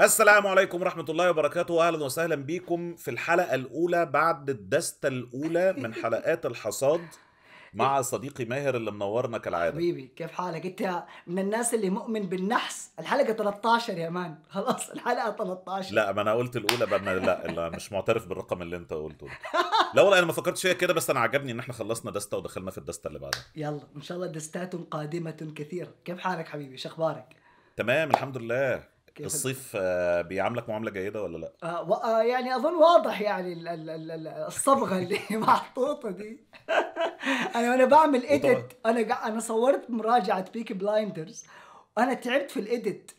السلام عليكم ورحمة الله وبركاته أهلا وسهلا بكم في الحلقة الأولى بعد الدستة الأولى من حلقات الحصاد مع صديقي ماهر اللي منورنا كالعادة حبيبي كيف حالك أنت من الناس اللي مؤمن بالنحس الحلقة 13 يا مان خلاص الحلقة 13 لا ما أنا قلت الأولى بما لا, اللي مش معترف بالرقم اللي أنت قلته لا والله أنا ما فكرتش فيها كده بس أنا عجبني إن إحنا خلصنا دستة ودخلنا في الدستة اللي بعدها يلا إن شاء الله دستات قادمة كثيرة كيف حالك حبيبي شو أخبارك؟ تمام الحمد لله كيف الصيف آه، بيعاملك معامله جيده ولا لا؟ آه، آه، يعني اظن واضح يعني الصبغه اللي محطوطه دي انا وانا بعمل ايديت انا انا صورت مراجعه بيكي بلايندرز انا تعبت في الايديت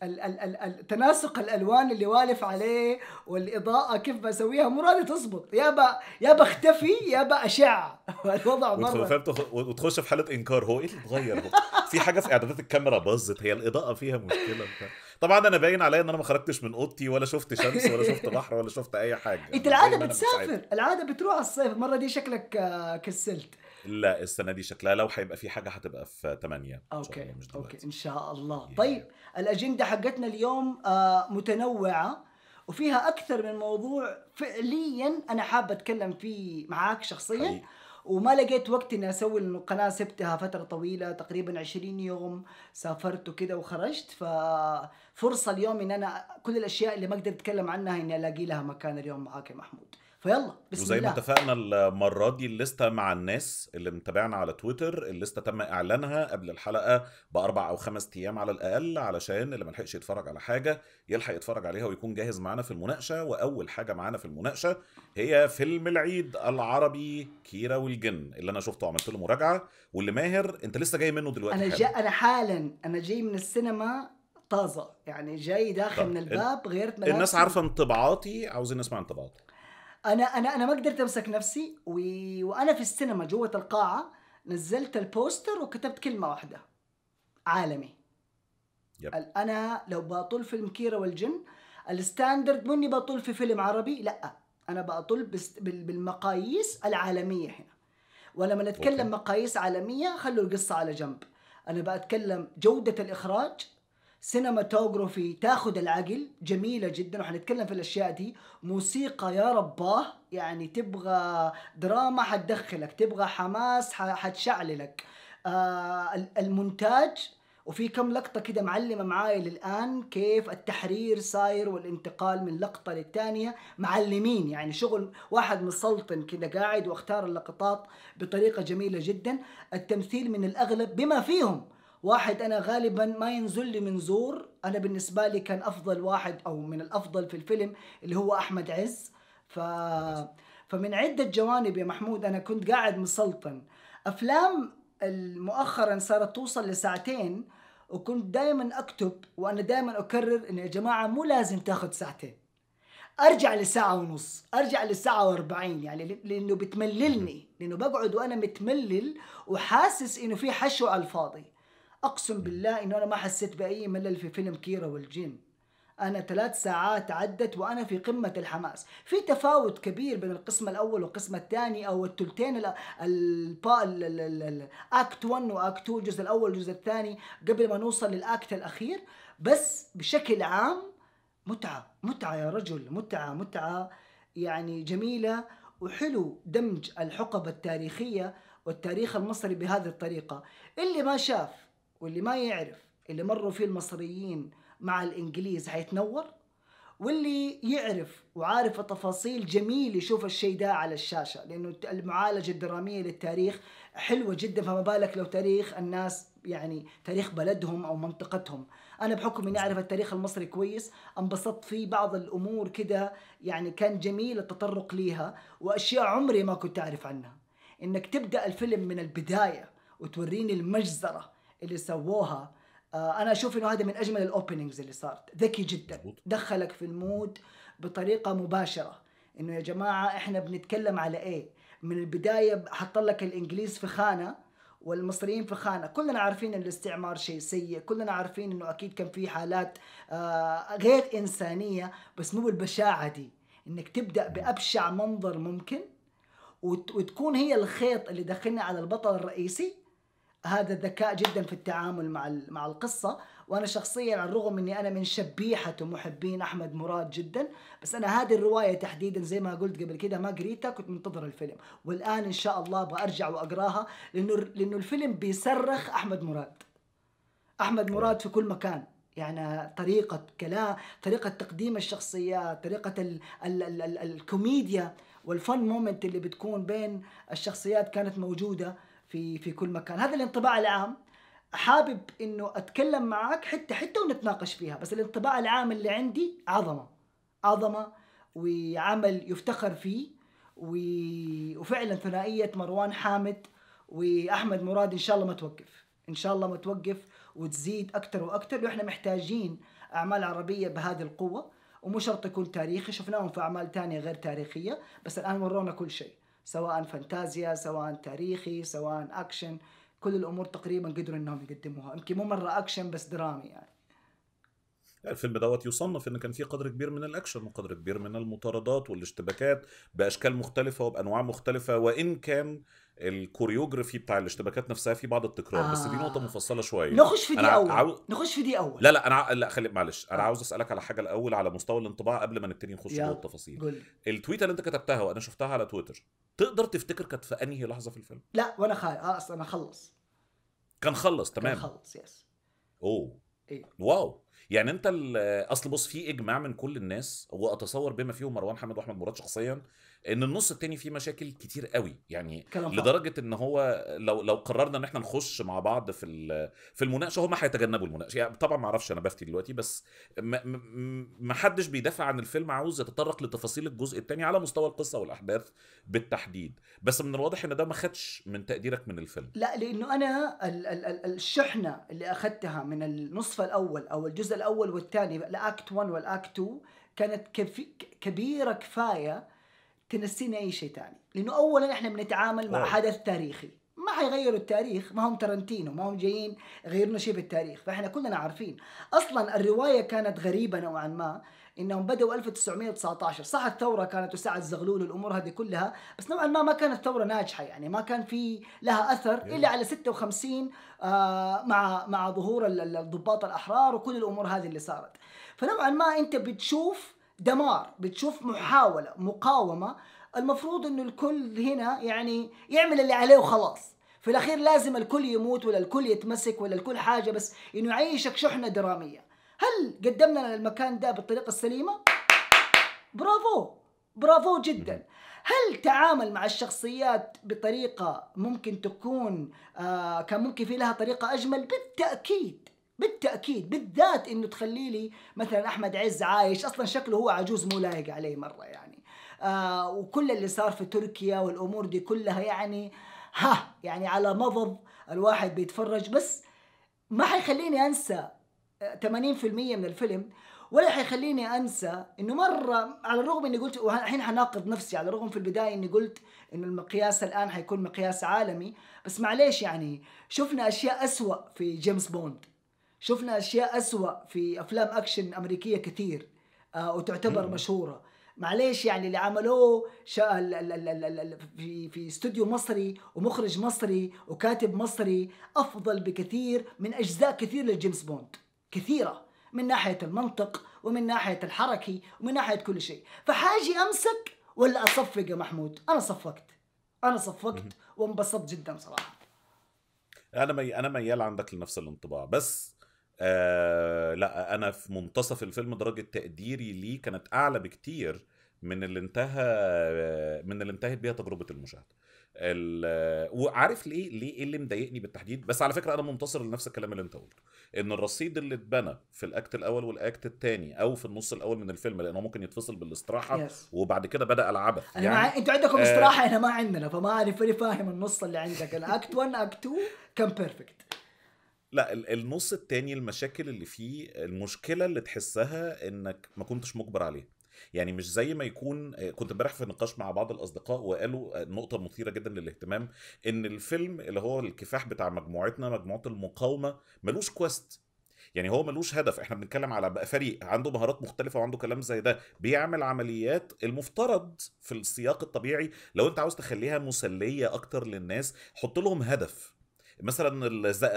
تناسق الالوان اللي والف عليه والاضاءه كيف بسويها مو راضي تظبط يا با يا بختفي يا باشع الوضع مره وتخش في حاله انكار هو ايه اللي اتغير في حاجه في اعدادات الكاميرا باظت هي الاضاءه فيها مشكله بتاع. طبعا انا باين عليا ان انا ما خرجتش من اوضتي ولا شفت شمس ولا شفت بحر ولا شفت اي حاجه انت العاده بتسافر العاده بتروح على الصيف المره دي شكلك آه، كسلت لا السنه دي شكلها لو هيبقى في حاجه هتبقى في 8 اوكي مش اوكي ان شاء الله yeah. طيب الاجنده حقتنا اليوم آه، متنوعه وفيها اكثر من موضوع فعليا انا حابه اتكلم فيه معاك شخصيا حقيقي. وما لقيت وقت اني اسوي القناه سبتها فتره طويله تقريبا 20 يوم سافرت وكذا وخرجت ففرصه اليوم ان انا كل الاشياء اللي ما اقدر اتكلم عنها اني الاقي لها مكان اليوم معاك يا محمود فيلا بسم وزي الله. ما اتفقنا المره دي الليسته مع الناس اللي متابعنا على تويتر الليسته تم اعلانها قبل الحلقه باربع او خمس ايام على الاقل علشان اللي ما لحقش يتفرج على حاجه يلحق يتفرج عليها ويكون جاهز معانا في المناقشه واول حاجه معانا في المناقشه هي فيلم العيد العربي كيرة والجن اللي انا شفته وعملت له مراجعه واللي ماهر انت لسه جاي منه دلوقتي انا جاي انا حالا انا جاي من السينما طازه يعني جاي داخل من الباب غيرت ملابسي الناس عارفه انطباعاتي عاوزين نسمع انطباعاتك انا انا انا ما قدرت امسك نفسي و... وانا في السينما جوه القاعه نزلت البوستر وكتبت كلمه واحده عالمي يب. انا لو بطل فيلم كيرة والجن الستاندرد مني بطل في فيلم عربي لا انا بطل بس... بال... بالمقاييس العالميه هنا ولما نتكلم أوكي. مقاييس عالميه خلوا القصه على جنب انا بتكلم جوده الاخراج سينماتوجرافي تاخذ العقل جميلة جدا وحنتكلم في الأشياء دي موسيقى يا رباه يعني تبغى دراما حتدخلك تبغى حماس حتشعللك آه المونتاج وفي كم لقطة كده معلمة معايا للآن كيف التحرير صاير والانتقال من لقطة للتانية معلمين يعني شغل واحد مسلطن كده قاعد واختار اللقطات بطريقة جميلة جدا التمثيل من الأغلب بما فيهم واحد انا غالبا ما ينزل لي من زور انا بالنسبه لي كان افضل واحد او من الافضل في الفيلم اللي هو احمد عز ف فمن عده جوانب يا محمود انا كنت قاعد مسلطن افلام مؤخرا صارت توصل لساعتين وكنت دائما اكتب وانا دائما اكرر انه يا جماعه مو لازم تاخذ ساعتين ارجع لساعة ونص ارجع لساعه واربعين يعني لانه بتمللني لانه بقعد وانا متملل وحاسس انه في حشو على الفاضي اقسم بالله انه انا ما حسيت باي ملل في فيلم كيرا والجن انا ثلاث ساعات عدت وانا في قمه الحماس في تفاوت كبير بين القسم الاول والقسم الثاني او الثلثين الاكت 1 واكت 2 الجزء الاول والجزء الثاني قبل ما نوصل للاكت الاخير بس بشكل عام متعه متعه يا رجل متعه متعه يعني جميله وحلو دمج الحقب التاريخيه والتاريخ المصري بهذه الطريقه اللي ما شاف واللي ما يعرف اللي مروا فيه المصريين مع الانجليز هيتنور واللي يعرف وعارف التفاصيل جميل يشوف الشيء ده على الشاشة لأنه المعالجة الدرامية للتاريخ حلوة جدا فما بالك لو تاريخ الناس يعني تاريخ بلدهم أو منطقتهم أنا بحكم إني أعرف التاريخ المصري كويس انبسطت في بعض الأمور كده يعني كان جميل التطرق ليها وأشياء عمري ما كنت أعرف عنها إنك تبدأ الفيلم من البداية وتوريني المجزرة اللي سووها آه، انا اشوف انه هذا من اجمل الاوبننجز اللي صارت ذكي جدا دخلك في المود بطريقه مباشره انه يا جماعه احنا بنتكلم على ايه من البدايه حط لك الانجليز في خانه والمصريين في خانة كلنا عارفين ان الاستعمار شيء سيء كلنا عارفين انه اكيد كان في حالات آه، غير انسانية بس مو بالبشاعة دي انك تبدأ بابشع منظر ممكن وتكون هي الخيط اللي دخلنا على البطل الرئيسي هذا ذكاء جدا في التعامل مع مع القصه وانا شخصيا على الرغم اني انا من شبيحه ومحبين احمد مراد جدا بس انا هذه الروايه تحديدا زي ما قلت قبل كده ما قريتها كنت منتظر الفيلم والان ان شاء الله بارجع واقراها لانه لانه الفيلم بيصرخ احمد مراد احمد مراد في كل مكان يعني طريقة كلام طريقة تقديم الشخصيات طريقة ال ال ال ال الكوميديا والفن مومنت اللي بتكون بين الشخصيات كانت موجودة في في كل مكان هذا الانطباع العام حابب انه اتكلم معك حته حته ونتناقش فيها بس الانطباع العام اللي عندي عظمه عظمه وعمل يفتخر فيه و... وفعلا ثنائيه مروان حامد واحمد مراد ان شاء الله ما توقف ان شاء الله ما توقف وتزيد اكثر واكثر واحنا محتاجين اعمال عربيه بهذه القوه ومو شرط يكون تاريخي شفناهم في اعمال ثانيه غير تاريخيه بس الان ورونا كل شيء سواء فانتازيا سواء تاريخي سواء اكشن كل الامور تقريبا قدروا انهم يقدموها يمكن مو مره اكشن بس درامي يعني الفيلم دوت يصنف ان كان فيه قدر كبير من الاكشن وقدر كبير من المطاردات والاشتباكات باشكال مختلفه وبانواع مختلفه وان كان الكوريوجرافي بتاع الاشتباكات نفسها في بعض التكرار آه. بس دي نقطه آه. مفصله شويه نخش في دي أنا اول عاو... نخش في دي اول لا لا انا لا خلي معلش انا آه. عاوز اسالك على حاجه الاول على مستوى الانطباع قبل ما نبتدي نخش جوه التفاصيل التويته اللي انت كتبتها وانا شفتها على تويتر تقدر تفتكر كانت في انهي لحظه في الفيلم لا وانا خالص آه اصلا انا خلص كان خلص تمام كان خلص يس اوه ايه واو يعني انت اصل بص في اجماع من كل الناس واتصور بما فيهم مروان حامد واحمد مراد شخصيا ان النص التاني فيه مشاكل كتير قوي يعني لدرجه ان هو لو لو قررنا ان احنا نخش مع بعض في في المناقشه هم هيتجنبوا المناقشه يعني طبعا ما اعرفش انا بفتي دلوقتي بس ما حدش بيدافع عن الفيلم عاوز يتطرق لتفاصيل الجزء التاني على مستوى القصه والاحداث بالتحديد بس من الواضح ان ده ما خدش من تقديرك من الفيلم لا لانه انا ال- ال- ال- الشحنه اللي اخذتها من النصف الاول او الجزء الاول والثاني الاكت 1 والاكت 2 كانت كبيره كفايه تنسينا اي شيء ثاني لانه اولا احنا بنتعامل مع حدث تاريخي ما حيغيروا التاريخ ما هم ترنتينو ما هم جايين غيرنا شيء بالتاريخ فاحنا كلنا عارفين اصلا الروايه كانت غريبه نوعا ما انهم بداوا 1919 صح الثوره كانت وسعد زغلول والامور هذه كلها بس نوعا ما ما كانت ثوره ناجحه يعني ما كان في لها اثر الا على 56 آه مع مع ظهور الضباط الاحرار وكل الامور هذه اللي صارت فنوعا ما انت بتشوف دمار بتشوف محاولة مقاومة المفروض انه الكل هنا يعني يعمل اللي عليه وخلاص في الاخير لازم الكل يموت ولا الكل يتمسك ولا الكل حاجة بس انه يعيشك شحنة درامية هل قدمنا المكان ده بالطريقة السليمة؟ برافو برافو جدا هل تعامل مع الشخصيات بطريقة ممكن تكون آه كان ممكن في لها طريقة أجمل؟ بالتأكيد بالتاكيد بالذات انه تخلي لي مثلا احمد عز عايش اصلا شكله هو عجوز مو لايق عليه مره يعني آه وكل اللي صار في تركيا والامور دي كلها يعني ها يعني على مضض الواحد بيتفرج بس ما حيخليني انسى 80% آه، من الفيلم ولا حيخليني انسى انه مره على الرغم اني قلت الحين حناقض نفسي على الرغم في البدايه اني قلت انه المقياس الان حيكون مقياس عالمي بس معليش يعني شفنا اشياء اسوء في جيمس بوند شفنا اشياء اسوا في افلام اكشن امريكيه كثير آه، وتعتبر مشهوره معليش يعني اللي عملوه في في استوديو مصري ومخرج مصري وكاتب مصري افضل بكثير من اجزاء كثير لجيمس بوند كثيره من ناحيه المنطق ومن ناحيه الحركي ومن ناحيه كل شيء فحاجي امسك ولا اصفق يا محمود انا صفقت انا صفقت وانبسطت جدا صراحه انا مي... انا ميال عندك لنفس الانطباع بس آه لا انا في منتصف الفيلم درجه تقديري ليه كانت اعلى بكتير من اللي انتهى من اللي انتهت بيها تجربه المشاهده وعارف ليه ليه ايه اللي مضايقني بالتحديد بس على فكره انا منتصر لنفس الكلام اللي انت قلته ان الرصيد اللي اتبنى في الاكت الاول والاكت الثاني او في النص الاول من الفيلم لانه ممكن يتفصل بالاستراحه yes. وبعد كده بدا العبث يعني مع... انتوا عندكم آه... استراحه احنا ما عندنا فما انا فاهم النص اللي عندك الاكت 1 اكت 2 كان بيرفكت لا النص التاني المشاكل اللي فيه المشكله اللي تحسها انك ما كنتش مجبر عليها يعني مش زي ما يكون كنت امبارح في نقاش مع بعض الاصدقاء وقالوا آه، نقطه مثيره جدا للاهتمام ان الفيلم اللي هو الكفاح بتاع مجموعتنا مجموعه المقاومه ملوش كويست يعني هو ملوش هدف احنا بنتكلم على بقى فريق عنده مهارات مختلفه وعنده كلام زي ده بيعمل عمليات المفترض في السياق الطبيعي لو انت عاوز تخليها مسليه اكتر للناس حط لهم هدف مثلا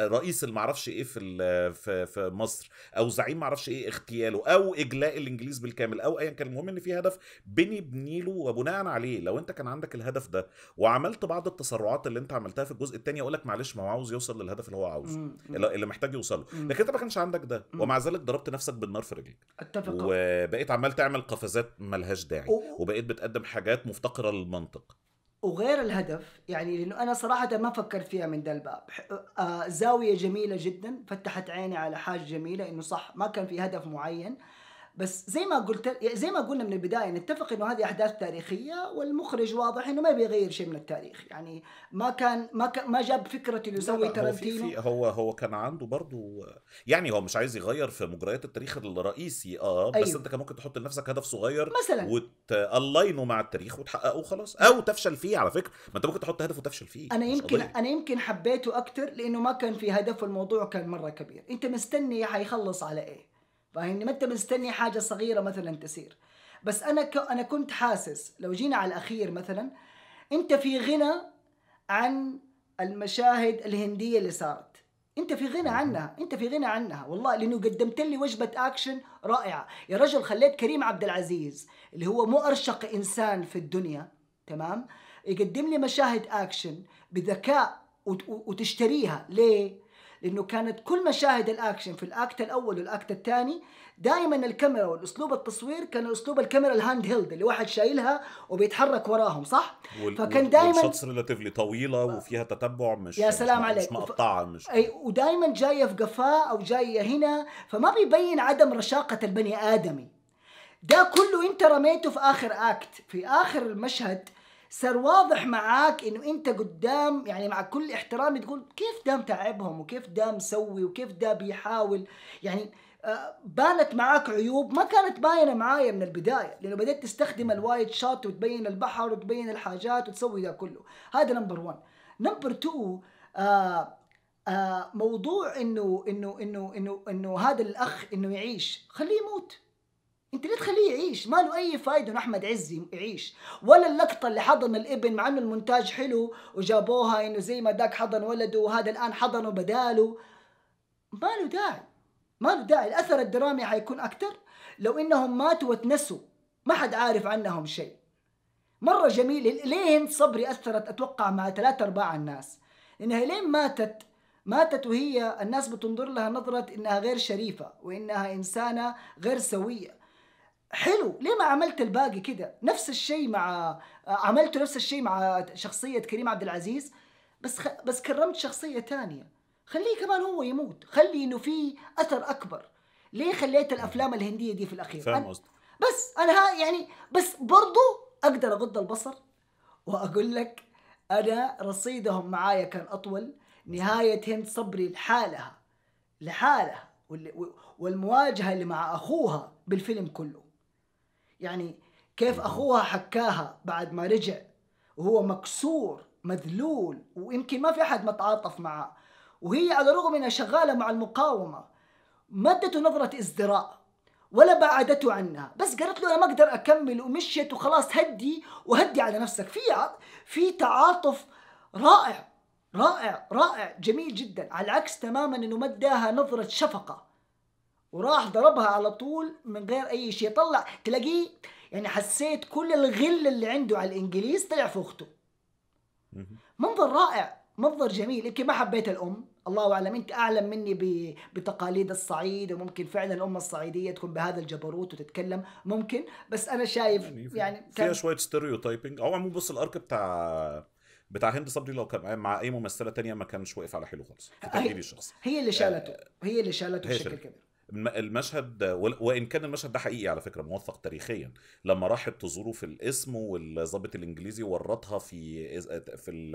رئيس المعرفش ايه في في مصر او زعيم معرفش ايه اغتياله او اجلاء الانجليز بالكامل او ايا كان المهم ان في هدف بنبني له وبناء عليه لو انت كان عندك الهدف ده وعملت بعض التسرعات اللي انت عملتها في الجزء الثاني اقول لك معلش ما هو عاوز يوصل للهدف اللي هو عاوزه اللي محتاج يوصله لكن انت ما كانش عندك ده ومع ذلك ضربت نفسك بالنار في رجلك اتفق وبقيت عمال تعمل قفزات ملهاش داعي وبقيت بتقدم حاجات مفتقره للمنطق وغير الهدف يعني لانه انا صراحه ما فكرت فيها من ذا الباب آه، زاويه جميله جدا فتحت عيني على حاجه جميله انه صح ما كان في هدف معين بس زي ما قلت زي ما قلنا من البدايه نتفق انه هذه احداث تاريخيه والمخرج واضح انه ما بيغير شيء من التاريخ يعني ما كان ما كان ما جاب فكره انه يسوي ترنتينو هو, هو كان عنده برضه يعني هو مش عايز يغير في مجريات التاريخ الرئيسي اه بس أيوه. انت كان ممكن تحط لنفسك هدف صغير مثلا وتالاينه مع التاريخ وتحققه وخلاص او تفشل فيه على فكره ما انت ممكن تحط هدف وتفشل فيه انا يمكن انا يمكن حبيته اكتر لانه ما كان في هدف والموضوع كان مره كبير انت مستني حيخلص على ايه فاهمني ما انت مستني حاجه صغيره مثلا تصير بس انا ك... انا كنت حاسس لو جينا على الاخير مثلا انت في غنى عن المشاهد الهنديه اللي صارت انت في غنى عنها انت في غنى عنها والله لانه قدمت لي وجبه اكشن رائعه يا رجل خليت كريم عبد العزيز اللي هو مو ارشق انسان في الدنيا تمام يقدم لي مشاهد اكشن بذكاء وتشتريها ليه لانه كانت كل مشاهد الاكشن في الاكت الاول والاكت الثاني دائما الكاميرا والاسلوب التصوير كان اسلوب الكاميرا الهاند هيلد اللي واحد شايلها وبيتحرك وراهم صح وال... فكان دائما والشوتس ريلاتيفلي طويله وفيها تتبع مش يا سلام مش عليك مش مقطعه مش اي ودائما جايه في قفاه او جايه هنا فما بيبين عدم رشاقه البني ادمي ده كله انت رميته في اخر اكت في اخر المشهد صار واضح معاك انه انت قدام يعني مع كل احترامي تقول كيف دام تعبهم وكيف دام مسوي وكيف دا بيحاول يعني آه، بانت معاك عيوب ما كانت باينه معايا من البدايه لانه بديت تستخدم الوايد شوت وتبين البحر وتبين الحاجات وتسوي ذا كله هذا نمبر 1 نمبر 2 آه، آه، موضوع انه انه انه انه انه هذا الاخ انه يعيش خليه يموت انت ليه تخليه يعيش ما له اي فايده انه احمد عزي يعيش ولا اللقطه اللي حضن الابن مع انه المونتاج حلو وجابوها انه زي ما ذاك حضن ولده وهذا الان حضنه بداله ما له داعي ما له داعي الاثر الدرامي حيكون اكثر لو انهم ماتوا وتنسوا ما حد عارف عنهم شيء مره جميل ليه صبري اثرت اتوقع مع ثلاثة ارباع الناس لانها لين ماتت ماتت وهي الناس بتنظر لها نظرة انها غير شريفة وانها انسانة غير سوية حلو ليه ما عملت الباقي كده نفس الشيء مع عملته نفس الشيء مع شخصيه كريم عبد العزيز بس خ... بس كرمت شخصيه ثانيه خليه كمان هو يموت خلي انه في اثر اكبر ليه خليت الافلام الهنديه دي في الاخير فاهم قصدك بس انا ها يعني بس برضو اقدر اغض البصر واقول لك انا رصيدهم معايا كان اطول نهايه هند صبري لحالها لحالها والمواجهه اللي مع اخوها بالفيلم كله يعني كيف اخوها حكاها بعد ما رجع وهو مكسور مذلول ويمكن ما في احد متعاطف معه وهي على الرغم انها شغاله مع المقاومه ما ادته نظره ازدراء ولا بعدته عنها بس قالت له انا ما اقدر اكمل ومشيت وخلاص هدي وهدي على نفسك في في تعاطف رائع رائع رائع جميل جدا على العكس تماما انه ما اداها نظره شفقه وراح ضربها على طول من غير اي شيء طلع تلاقيه يعني حسيت كل الغل اللي عنده على الانجليز طلع في اخته منظر رائع منظر جميل يمكن ما حبيت الام الله اعلم انت اعلم مني بتقاليد الصعيد وممكن فعلا الام الصعيديه تكون بهذا الجبروت وتتكلم ممكن بس انا شايف يعني, في يعني كان... فيها شويه ستيريوتايبنج او عموما بص الارك بتاع بتاع هند صبري لو كان مع اي ممثله تانية ما كانش واقف على حيله خالص في تحليلي الشخصي آه، هي اللي شالته هي اللي شالته بشكل كبير المشهد وان كان المشهد ده حقيقي على فكره موثق تاريخيا لما راحت تزوره في الاسم والظابط الانجليزي ورطها في في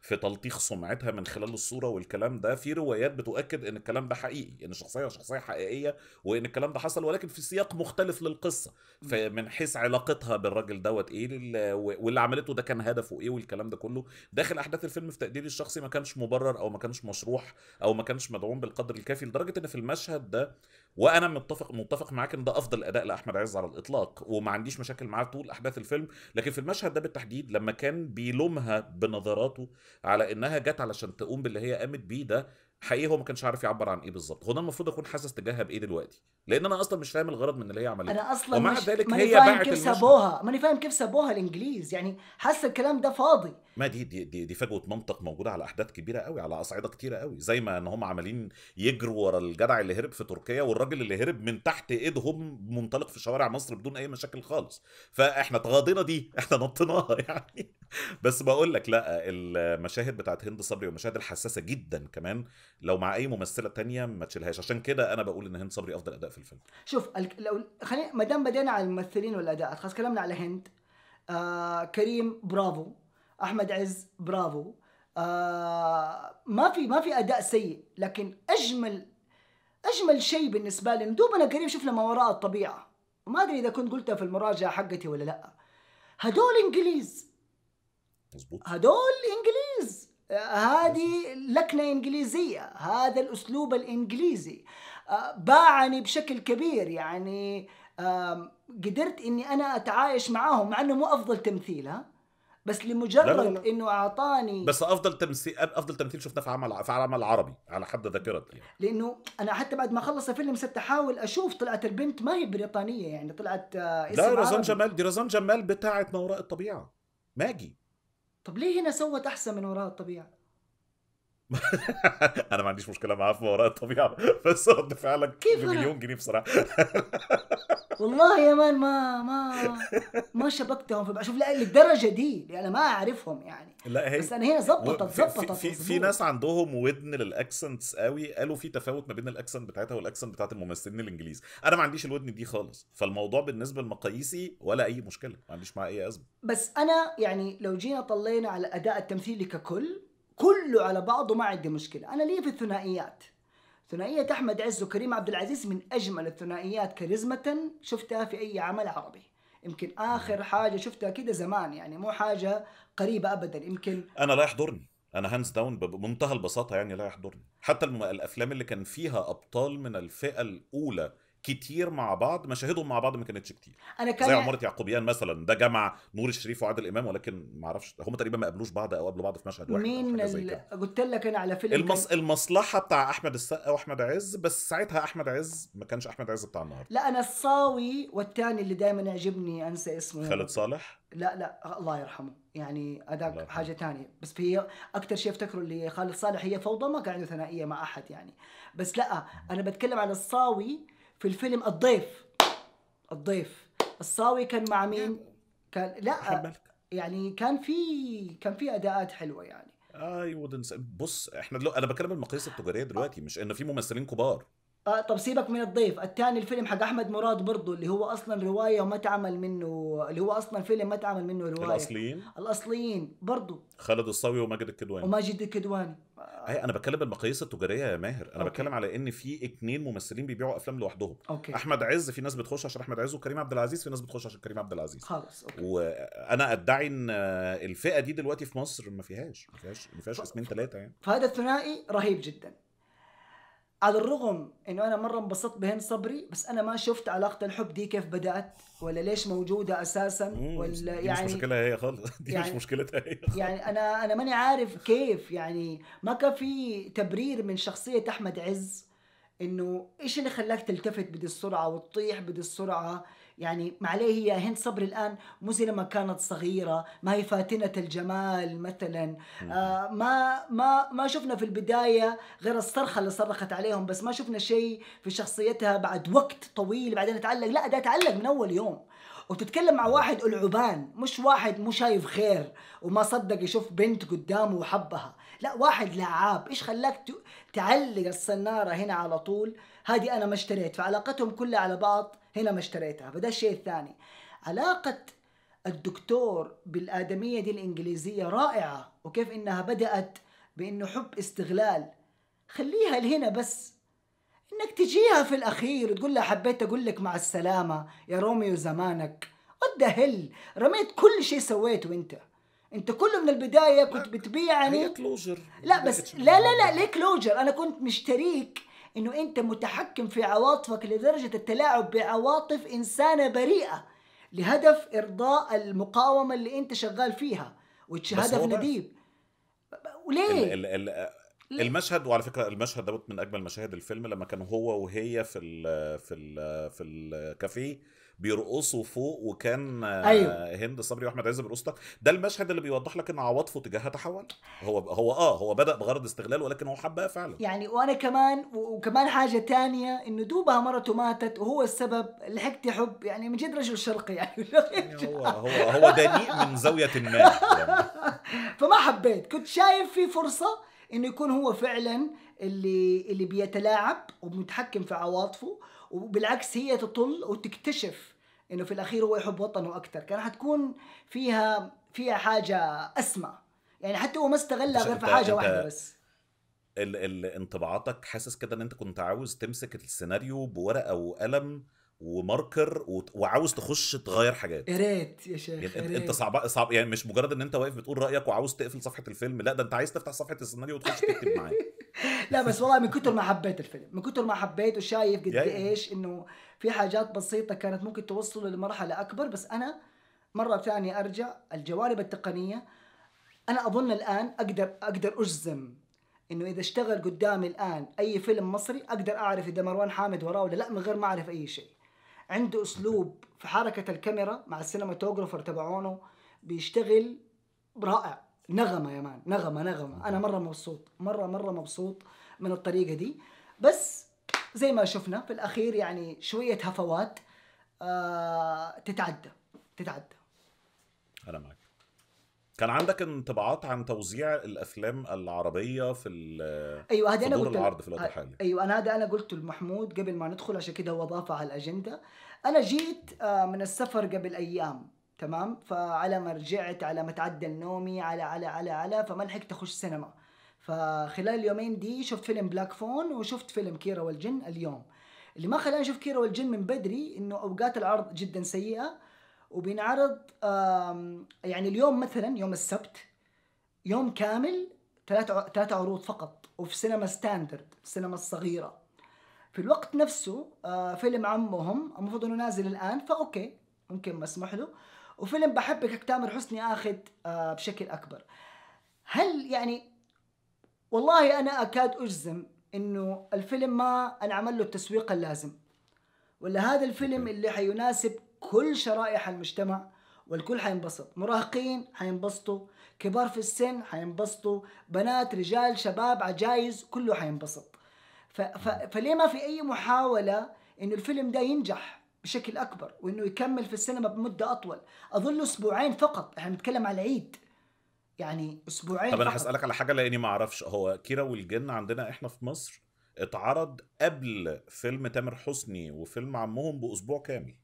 في تلطيخ سمعتها من خلال الصوره والكلام ده في روايات بتؤكد ان الكلام ده حقيقي ان الشخصيه شخصيه حقيقيه وان الكلام ده حصل ولكن في سياق مختلف للقصه فمن حيث علاقتها بالراجل دوت ايه واللي عملته ده كان هدفه ايه والكلام ده كله داخل احداث الفيلم في تقديري الشخصي ما كانش مبرر او ما كانش مشروح او ما كانش مدعوم بالقدر الكافي لدرجه ان في المشهد ده وانا متفق متفق معاك ان ده افضل اداء لاحمد عز على الاطلاق وما عنديش مشاكل معاه طول احداث الفيلم لكن في المشهد ده بالتحديد لما كان بيلومها بنظراته على انها جت علشان تقوم باللي هي قامت بيه ده حقيقي هو ما كانش عارف يعبر عن ايه بالظبط هو انا المفروض اكون حاسس تجاهها بايه دلوقتي لان انا اصلا مش فاهم الغرض من اللي هي عملته انا اصلا ومع مش... ذلك هي باعت كيف سابوها ماني فاهم كيف سابوها الانجليز يعني حاسه الكلام ده فاضي ما دي دي دي, دي فجوه منطق موجوده على احداث كبيره قوي على اصعده كتيره قوي زي ما ان هم عمالين يجروا ورا الجدع اللي هرب في تركيا والراجل اللي هرب من تحت ايدهم منطلق في شوارع مصر بدون اي مشاكل خالص فاحنا تغاضينا دي احنا نطيناها يعني بس بقول لك لا المشاهد بتاعت هند صبري والمشاهد الحساسه جدا كمان لو مع اي ممثله تانية ما تشيلهاش عشان كده انا بقول ان هند صبري افضل اداء في الفيلم شوف لو خلينا ما دام بدينا على الممثلين والاداءات خلاص كلامنا على هند آه كريم برافو احمد عز برافو آه ما في ما في اداء سيء لكن اجمل اجمل شيء بالنسبه لي دوبنا كريم شفنا ما وراء الطبيعه ما ادري اذا كنت قلتها في المراجعه حقتي ولا لا هدول انجليز مظبوط هدول انجليز هذه لكنه انجليزيه هذا الاسلوب الانجليزي آه، باعني بشكل كبير يعني قدرت اني انا اتعايش معاهم مع انه مو افضل تمثيل ها بس لمجرد لا لا لا. انه اعطاني بس افضل تمثيل افضل تمثيل شفناه في عمل في عمل عربي على حد ذاكرتي يعني. لانه انا حتى بعد ما خلص الفيلم صرت احاول اشوف طلعت البنت ما هي بريطانيه يعني طلعت اسم آه، لا رزان جمال دي رزان جمال بتاعت ما وراء الطبيعه ماجي طب ليه هنا سوت احسن من وراء الطبيعه انا ما عنديش مشكله معاه في وراء الطبيعه بس رد فعلك كيف بمليون جنيه بصراحه والله يا مان ما ما ما شبكتهم فبقى شوف للدرجه دي انا يعني ما اعرفهم يعني لا هي بس انا هنا ظبطت ظبطت في, في, في ناس عندهم ودن للاكسنتس قوي قالوا في تفاوت ما بين الاكسنت بتاعتها والاكسنت بتاعت الممثلين الانجليز انا ما عنديش الودن دي خالص فالموضوع بالنسبه لمقاييسي ولا اي مشكله ما عنديش معاه اي ازمه بس انا يعني لو جينا طلينا على اداء التمثيلي ككل كله على بعضه ما عندي مشكله انا ليه في الثنائيات ثنائيه احمد عز وكريم عبد العزيز من اجمل الثنائيات كاريزمه شفتها في اي عمل عربي يمكن اخر حاجه شفتها كده زمان يعني مو حاجه قريبه ابدا يمكن انا لا يحضرني انا هانز داون بمنتهى البساطه يعني لا يحضرني حتى الافلام اللي كان فيها ابطال من الفئه الاولى كتير مع بعض مشاهدهم مع بعض ما كانتش كتير انا كان زي عماره يعقوبيان مثلا ده جمع نور الشريف وعادل امام ولكن ما اعرفش هم تقريبا ما قابلوش بعض او قابلوا بعض في مشهد واحد مين ال... قلت لك انا على فيلم المص... كان... المصلحه بتاع احمد السقا واحمد عز بس ساعتها احمد عز ما كانش احمد عز بتاع النهارده لا انا الصاوي والتاني اللي دايما يعجبني انسى اسمه خالد صالح لا لا الله يرحمه يعني هذاك حاجه ثانيه بس هي اكثر شيء افتكره اللي خالد صالح هي فوضى ما كان عنده ثنائيه مع احد يعني بس لا انا بتكلم على الصاوي في الفيلم الضيف الضيف الصاوي كان مع مين؟ كان لا يعني كان في كان في اداءات حلوه يعني اي بص احنا دلوقتي انا بتكلم المقاييس التجاريه دلوقتي آه. مش ان في ممثلين كبار آه طب سيبك من الضيف الثاني الفيلم حق احمد مراد برضه اللي هو اصلا روايه وما تعمل منه اللي هو اصلا فيلم ما تعمل منه روايه الاصليين الاصليين برضه خالد الصاوي وماجد الكدواني وماجد الكدواني آه. اي انا بتكلم بالمقاييس التجاريه يا ماهر انا أوكي. بتكلم على ان في اثنين ممثلين بيبيعوا افلام لوحدهم أوكي. احمد عز في ناس بتخش عشان احمد عز وكريم عبد العزيز في ناس بتخش عشان كريم عبد العزيز خالص أوكي. وانا ادعي ان آه، الفئه دي دلوقتي في مصر ما فيهاش ما فيهاش ما فيهاش اسمين ثلاثه يعني فهذا الثنائي رهيب جدا على الرغم انه انا مره انبسطت بهند صبري بس انا ما شفت علاقه الحب دي كيف بدات ولا ليش موجوده اساسا ولا يعني مش مشكلتها هي خالص دي يعني مش مشكلتها هي خالص. يعني انا انا ماني عارف كيف يعني ما كان في تبرير من شخصيه احمد عز انه ايش اللي خلاك تلتفت بدي السرعه وتطيح بدي السرعه يعني ما عليه هي هند صبري الآن مو زي لما كانت صغيرة ما هي فاتنة الجمال مثلا آه ما ما ما شفنا في البداية غير الصرخة اللي صرخت عليهم بس ما شفنا شيء في شخصيتها بعد وقت طويل بعدين اتعلق لا ده اتعلق من أول يوم وتتكلم مع واحد العبان مش واحد مو شايف خير وما صدق يشوف بنت قدامه وحبها لا واحد لعاب ايش خلاك تعلق السنارة هنا على طول هذه انا ما اشتريت فعلاقتهم كلها على بعض هنا ما اشتريتها فده الشيء الثاني علاقة الدكتور بالآدمية دي الإنجليزية رائعة وكيف إنها بدأت بإنه حب استغلال خليها لهنا بس إنك تجيها في الأخير وتقول لها حبيت أقول لك مع السلامة يا روميو زمانك وده هل رميت كل شيء سويته أنت انت كله من البدايه كنت بتبيعني هي كلوجر لا بس لا لا لا ليه كلوجر انا كنت مشتريك انه انت متحكم في عواطفك لدرجه التلاعب بعواطف انسانه بريئه لهدف ارضاء المقاومه اللي انت شغال فيها وتش هدف نديب وليه؟ الـ الـ الـ المشهد وعلى فكره المشهد دوت من اجمل مشاهد الفيلم لما كانوا هو وهي في الـ في الـ في الكافيه بيرقصوا فوق وكان أيوة. آه، هند صبري واحمد عز بيرقصوا ده المشهد اللي بيوضح لك ان عواطفه تجاهها تحول هو هو اه هو بدا بغرض استغلال ولكن هو حبها فعلا يعني وانا كمان وكمان حاجه تانية انه دوبها مرته ماتت وهو السبب لحقت حب يعني من جد رجل شرقي يعني, يعني هو هو هو دنيء من زاويه ما يعني. فما حبيت كنت شايف في فرصه انه يكون هو فعلا اللي اللي بيتلاعب ومتحكم في عواطفه وبالعكس هي تطل وتكتشف انه في الاخير هو يحب وطنه اكثر كان حتكون فيها فيها حاجه اسمى يعني حتى هو ما استغلها غير في حاجه واحده بس ال ال انطباعاتك حاسس كده ان انت كنت عاوز تمسك السيناريو بورقه وقلم وماركر وعاوز تخش تغير حاجات يا ريت يا شيخ يعني انت صعب صعب يعني مش مجرد ان انت واقف بتقول رايك وعاوز تقفل صفحه الفيلم لا ده انت عايز تفتح صفحه السيناريو وتخش تكتب معاه لا بس والله من كتر ما حبيت الفيلم من كتر ما حبيته شايف قد ايش انه في حاجات بسيطه كانت ممكن توصله لمرحله اكبر بس انا مره ثانيه ارجع الجوانب التقنيه انا اظن الان اقدر اقدر اجزم انه اذا اشتغل قدامي الان اي فيلم مصري اقدر اعرف اذا مروان حامد وراه ولا لا من غير ما اعرف اي شيء عنده اسلوب في حركه الكاميرا مع السينماتوجرافر تبعونه بيشتغل رائع نغمه يا مان نغمه نغمه انا مره مبسوط مره مره مبسوط من الطريقه دي بس زي ما شفنا في الاخير يعني شويه هفوات آه تتعدى تتعدى انا معك كان عندك انطباعات عن توزيع الافلام العربيه في ايوه هذا انا قلت العرض في الوقت آه، الحالي ايوه انا هذا انا قلته لمحمود قبل ما ندخل عشان كده هو ضافه على الاجنده انا جيت آه، من السفر قبل ايام تمام فعلى ما رجعت على ما تعدل نومي على على على على فما لحقت اخش سينما فخلال اليومين دي شفت فيلم بلاك فون وشفت فيلم كيرة والجن اليوم اللي ما خلاني اشوف كيرة والجن من بدري انه اوقات العرض جدا سيئه وبينعرض يعني اليوم مثلا يوم السبت يوم كامل ثلاثة ثلاث عروض فقط وفي سينما ستاندرد السينما الصغيره في الوقت نفسه آه، فيلم عمهم المفروض انه نازل الان فاوكي ممكن مسموح له وفيلم بحبك تامر حسني اخذ آه، بشكل اكبر هل يعني والله انا اكاد اجزم انه الفيلم ما انعمل له التسويق اللازم ولا هذا الفيلم اللي حيناسب كل شرائح المجتمع والكل حينبسط مراهقين حينبسطوا كبار في السن حينبسطوا بنات رجال شباب عجايز كله حينبسط فليه ما في اي محاوله انه الفيلم ده ينجح بشكل اكبر وانه يكمل في السينما بمده اطول اظن اسبوعين فقط احنا بنتكلم على العيد يعني اسبوعين طب انا هسالك على حاجه لاني ما اعرفش هو كيرة والجن عندنا احنا في مصر اتعرض قبل فيلم تامر حسني وفيلم عمهم باسبوع كامل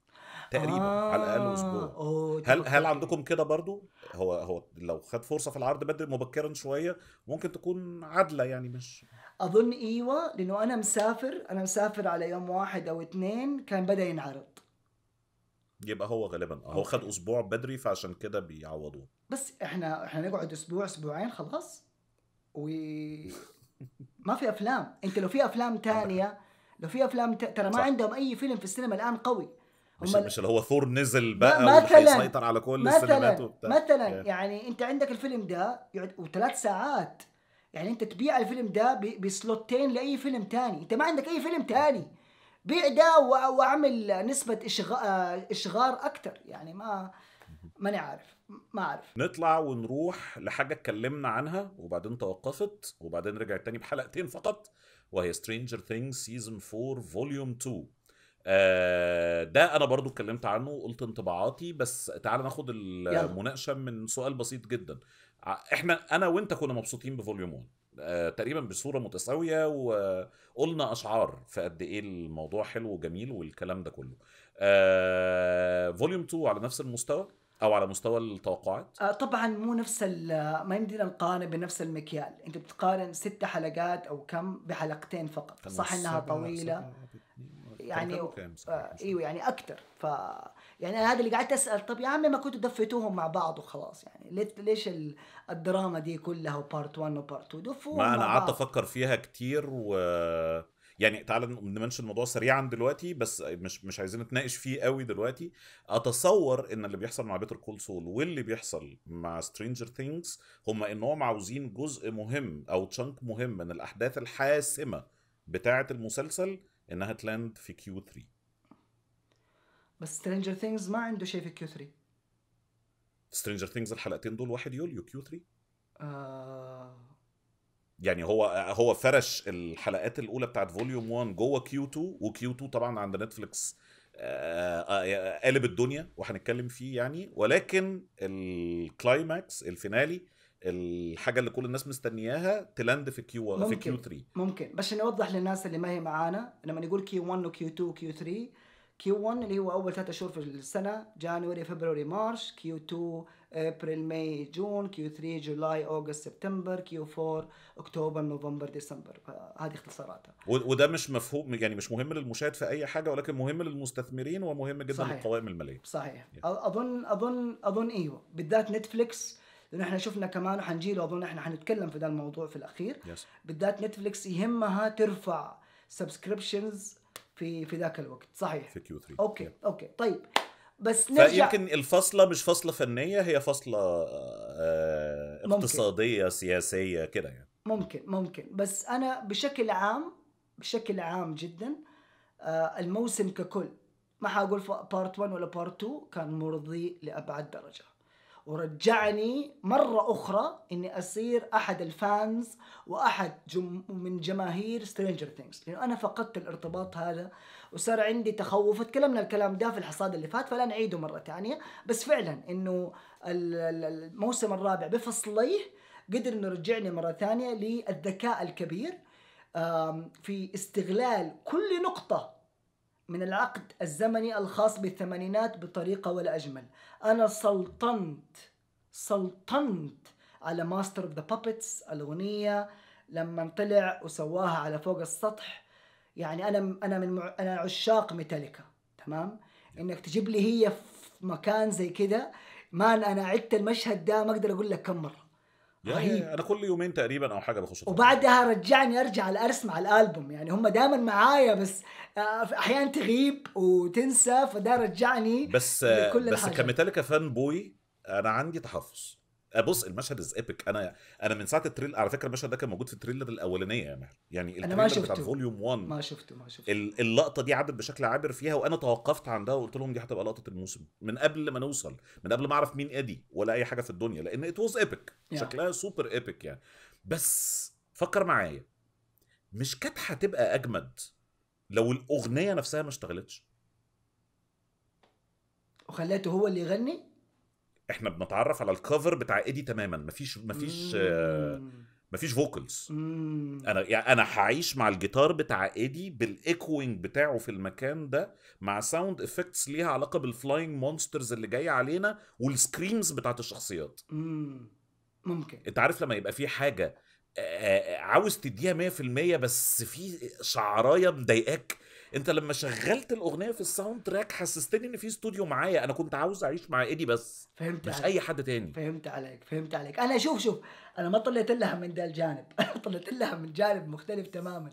تقريبا آه على الاقل آه. اسبوع هل هل عندكم كده برضو هو هو لو خد فرصه في العرض بدري مبكرا شويه ممكن تكون عادله يعني مش اظن ايوه لانه انا مسافر انا مسافر على يوم واحد او اثنين كان بدا ينعرض يبقى هو غالبا هو خد اسبوع بدري فعشان كده بيعوضوه بس احنا احنا نقعد اسبوع اسبوعين خلاص و ما في افلام انت لو في افلام تانية لو في افلام ت... ترى ما صح. عندهم اي فيلم في السينما الان قوي مش مش اللي هو ثور نزل بقى مثلا وهيسيطر على كل السينمات وبتاع مثلا يعني انت عندك الفيلم ده وثلاث ساعات يعني انت تبيع الفيلم ده بسلوتين لاي فيلم تاني انت ما عندك اي فيلم تاني بيع ده واعمل نسبه آه، اشغار اكتر يعني ما ماني عارف ما عارف نطلع ونروح لحاجه اتكلمنا عنها وبعدين توقفت وبعدين رجعت تاني بحلقتين فقط وهي سترينجر ثينجز سيزون 4 فوليوم 2 آه ده انا برضو اتكلمت عنه وقلت انطباعاتي بس تعال ناخد المناقشه من سؤال بسيط جدا احنا انا وانت كنا مبسوطين بفوليوم 1 آه تقريبا بصوره متساويه وقلنا اشعار في قد ايه الموضوع حلو وجميل والكلام ده كله آه فوليوم 2 على نفس المستوى او على مستوى التوقعات آه طبعا مو نفس ما يمدينا نقارن بنفس المكيال انت بتقارن ست حلقات او كم بحلقتين فقط صح انها طويله يعني آه، ايوه يعني اكثر ف يعني انا هذا اللي قعدت اسال طب يا عمي ما كنتوا دفيتوهم مع بعض وخلاص يعني ليش الدراما دي كلها وبارت 1 وبارت 2 دفوهم ما انا قعدت افكر فيها كتير و يعني تعالى نمنشن الموضوع سريعا دلوقتي بس مش مش عايزين نتناقش فيه قوي دلوقتي اتصور ان اللي بيحصل مع بيتر كول سول واللي بيحصل مع سترينجر ثينجز هم انهم عاوزين جزء مهم او تشانك مهم من الاحداث الحاسمه بتاعه المسلسل انها تلاند في كيو 3 بس سترينجر ثينجز ما عنده شيء في كيو 3 سترينجر ثينجز الحلقتين دول 1 يوليو كيو 3 آه. يعني هو هو فرش الحلقات الاولى بتاعت فوليوم 1 جوه كيو 2 وكيو 2 طبعا عند نتفليكس آه، آه، قالب الدنيا وهنتكلم فيه يعني ولكن الكلايماكس الفينالي الحاجه اللي كل الناس مستنياها تلاند في كيو في كيو 3 ممكن بس نوضح للناس اللي ما هي معانا لما نقول كيو 1 وكيو 2 وكيو 3 كيو 1 اللي هو اول ثلاثة شهور في السنه جانوري فبراير مارش كيو 2 ابريل ماي جون كيو 3 جولاي اوغست سبتمبر كيو 4 اكتوبر نوفمبر ديسمبر هذه اختصاراتها وده مش مفهوم يعني مش مهم للمشاهد في اي حاجه ولكن مهم للمستثمرين ومهم جدا صحيح. للقوائم الماليه صحيح yeah. اظن اظن اظن ايوه بالذات نتفليكس لانه احنا شفنا كمان وحنجي له اظن احنا حنتكلم في ده الموضوع في الاخير yes. بالذات نتفليكس يهمها ترفع سبسكريبشنز في في ذاك الوقت صحيح في كيو 3 اوكي yeah. اوكي طيب بس نرجع فيمكن الفصله مش فصله فنيه هي فصله آه اقتصاديه ممكن. سياسيه كده يعني ممكن ممكن بس انا بشكل عام بشكل عام جدا آه، الموسم ككل ما حاقول بارت 1 ولا بارت 2 كان مرضي لابعد درجه ورجعني مرة أخرى إني أصير أحد الفانز وأحد جم من جماهير سترينجر ثينجز لأنه أنا فقدت الارتباط هذا وصار عندي تخوف تكلمنا الكلام ده في الحصاد اللي فات فلا نعيده مرة ثانية بس فعلا إنه الموسم الرابع بفصليه قدر إنه يرجعني مرة ثانية للذكاء الكبير في استغلال كل نقطة من العقد الزمني الخاص بالثمانينات بطريقة ولا أجمل أنا سلطنت سلطنت على ماستر اوف ذا بابتس الأغنية لما طلع وسواها على فوق السطح يعني أنا أنا من مع... أنا عشاق ميتاليكا تمام إنك تجيب لي هي في مكان زي كده مان أنا عدت المشهد ده ما أقدر أقول لك كم مرة يعني رهيب انا كل يومين تقريبا او حاجه بخش وبعدها رجعني ارجع اسمع الالبوم يعني هم دايما معايا بس آه، احيانا تغيب وتنسى فده رجعني بس بس كميتاليكا فان بوي انا عندي تحفظ آه، بص المشهد از ايبك انا انا من ساعه التريل على فكره المشهد ده كان موجود في التريلر الاولانيه يا ماهر يعني أنا ما شفته. بتاع فوليوم 1 ما شفته ما شفته اللقطه دي عدت بشكل عابر فيها وانا توقفت عندها وقلت لهم دي هتبقى لقطه الموسم من قبل ما نوصل من قبل ما اعرف مين ادي ولا اي حاجه في الدنيا لان ات واز ايبك شكلها سوبر ايبك يعني بس فكر معايا مش كانت هتبقى اجمد لو الاغنيه نفسها ما اشتغلتش وخليته هو اللي يغني احنا بنتعرف على الكفر بتاع ايدي تماما مفيش مفيش آه مفيش فوكلز انا يعني انا هعيش مع الجيتار بتاع ايدي بالايكوينج بتاعه في المكان ده مع ساوند افكتس ليها علاقه بالفلاينج مونسترز اللي جايه علينا والسكريمز بتاعت الشخصيات ممكن انت عارف لما يبقى في حاجه عاوز تديها 100% بس في شعرايه مضايقاك انت لما شغلت الاغنيه في الساوند تراك حسستني ان في استوديو معايا انا كنت عاوز اعيش مع ايدي بس فهمت مش عليك. اي حد تاني فهمت عليك فهمت عليك انا شوف شوف انا ما طلعت لها من ده الجانب طلعت لها من جانب مختلف تماما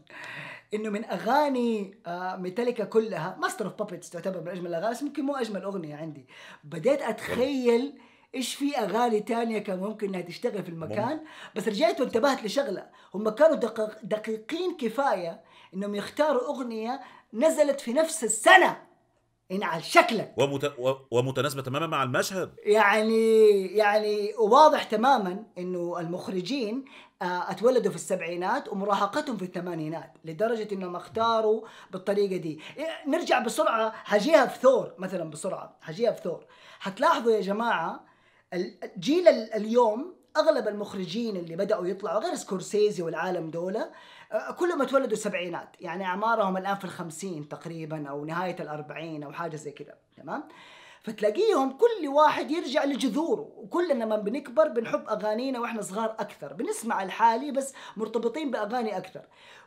انه من اغاني آه ميتاليكا كلها ماستر اوف بابتس تعتبر من اجمل الاغاني ممكن مو اجمل اغنيه عندي بديت اتخيل ايش في اغاني تانية كان ممكن انها تشتغل في المكان بس رجعت وانتبهت لشغله هم كانوا دقيقين كفايه انهم يختاروا اغنيه نزلت في نفس السنة انعل شكلك ومت... ومتناسبة تماما مع المشهد يعني يعني واضح تماما انه المخرجين آه، اتولدوا في السبعينات ومراهقتهم في الثمانينات لدرجة انهم اختاروا بالطريقة دي نرجع بسرعة هجيها في ثور مثلا بسرعة هجيها في ثور هتلاحظوا يا جماعة جيل اليوم اغلب المخرجين اللي بدأوا يطلعوا غير سكورسيزي والعالم دولة كلهم اتولدوا السبعينات يعني اعمارهم الان في الخمسين تقريبا او نهايه الاربعين او حاجه زي كذا تمام فتلاقيهم كل واحد يرجع لجذوره وكلنا لما بنكبر بنحب اغانينا واحنا صغار اكثر بنسمع الحالي بس مرتبطين باغاني اكثر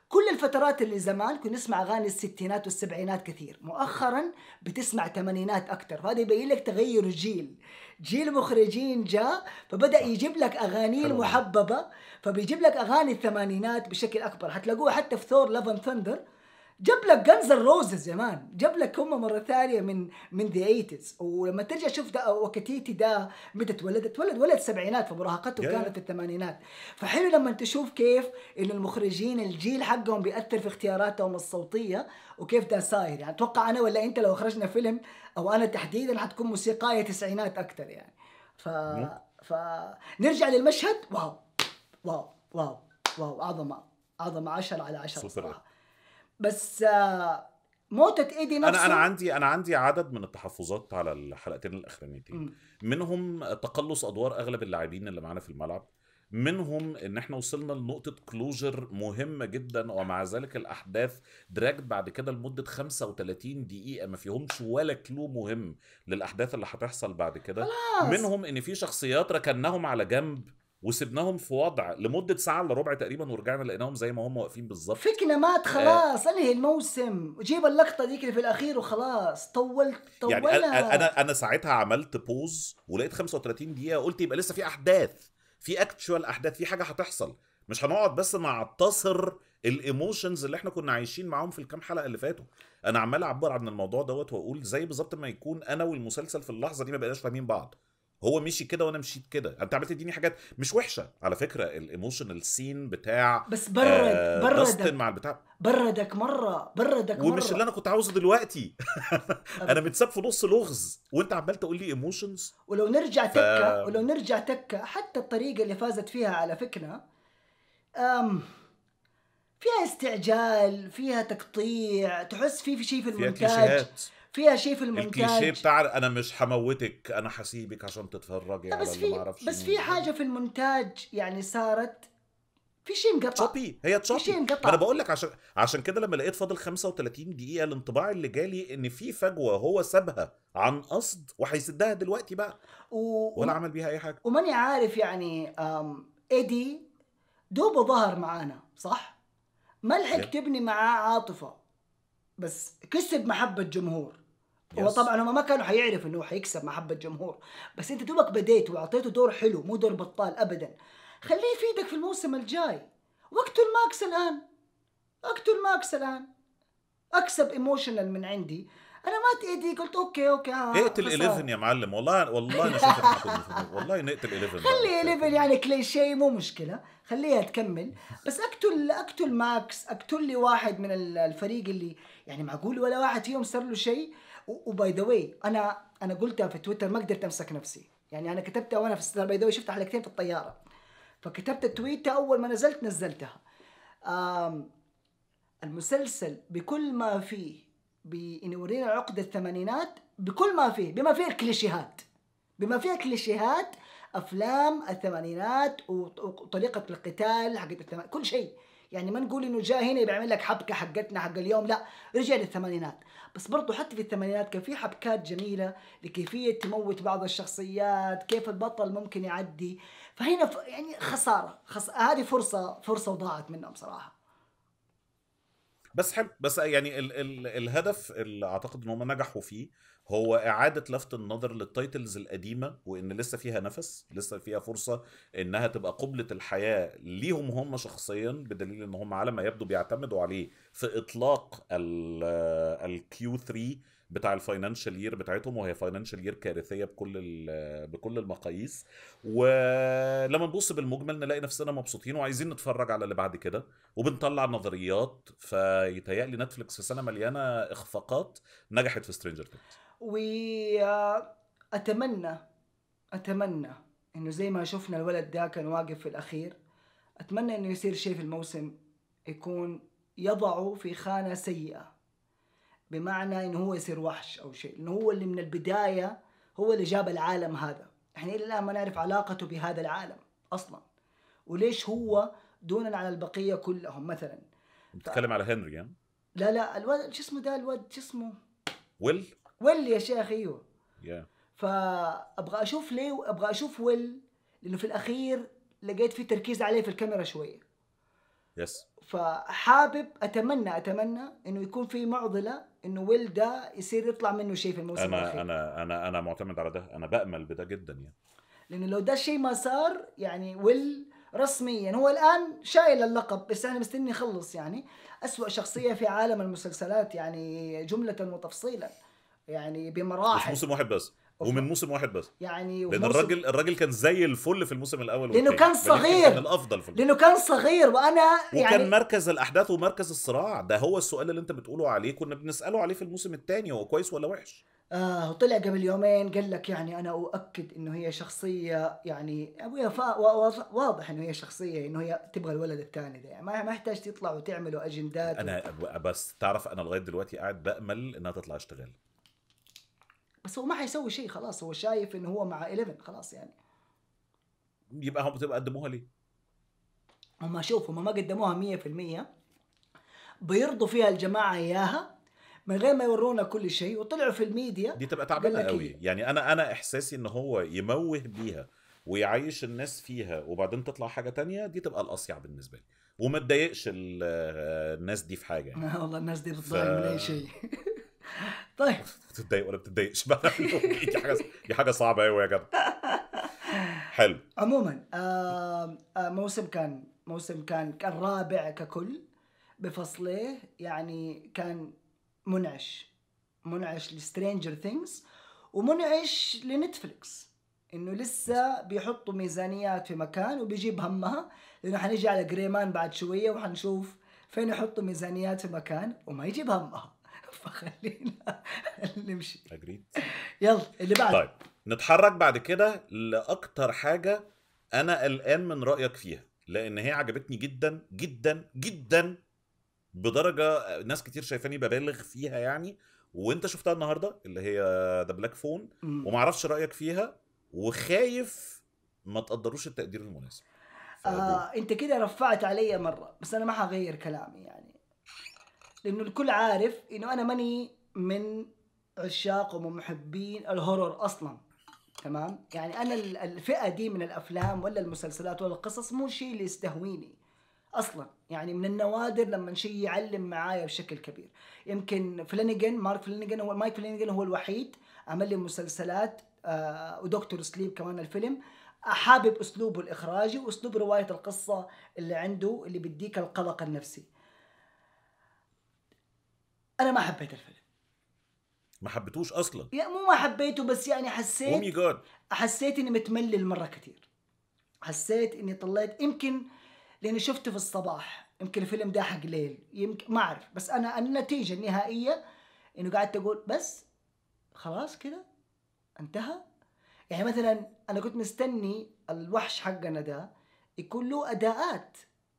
كل الفترات اللي زمان كنا نسمع اغاني الستينات والسبعينات كثير مؤخرا بتسمع الثمانينات اكثر فهذا يبين لك تغير جيل جيل مخرجين جاء فبدا يجيب لك اغاني المحببه فبيجيب لك اغاني الثمانينات بشكل اكبر حتلاقوها حتى في ثور لافن ثندر جاب لك جنز الروزز يا مان جاب لك هم مره ثانيه من من ذا ايتيز ولما ترجع شوف ده وكتيتي ده متى تولد تولد ولد السبعينات فمراهقته كانت في الثمانينات فحلو لما تشوف كيف ان المخرجين الجيل حقهم بياثر في اختياراتهم الصوتيه وكيف ده صاير يعني اتوقع انا ولا انت لو اخرجنا فيلم او انا تحديدا حتكون موسيقايه تسعينات اكثر يعني ف ف فنرجع للمشهد واو واو واو واو عظمه عظمه 10 على 10 صراحه بس آه، موتة ايدي نفسه انا انا عندي انا عندي عدد من التحفظات على الحلقتين الاخرانيتين منهم تقلص ادوار اغلب اللاعبين اللي معانا في الملعب منهم ان احنا وصلنا لنقطه كلوجر مهمه جدا ومع ذلك الاحداث دراجت بعد كده لمده 35 دقيقه ما فيهمش ولا كلو مهم للاحداث اللي هتحصل بعد كده منهم ان في شخصيات ركناهم على جنب وسبناهم في وضع لمده ساعه الا ربع تقريبا ورجعنا لقيناهم زي ما هم واقفين بالظبط فكنا مات خلاص آه. انهي الموسم جيب اللقطه ديك اللي في الاخير وخلاص طولت طولت يعني انا انا ساعتها عملت بوز ولقيت 35 دقيقه قلت يبقى لسه في احداث في اكتشوال احداث في حاجه هتحصل مش هنقعد بس نعتصر الايموشنز اللي احنا كنا عايشين معاهم في الكام حلقه اللي فاتوا انا عمال اعبر عن الموضوع دوت واقول زي بالظبط ما يكون انا والمسلسل في اللحظه دي ما بقيناش فاهمين بعض هو مشي كده وانا مشيت كده انت عملت تديني حاجات مش وحشه على فكره الايموشنال سين بتاع بس برد آه بردك مع البتاع بردك مره بردك مره ومش اللي انا كنت عاوزه دلوقتي انا متساب في نص لغز وانت عمال تقول لي ايموشنز ولو نرجع ف... تكه ولو نرجع تكه حتى الطريقه اللي فازت فيها على فكره أم فيها استعجال فيها تقطيع تحس في في شيء في المونتاج فيها فيها شيء في المونتاج الكليشيه بتاع انا مش هموتك انا هسيبك عشان تتفرجي يعني، على بس في بس في حاجه في المونتاج يعني صارت في شيء انقطع تشوبي هي تشوبي في شيء انقطع انا بقول لك عشان عشان كده لما لقيت فاضل 35 دقيقه الانطباع اللي جالي ان في فجوه هو سابها عن قصد وهيسدها دلوقتي بقى و... ولا عمل بيها اي حاجه وماني عارف يعني أم... ايدي دوبه ظهر معانا صح؟ ما لحق تبني معاه عاطفه بس كسب محبه جمهور هو طبعا هم ما كانوا حيعرف انه حيكسب محبه الجمهور بس انت دوبك بديت واعطيته دور حلو مو دور بطال ابدا خليه يفيدك في الموسم الجاي واقتل ماكس الان اقتل ماكس الان اكسب ايموشنال من عندي انا ما تأدي قلت اوكي اوكي اه اقتل 11 يا معلم والله والله انا شايف والله نقتل 11 خلي 11 يعني كليشيه مو مشكله خليها تكمل بس اقتل اقتل ماكس اقتل لي واحد من الفريق اللي يعني معقول ولا واحد فيهم صار له شيء وباي ذا واي انا انا قلتها في تويتر ما قدرت امسك نفسي يعني انا كتبتها وانا في باي ذا واي شفت حلقتين في الطياره فكتبت التويته اول ما نزلت نزلتها المسلسل بكل ما فيه بينورينا يورينا الثمانينات بكل ما فيه بما فيه الكليشيهات بما فيه كليشيهات افلام الثمانينات وطريقه القتال حقت كل شيء يعني ما نقول انه جاء هنا بيعمل لك حبكه حقتنا حق اليوم لا رجع للثمانينات بس برضه حتى في الثمانينات كان في حبكات جميله لكيفيه تموت بعض الشخصيات كيف البطل ممكن يعدي فهنا يعني خساره خس... هذه فرصه فرصه وضاعت منهم صراحه بس حلو بس يعني ال ال الهدف اللي اعتقد ان هم نجحوا فيه هو اعاده لفت النظر للتايتلز القديمه وان لسه فيها نفس لسه فيها فرصه انها تبقى قبله الحياه ليهم هم شخصيا بدليل ان هم على ما يبدو بيعتمدوا عليه في اطلاق الكيو 3 آه، بتاع الفاينانشال يير بتاعتهم وهي فاينانشال يير كارثيه بكل آه، بكل المقاييس ولما نبص بالمجمل نلاقي نفسنا مبسوطين وعايزين نتفرج على اللي بعد كده وبنطلع نظريات فيتهيألي نتفليكس في سنه مليانه اخفاقات نجحت في سترينجر ثينجز وأتمنى أتمنى إنه زي ما شفنا الولد ده كان واقف في الأخير أتمنى إنه يصير شيء في الموسم يكون يضعه في خانة سيئة بمعنى إنه هو يصير وحش أو شيء إنه هو اللي من البداية هو اللي جاب العالم هذا إحنا إلى الآن ما نعرف علاقته بهذا العالم أصلا وليش هو دونا على البقية كلهم مثلا بتتكلم ف... على هنري يعني؟ لا لا الولد شو اسمه ده الولد شو اسمه؟ ويل ويل يا شيخ ايوه yeah. فابغى اشوف ليه وابغى اشوف ويل لانه في الاخير لقيت في تركيز عليه في الكاميرا شويه يس yes. فحابب اتمنى اتمنى انه يكون في معضله انه ويل ده يصير يطلع منه شيء في الموسم انا الأخير. انا انا انا معتمد على ده انا بامل بده جدا يعني لانه لو ده الشيء ما صار يعني ويل رسميا هو الان شايل اللقب بس انا مستني يخلص يعني اسوأ شخصيه في عالم المسلسلات يعني جمله وتفصيلا يعني بمراحل مش موسم واحد بس هو من موسم واحد بس يعني لان الراجل الراجل كان زي الفل في الموسم الاول لانه كان صغير كان الافضل في لانه كان صغير وانا يعني وكان مركز الاحداث ومركز الصراع ده هو السؤال اللي انت بتقوله عليه كنا بنساله عليه في الموسم الثاني هو كويس ولا وحش آه وطلع قبل يومين قال لك يعني انا اؤكد انه هي شخصيه يعني ابويا واضح انه هي شخصيه انه هي تبغى الولد الثاني ده يعني ما يحتاج تطلع وتعملوا اجندات انا و... بس تعرف انا لغايه دلوقتي قاعد بامل انها تطلع اشتغل بس هو ما حيسوي شيء خلاص هو شايف انه هو مع 11 خلاص يعني يبقى هم تبقى قدموها ليه؟ هم شوف هم ما قدموها 100% بيرضوا فيها الجماعه اياها من غير ما يورونا كل شيء وطلعوا في الميديا دي تبقى تعبانه قوي إيه؟ يعني انا انا احساسي ان هو يموه بيها ويعيش الناس فيها وبعدين تطلع حاجه تانية دي تبقى الاصيع بالنسبه لي وما تضايقش الناس دي في حاجه يعني. والله الناس دي بتضايق ف... من اي شيء طيب بتتضايق ولا بتتضايقش بقى دي حاجه دي حاجه صعبه قوي يا جدع حلو عموما آه، موسم كان موسم كان كان رابع ككل بفصليه يعني كان منعش منعش لسترينجر ثينجز ومنعش لنتفليكس انه لسه بيحطوا ميزانيات في مكان وبيجيب همها لانه حنيجي على جريمان بعد شويه وحنشوف فين يحطوا ميزانيات في مكان وما يجيب همها فخلينا نمشي اجريت يلا اللي بعده طيب نتحرك بعد كده لاكتر حاجه انا قلقان من رايك فيها لان هي عجبتني جدا جدا جدا بدرجه ناس كتير شايفاني ببالغ فيها يعني وانت شفتها النهارده اللي هي ذا بلاك فون ومعرفش رايك فيها وخايف ما تقدروش التقدير المناسب آه، انت كده رفعت عليا مره بس انا ما هغير كلامي يعني لانه الكل عارف انه انا ماني من عشاق ومحبين الهورر اصلا تمام يعني انا الفئه دي من الافلام ولا المسلسلات ولا القصص مو شيء اللي يستهويني اصلا يعني من النوادر لما شيء يعلم معايا بشكل كبير يمكن فلينيجن مارك فلينيجن هو مايك فلينيجن هو الوحيد عمل لي مسلسلات آه ودكتور سليب كمان الفيلم حابب اسلوبه الاخراجي واسلوب روايه القصه اللي عنده اللي بيديك القلق النفسي انا ما حبيت الفيلم ما حبيتوش اصلا يا مو ما حبيته بس يعني حسيت اومي oh جاد حسيت اني متملل مره كثير حسيت اني طلعت يمكن لاني شفته في الصباح يمكن الفيلم ده حق ليل يمكن ما اعرف بس انا النتيجه النهائيه انه قعدت اقول بس خلاص كده انتهى يعني مثلا انا كنت مستني الوحش حقنا ده يكون له اداءات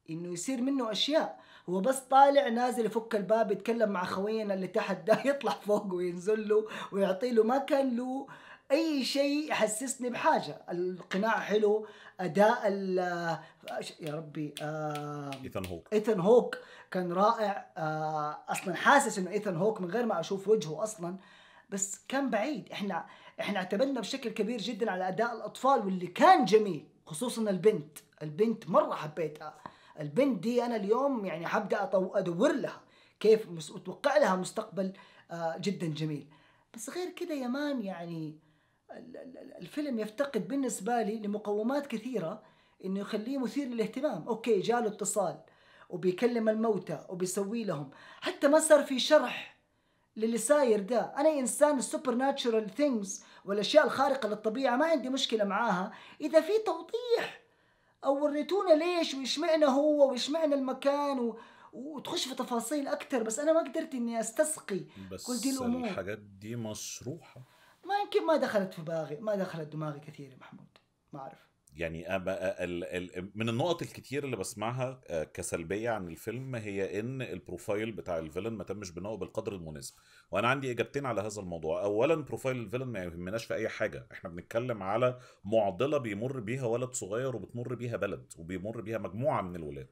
انه يصير منه اشياء هو بس طالع نازل يفك الباب يتكلم مع خوينا اللي تحت ده يطلع فوق وينزل له ويعطي له ما كان له اي شيء يحسسني بحاجه القناع حلو اداء ال آه، يا ربي ايثن هوك ايثن هوك كان رائع آه، اصلا حاسس انه ايثن هوك من غير ما اشوف وجهه اصلا بس كان بعيد احنا احنا اعتمدنا بشكل كبير جدا على اداء الاطفال واللي كان جميل خصوصا البنت البنت مره حبيتها البنت دي انا اليوم يعني حبدا ادور لها كيف متوقع لها مستقبل آه، جدا جميل بس غير كده يا مان يعني الفيلم يفتقد بالنسبة لي لمقومات كثيرة انه يخليه مثير للاهتمام اوكي جاله اتصال وبيكلم الموتى وبيسوي لهم حتى ما صار في شرح للي ساير ده انا انسان السوبر ناتشرال ثينجز والاشياء الخارقه للطبيعه ما عندي مشكله معاها اذا في توضيح او وريتونا ليش واشمعنى هو واشمعنى المكان و... وتخش في تفاصيل اكثر بس انا ما قدرت اني استسقي بس كل دي الامور الحاجات دي مشروحه ما يمكن ما دخلت في باغي ما دخلت دماغي كثير يا محمود ما اعرف يعني من النقط الكتير اللي بسمعها آه، كسلبيه عن الفيلم هي ان البروفايل بتاع الفيلن ما تمش بناؤه بالقدر المناسب وانا عندي اجابتين على هذا الموضوع اولا بروفايل الفيلن ما يهمناش في اي حاجه احنا بنتكلم على معضله بيمر بيها ولد صغير وبتمر بيها بلد وبيمر بيها مجموعه من الولاد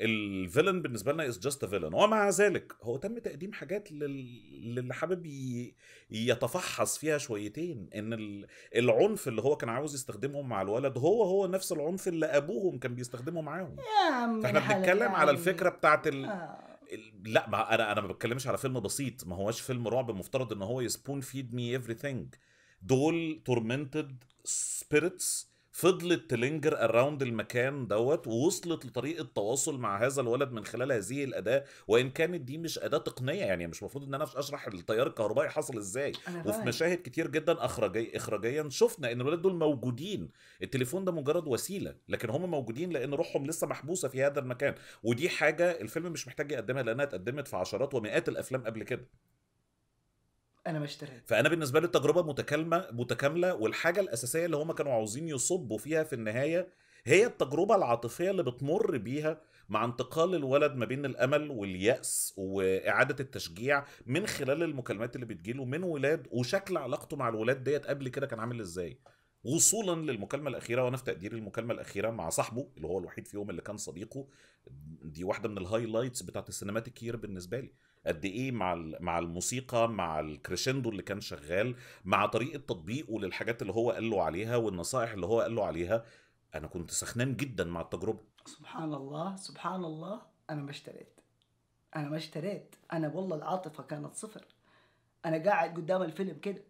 الفيلن بالنسبه لنا از جاست فيلن ومع ذلك هو تم تقديم حاجات لل... للي حابب يتفحص فيها شويتين ان العنف اللي هو كان عاوز يستخدمه مع الولد هو هو نفس العنف اللي ابوهم كان بيستخدمه معاهم فاحنا بنتكلم على يعني. الفكره بتاعت ال... آه. لا ما انا انا ما بتكلمش على فيلم بسيط ما هواش فيلم رعب مفترض ان هو يسبون فيد مي ايفري ثينج دول تورمنتد سبيريتس فضلت تلينجر اراوند المكان دوت ووصلت لطريقه تواصل مع هذا الولد من خلال هذه الاداه وان كانت دي مش اداه تقنيه يعني مش المفروض ان انا اشرح التيار الكهربائي حصل ازاي وفي مشاهد كتير جدا اخراجي اخراجيا شفنا ان الولاد دول موجودين التليفون ده مجرد وسيله لكن هم موجودين لان روحهم لسه محبوسه في هذا المكان ودي حاجه الفيلم مش محتاج يقدمها لانها اتقدمت في عشرات ومئات الافلام قبل كده انا ما اشتريت فانا بالنسبه لي التجربه متكامله متكامله والحاجه الاساسيه اللي هم كانوا عاوزين يصبوا فيها في النهايه هي التجربه العاطفيه اللي بتمر بيها مع انتقال الولد ما بين الامل والياس واعاده التشجيع من خلال المكالمات اللي بتجيله من ولاد وشكل علاقته مع الولاد ديت قبل كده كان عامل ازاي وصولا للمكالمه الاخيره وانا في تقديري المكالمه الاخيره مع صاحبه اللي هو الوحيد فيهم اللي كان صديقه دي واحده من الهايلايتس بتاعت السينماتيك كير بالنسبه لي قد ايه مع مع الموسيقى مع الكريشندو اللي كان شغال مع طريقه تطبيقه للحاجات اللي هو قال له عليها والنصائح اللي هو قال له عليها انا كنت سخنان جدا مع التجربه سبحان الله سبحان الله انا ما اشتريت انا ما اشتريت انا والله العاطفه كانت صفر انا قاعد قدام الفيلم كده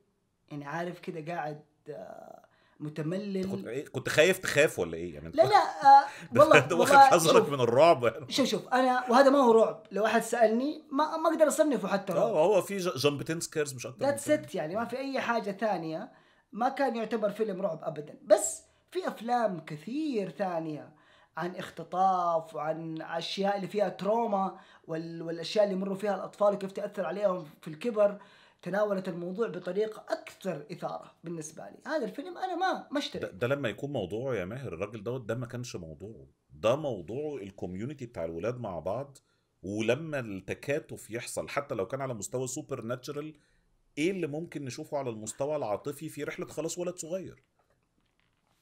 يعني عارف كده قاعد آه متملل كنت, ايه؟ كنت خايف تخاف ولا ايه يعني لا لا آه والله ده واخد حذرك من الرعب يعني. شوف شوف انا وهذا ما هو رعب لو احد سالني ما ما اقدر اصنفه حتى رعب آه، هو في جامبتين سكيرز مش اكتر ذاتس ست يعني ما في اي حاجه ثانيه ما كان يعتبر فيلم رعب ابدا بس في افلام كثير ثانيه عن اختطاف وعن اشياء اللي فيها تروما والاشياء اللي يمروا فيها الاطفال وكيف تاثر عليهم في الكبر تناولت الموضوع بطريقه اكثر اثاره بالنسبه لي هذا الفيلم انا ما ما اشتريت ده, ده لما يكون موضوعه يا ماهر الراجل دوت ده ما كانش موضوعه ده موضوعه الكوميونتي بتاع الولاد مع بعض ولما التكاتف يحصل حتى لو كان على مستوى سوبر ناتشرال ايه اللي ممكن نشوفه على المستوى العاطفي في رحله خلاص ولد صغير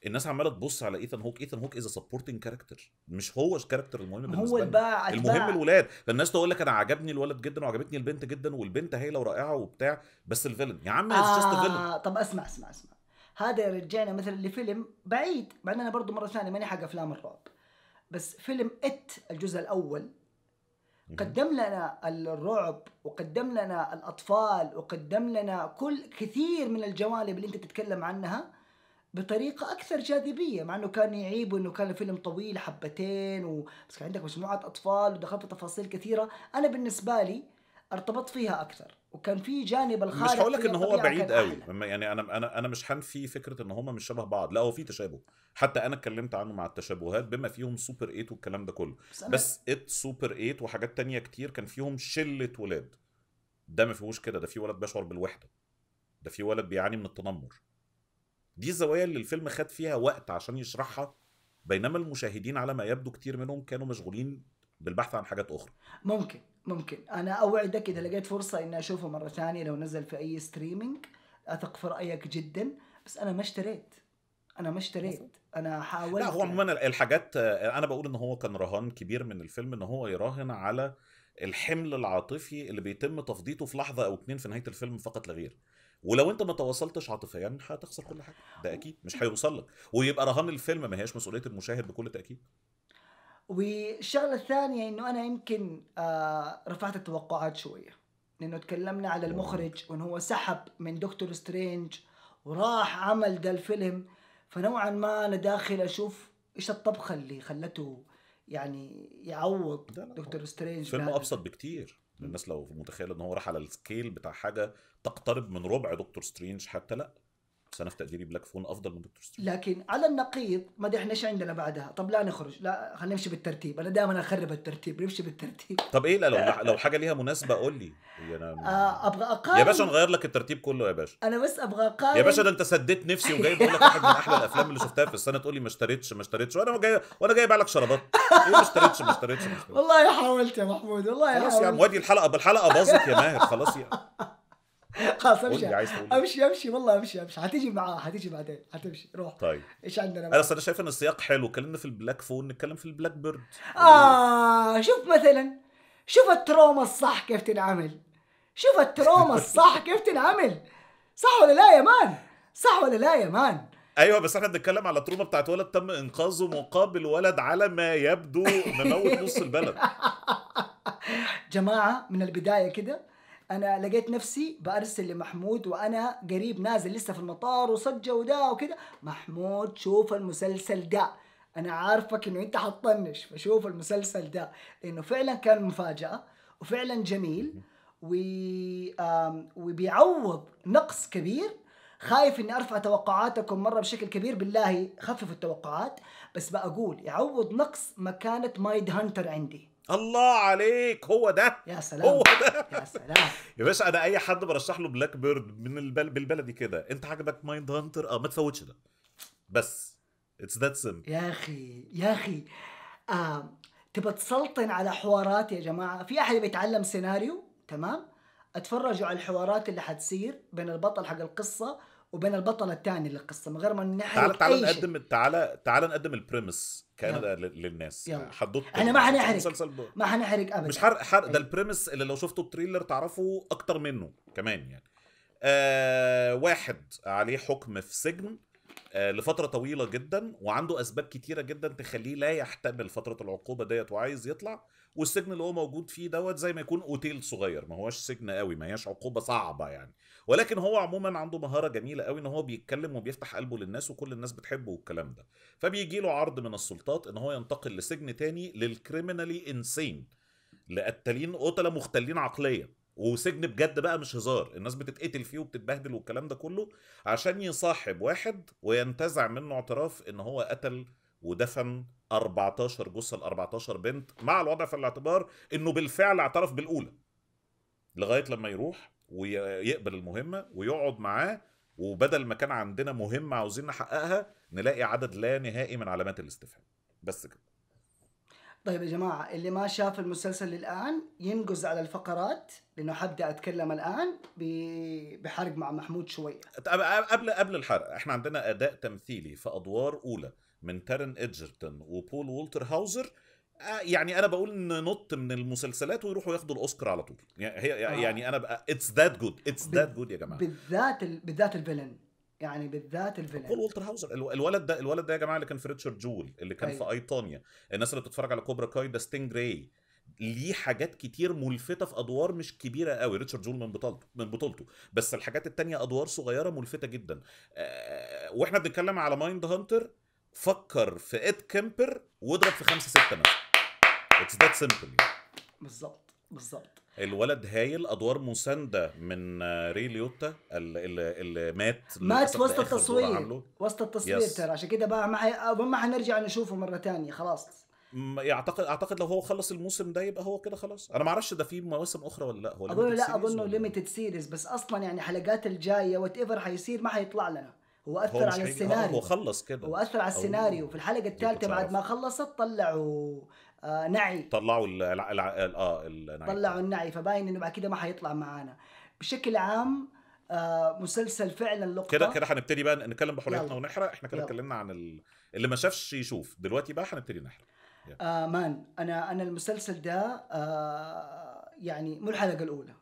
الناس عماله تبص على ايثان هوك ايثان هوك از سبورتنج كاركتر مش هو الكاركتر المهم بالنسبه هو الباع المهم الولاد فالناس تقول لك انا عجبني الولد جدا وعجبتني البنت جدا والبنت هايله ورائعه وبتاع بس الفيلن يا عم آه جاست فيلن طب اسمع اسمع اسمع هذا رجعنا مثلا لفيلم بعيد مع انا برضه مره ثانيه ماني حق افلام الرعب بس فيلم ات الجزء الاول قدم لنا الرعب وقدم لنا الاطفال وقدم لنا كل كثير من الجوانب اللي انت تتكلم عنها بطريقه اكثر جاذبيه مع انه كان يعيب انه كان الفيلم طويل حبتين و... بس كان عندك مجموعه اطفال ودخلت في تفاصيل كثيره انا بالنسبه لي ارتبط فيها اكثر وكان في جانب الخارج مش هقول لك ان هو بعيد قوي يعني انا انا انا مش هنفي فكره ان هما مش شبه بعض لا هو في تشابه حتى انا اتكلمت عنه مع التشابهات بما فيهم سوبر 8 والكلام ده كله بس, بس ات سوبر 8 وحاجات تانية كتير كان فيهم شله ولاد ده ما فيهوش كده ده في ولد بيشعر بالوحده ده في ولد بيعاني من التنمر دي الزوايا اللي الفيلم خد فيها وقت عشان يشرحها بينما المشاهدين على ما يبدو كتير منهم كانوا مشغولين بالبحث عن حاجات اخرى ممكن ممكن انا اوعدك اذا لقيت فرصه اني اشوفه مره ثانيه لو نزل في اي ستريمينج اثق في رايك جدا بس انا ما اشتريت انا ما اشتريت انا حاولت لا هو عموما الحاجات انا بقول ان هو كان رهان كبير من الفيلم ان هو يراهن على الحمل العاطفي اللي بيتم تفضيته في لحظه او اتنين في نهايه الفيلم فقط لا غير ولو انت ما تواصلتش عاطفيا هتخسر كل حاجه ده اكيد مش هيوصل لك ويبقى رهان الفيلم ما هياش مسؤوليه المشاهد بكل تاكيد والشغله الثانيه انه انا يمكن آه رفعت التوقعات شويه لانه تكلمنا على المخرج وان هو سحب من دكتور سترينج وراح عمل ده الفيلم فنوعا ما انا داخل اشوف ايش الطبخه اللي خلته يعني يعوض دكتور سترينج فيلم ابسط بكتير الناس لو متخيله ان هو راح على السكيل بتاع حاجه تقترب من ربع دكتور سترينج حتى لا سنه في تقديري بلاك فون افضل من دكتور سترينج لكن على النقيض ما احنا ايش عندنا بعدها طب لا نخرج لا خلينا نمشي بالترتيب انا دائما اخرب الترتيب نمشي بالترتيب طب ايه لا لو لو حاجه ليها مناسبه قول لي انا آه، ابغى اقارن يا باشا نغير لك الترتيب كله يا باشا انا بس ابغى اقارن يا باشا ده انت سديت نفسي وجايب بقول لك واحد من احلى الافلام اللي شفتها في السنه تقول لي ما اشتريتش ما اشتريتش وانا جاي وانا جايب لك شرابات ايه ما اشتريتش ما اشتريتش والله حاولت يا محمود والله حاولت خلاص يا عم وادي الحلقه بالحلقه باظت يا ماهر خلاص يا خلاص امشي امشي امشي والله امشي امشي حتيجي معاه حتيجي بعدين حتمشي روح طيب ايش عندنا انا انا شايف ان السياق حلو كلمنا في البلاك فون نتكلم في البلاك بيرد اه شوف مثلا شوف التروما الصح كيف تنعمل شوف التروما الصح كيف تنعمل صح ولا لا يا مان صح ولا لا يا مان ايوه بس احنا بنتكلم على تروما بتاعت ولد تم انقاذه مقابل ولد على ما يبدو مموت نص البلد جماعه من البدايه كده انا لقيت نفسي بارسل لمحمود وانا قريب نازل لسه في المطار وصجه ودا وكده محمود شوف المسلسل ده انا عارفك انه انت حتطنش فشوف المسلسل ده لانه فعلا كان مفاجاه وفعلا جميل و... وبيعوض نقص كبير خايف اني ارفع توقعاتكم مره بشكل كبير بالله خففوا التوقعات بس بقول يعوض نقص مكانه مايد هانتر عندي الله عليك هو ده يا سلام هو ده يا سلام يا باشا انا اي حد برشح له بلاك بيرد من البل... بالبلدي كده انت عجبك مايند هانتر اه ما تفوتش ده بس اتس ذات سيمبل يا اخي يا اخي آه، تبى تسلطن على حوارات يا جماعه في احد بيتعلم سيناريو تمام اتفرجوا على الحوارات اللي حتصير بين البطل حق القصه وبين البطل الثاني للقصه من غير ما نحرق تعال تعال نقدم تعال تعال نقدم البريمس كندا للناس حدوت احنا ما هنحرق ما هنحرق ابدا مش حرق حرق ده أيوة. البريمس اللي لو شفتوا التريلر تعرفوا اكتر منه كمان يعني آه واحد عليه حكم في سجن آه لفتره طويله جدا وعنده اسباب كتيره جدا تخليه لا يحتمل فتره العقوبه ديت وعايز يطلع والسجن اللي هو موجود فيه دوت زي ما يكون اوتيل صغير ما هوش سجن قوي ما هياش عقوبه صعبه يعني ولكن هو عموما عنده مهاره جميله قوي ان هو بيتكلم وبيفتح قلبه للناس وكل الناس بتحبه والكلام ده فبيجي له عرض من السلطات ان هو ينتقل لسجن تاني للكريمنالي انسين لقتالين قتله مختلين عقليا وسجن بجد بقى مش هزار الناس بتتقتل فيه وبتتبهدل والكلام ده كله عشان يصاحب واحد وينتزع منه اعتراف ان هو قتل ودفن 14 جثه ل 14 بنت مع الوضع في الاعتبار انه بالفعل اعترف بالاولى لغايه لما يروح ويقبل المهمه ويقعد معاه وبدل ما كان عندنا مهمه عاوزين نحققها نلاقي عدد لا نهائي من علامات الاستفهام بس كده طيب يا جماعة اللي ما شاف المسلسل الآن ينقز على الفقرات لأنه حبدأ أتكلم الآن بحرق مع محمود شوية قبل قبل الحرق احنا عندنا أداء تمثيلي في أدوار أولى من تارن إدجرتون وبول وولتر هاوزر آه، يعني انا بقول ان نط من المسلسلات ويروحوا ياخدوا الاوسكار على طول يعني هي آه. يعني انا بقى اتس ذات جود اتس ذات جود يا جماعه بالذات ال... بالذات الفيلن يعني بالذات الفيلن بول والتر هاوزر الولد ده الولد ده يا جماعه اللي كان في ريتشارد جول اللي كان أيوه. في ايطانيا الناس اللي بتتفرج على كوبرا كاي ده ستينج راي ليه حاجات كتير ملفتة في أدوار مش كبيرة قوي ريتشارد جول من بطولته من بطولته بس الحاجات التانية أدوار صغيرة ملفتة جدا أه واحنا بنتكلم على مايند هانتر فكر في اد كيمبر واضرب في خمسة ستة مثلا اتس ذات سمبل بالظبط بالظبط الولد هايل ادوار مسانده من ري ليوتا اللي, اللي مات مات وسط التصوير وسط التصوير ترى عشان كده بقى ما حنرجع نشوفه مره تانية خلاص اعتقد اعتقد لو هو خلص الموسم ده يبقى هو كده خلاص انا ما اعرفش ده في مواسم اخرى ولا لا هو اظن لا اظنه ليميتد سيريز بس اصلا يعني حلقات الجايه وات ايفر هيصير ما هيطلع لنا واثر على آه، السيناريو وخلص كده واثر على السيناريو في الحلقه الثالثه بعد ما خلصت طلعوا آه نعي طلعوا ال اه النعي طلعوا النعي فباين انه بعد كده ما حيطلع معانا بشكل عام آه مسلسل فعلا لقطه كده كده هنبتدي بقى نتكلم بحريتنا ونحرق احنا كده اتكلمنا عن ال... اللي ما شافش يشوف دلوقتي بقى هنبتدي نحرق آه مان انا انا المسلسل ده آه يعني مو الحلقه الاولى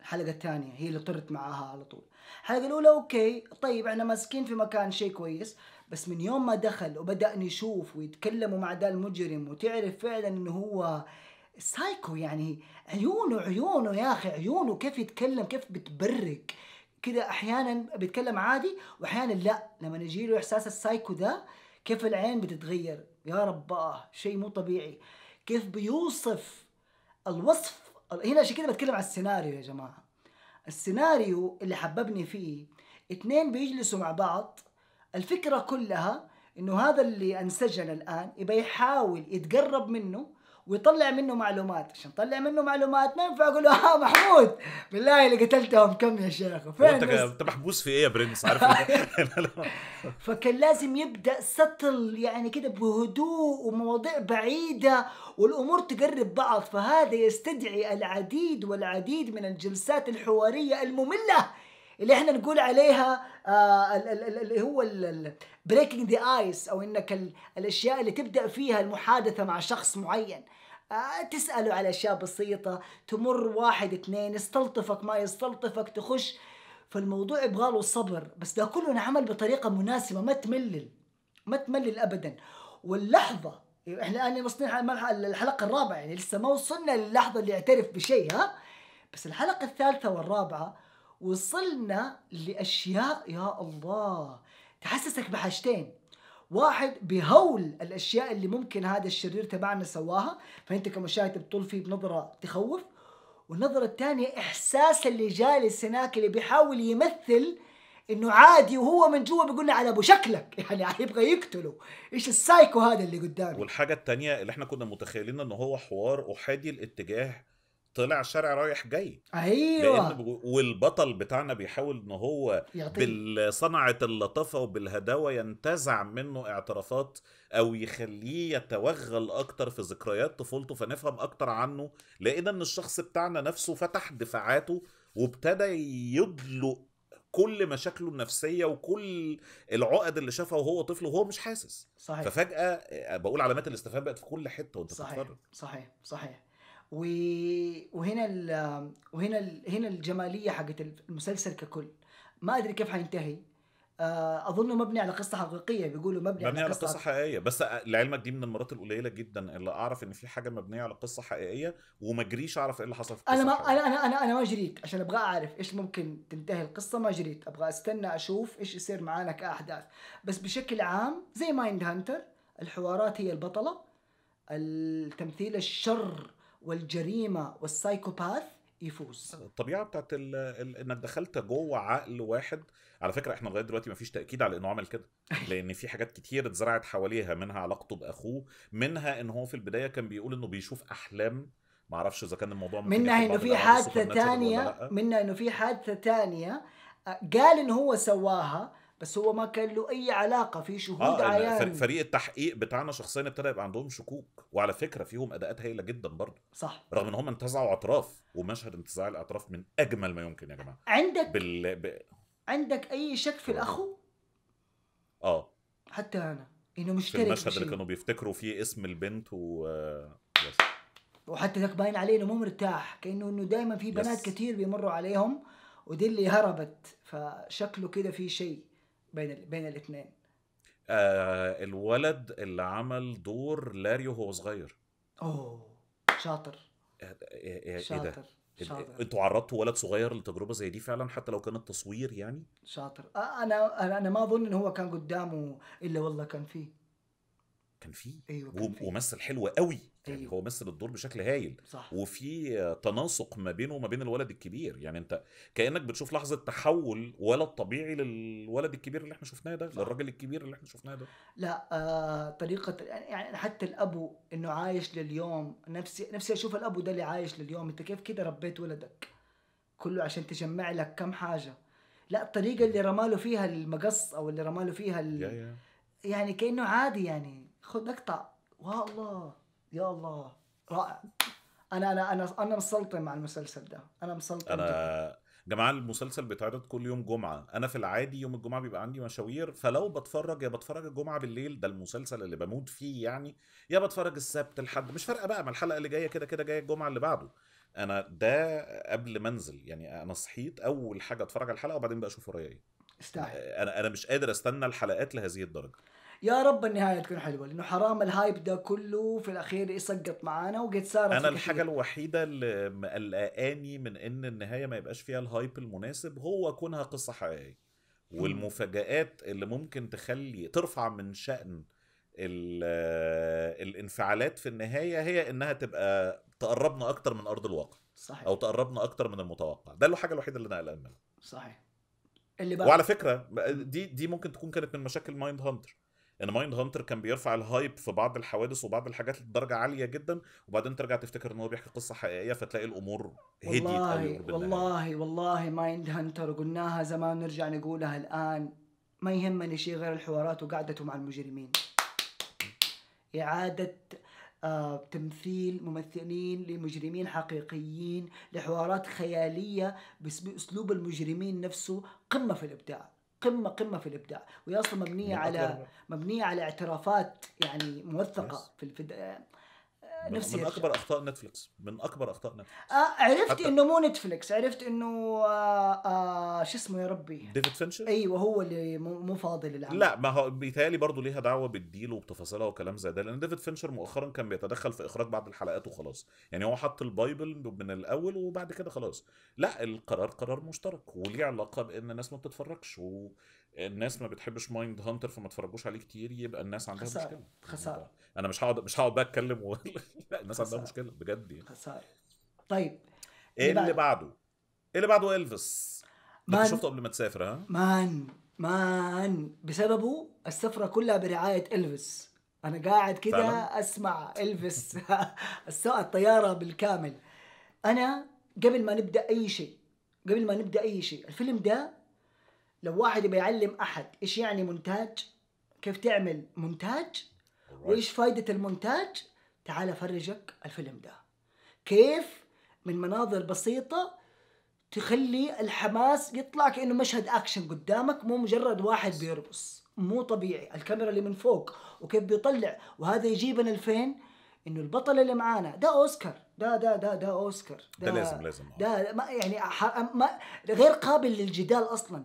الحلقه الثانيه هي اللي طرت معاها على طول الحلقه الاولى اوكي طيب احنا ماسكين في مكان شيء كويس بس من يوم ما دخل وبدا نشوف ويتكلموا مع ذا المجرم وتعرف فعلا انه هو سايكو يعني عيونه عيونه يا اخي عيونه كيف يتكلم كيف بتبرق كذا احيانا بيتكلم عادي واحيانا لا لما يجي له احساس السايكو ده كيف العين بتتغير يا رباه شيء مو طبيعي كيف بيوصف الوصف هنا عشان كذا بتكلم على السيناريو يا جماعه السيناريو اللي حببني فيه اتنين بيجلسوا مع بعض الفكرة كلها انه هذا اللي انسجن الان يبقى يحاول يتقرب منه ويطلع منه معلومات عشان طلع منه معلومات ما ينفع اقول له ها آه، محمود بالله اللي قتلتهم كم يا شيخ فين انت محبوس في ايه يا برنس عارف فكان لازم يبدا سطل يعني كده بهدوء ومواضيع بعيده والامور تقرب بعض فهذا يستدعي العديد والعديد من الجلسات الحواريه الممله اللي احنا نقول عليها آه، اللي هو بريكنج ذا ايس او انك ال... الاشياء اللي تبدا فيها المحادثه مع شخص معين آه، تسأله على أشياء بسيطة تمر واحد اثنين يستلطفك ما يستلطفك تخش فالموضوع يبغى له صبر بس ده كله انعمل بطريقة مناسبة ما تملل ما تملل أبدا واللحظة احنا الآن وصلنا الحلقة الرابعة يعني لسه ما وصلنا للحظة اللي اعترف بشيء ها بس الحلقة الثالثة والرابعة وصلنا لأشياء يا الله تحسسك بحاجتين واحد بهول الاشياء اللي ممكن هذا الشرير تبعنا سواها فانت كمشاهد بتطل فيه بنظره تخوف والنظره الثانيه احساس اللي جالس هناك اللي بيحاول يمثل انه عادي وهو من جوا بيقول على ابو شكلك يعني يبغى يقتله ايش السايكو هذا اللي قدامي والحاجه الثانيه اللي احنا كنا متخيلين انه هو حوار احادي الاتجاه طلع شارع رايح جاي ايوه لأن والبطل بتاعنا بيحاول ان هو بالصنعه اللطافه وبالهداوه ينتزع منه اعترافات او يخليه يتوغل اكتر في ذكريات طفولته فنفهم اكتر عنه لقينا ان الشخص بتاعنا نفسه فتح دفاعاته وابتدى يدلق كل مشاكله النفسيه وكل العقد اللي شافها وهو طفل وهو مش حاسس صحيح ففجاه آه، بقول علامات الاستفهام بقت في كل حته وانت صحيح صحيح صحيح وهنا ال وهنا ال هنا الجماليه حقت المسلسل ككل ما ادري كيف حينتهي آه، اظنه مبني على قصه حقيقيه بيقولوا مبني, مبني على قصه, قصة حقيقيه بس لعلمك دي من المرات القليله جدا اللي اعرف ان في حاجه مبنيه على قصه حقيقيه وما جريش اعرف ايه اللي حصل في القصه انا ما انا انا انا انا ما جريت عشان ابغى اعرف ايش ممكن تنتهي القصه ما جريت ابغى استنى اشوف ايش يصير معانا كاحداث بس بشكل عام زي مايند هانتر الحوارات هي البطله التمثيل الشر والجريمه والسايكوباث يفوز الطبيعه بتاعت الـ الـ انك دخلت جوه عقل واحد على فكره احنا لغايه دلوقتي ما فيش تاكيد على انه عمل كده لان في حاجات كتير اتزرعت حواليها منها علاقته باخوه منها ان هو في البدايه كان بيقول انه بيشوف احلام ما اعرفش اذا كان الموضوع منها انه في حادثه ثانيه منها آه، انه في حادثه ثانيه قال ان هو سواها بس هو ما كان له اي علاقه في شهود آه عيان فريق التحقيق بتاعنا شخصيا ابتدى يبقى عندهم شكوك وعلى فكره فيهم اداءات هايله جدا برضه صح رغم ان هم انتزعوا اعتراف ومشهد انتزاع الاعتراف من اجمل ما يمكن يا جماعه عندك بال... ب... عندك اي شك في الاخو اه حتى انا انه مشترك في المشهد اللي كانوا بيفتكروا فيه اسم البنت و يس. وحتى ذاك باين عليه انه مو مرتاح كانه انه دايما في بنات يس. كتير بيمروا عليهم ودي اللي هربت فشكله كده في شيء بين بين الاثنين آه الولد اللي عمل دور لاريو هو صغير اوه شاطر إيه شاطر آه، آه، إيه ده؟ شاطر انتوا عرضتوا ولد صغير لتجربه زي دي فعلا حتى لو كان التصوير يعني شاطر انا انا ما اظن ان هو كان قدامه الا والله كان فيه كان فيه أيوة ومثل حلو قوي يعني أيوة. هو مثل الدور بشكل هايل صح. وفي تناسق ما بينه وما بين الولد الكبير يعني انت كانك بتشوف لحظه تحول ولد طبيعي للولد الكبير اللي احنا شفناه ده صح. للراجل الكبير اللي احنا شفناه ده لا آه طريقه يعني،, يعني حتى الابو انه عايش لليوم نفسي نفسي اشوف الابو ده اللي عايش لليوم انت كيف كده ربيت ولدك كله عشان تجمع لك كم حاجه لا الطريقه اللي رماله فيها المقص او اللي رماله فيها ال... يا يا. يعني كانه عادي يعني خذ اقطع والله يا الله رائع انا انا انا انا مسلطن مع المسلسل ده انا مسلطن انا جماعه المسلسل بيتعرض كل يوم جمعه انا في العادي يوم الجمعه بيبقى عندي مشاوير فلو بتفرج يا بتفرج الجمعه بالليل ده المسلسل اللي بموت فيه يعني يا بتفرج السبت الحد مش فارقه بقى ما الحلقه اللي جايه كده كده جايه الجمعه اللي بعده انا ده قبل ما انزل يعني انا صحيت اول حاجه اتفرج على الحلقه وبعدين بقى اشوف ورايا ايه انا انا مش قادر استنى الحلقات لهذه الدرجه يا رب النهايه تكون حلوه لانه حرام الهايب ده كله في الاخير يسقط معانا وقد صار انا الحاجه الوحيده اللي مقلقاني من ان النهايه ما يبقاش فيها الهايب المناسب هو كونها قصه حقيقيه والمفاجات اللي ممكن تخلي ترفع من شأن الانفعالات في النهايه هي انها تبقى تقربنا اكتر من ارض الواقع صحيح او تقربنا اكتر من المتوقع ده الحاجه الوحيده اللي انا قلقان منها صحيح اللي بقى... وعلى فكره دي دي ممكن تكون كانت من مشاكل مايند هانتر ان مايند هانتر كان بيرفع الهايب في بعض الحوادث وبعض الحاجات لدرجه عاليه جدا وبعدين ترجع تفتكر ان هو بيحكي قصه حقيقيه فتلاقي الامور هديت والله والله والله مايند هانتر قلناها زمان نرجع نقولها الان ما يهمني شيء غير الحوارات وقعدته مع المجرمين اعاده آه، تمثيل ممثلين لمجرمين حقيقيين لحوارات خياليه باسلوب المجرمين نفسه قمه في الابداع قمه قمه في الابداع وهي اصلا مبنيه على مبنيه على اعترافات يعني موثقه في نفسي من اكبر اخطاء نتفلكس من اكبر اخطاء نتفلكس آه عرفت انه مو نتفلكس عرفت انه آه آه شو اسمه يا ربي ديفيد فينشر ايوه هو اللي مو فاضي للعمل لا ما هو بيتهيألي برضه ليها دعوه بالديل وبتفاصيلها وكلام زي ده لان ديفيد فينشر مؤخرا كان بيتدخل في اخراج بعض الحلقات وخلاص يعني هو حط البايبل من الاول وبعد كده خلاص لا القرار قرار مشترك وليه علاقه بان الناس ما بتتفرجش و... الناس ما بتحبش مايند هانتر فما تفرجوش عليه كتير يبقى الناس عندها خسارة. مشكله خساره انا مش هقعد مش هقعد بقى اتكلم و... لا الناس خسارة. عندها مشكله بجد يعني خساره طيب ايه اللي, اللي بعده؟ ايه اللي بعده الفيس؟ مان شفته قبل ما تسافر ها؟ مان مان بسببه السفره كلها برعايه الفيس انا قاعد كده اسمع الفيس الطياره بالكامل انا قبل ما نبدا اي شيء قبل ما نبدا اي شيء الفيلم ده لو واحد يبي يعلم احد ايش يعني مونتاج كيف تعمل مونتاج وايش فائده المونتاج تعال افرجك الفيلم ده كيف من مناظر بسيطه تخلي الحماس يطلع كانه مشهد اكشن قدامك مو مجرد واحد بيرقص مو طبيعي الكاميرا اللي من فوق وكيف بيطلع وهذا يجيبنا لفين انه البطل اللي معانا ده اوسكار ده ده ده ده اوسكار ده, ده لازم لازم ده ما يعني ما غير قابل للجدال اصلا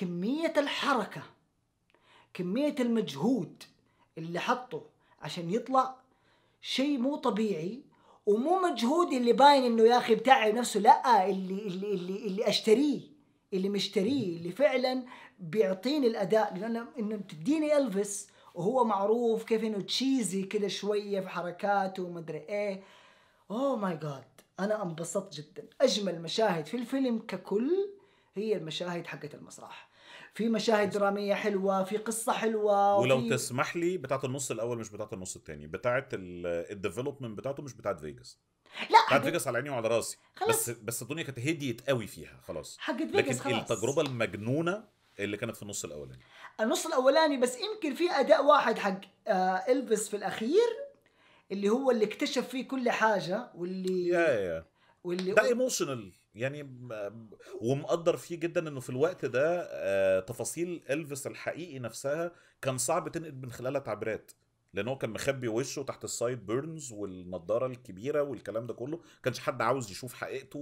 كمية الحركة كمية المجهود اللي حطه عشان يطلع شيء مو طبيعي ومو مجهود اللي باين انه يا اخي بتاعي نفسه لا اللي اللي اللي, اللي اشتريه اللي مشتريه اللي فعلا بيعطيني الاداء لان انه بتديني الفيس وهو معروف كيف انه تشيزي كده شويه في حركاته ومدري ايه اوه ماي جاد انا انبسطت جدا اجمل مشاهد في الفيلم ككل هي المشاهد حقت المسرح في مشاهد دراميه حلوه في قصه حلوه وفي... ولو تسمح لي بتاعت النص الاول مش بتاعت النص الثاني بتاعت الديفلوبمنت بتاعته مش بتاعت فيجاس لا بتاعت فيجاس على عيني وعلى راسي خلاص. بس بس الدنيا كانت هديت قوي فيها خلاص حقت فيجاس لكن خلاص. التجربه المجنونه اللي كانت في النص الاولاني النص الاولاني بس يمكن في اداء واحد حق آه الفيس في الاخير اللي هو اللي اكتشف فيه كل حاجه واللي يا يا واللي ده ايموشنال يعني ومقدر فيه جدا انه في الوقت ده آه، تفاصيل الفيس الحقيقي نفسها كان صعب تنقل من خلالها تعبيرات لان هو كان مخبي وشه تحت السايد بيرنز والنضاره الكبيره والكلام ده كله ما كانش حد عاوز يشوف حقيقته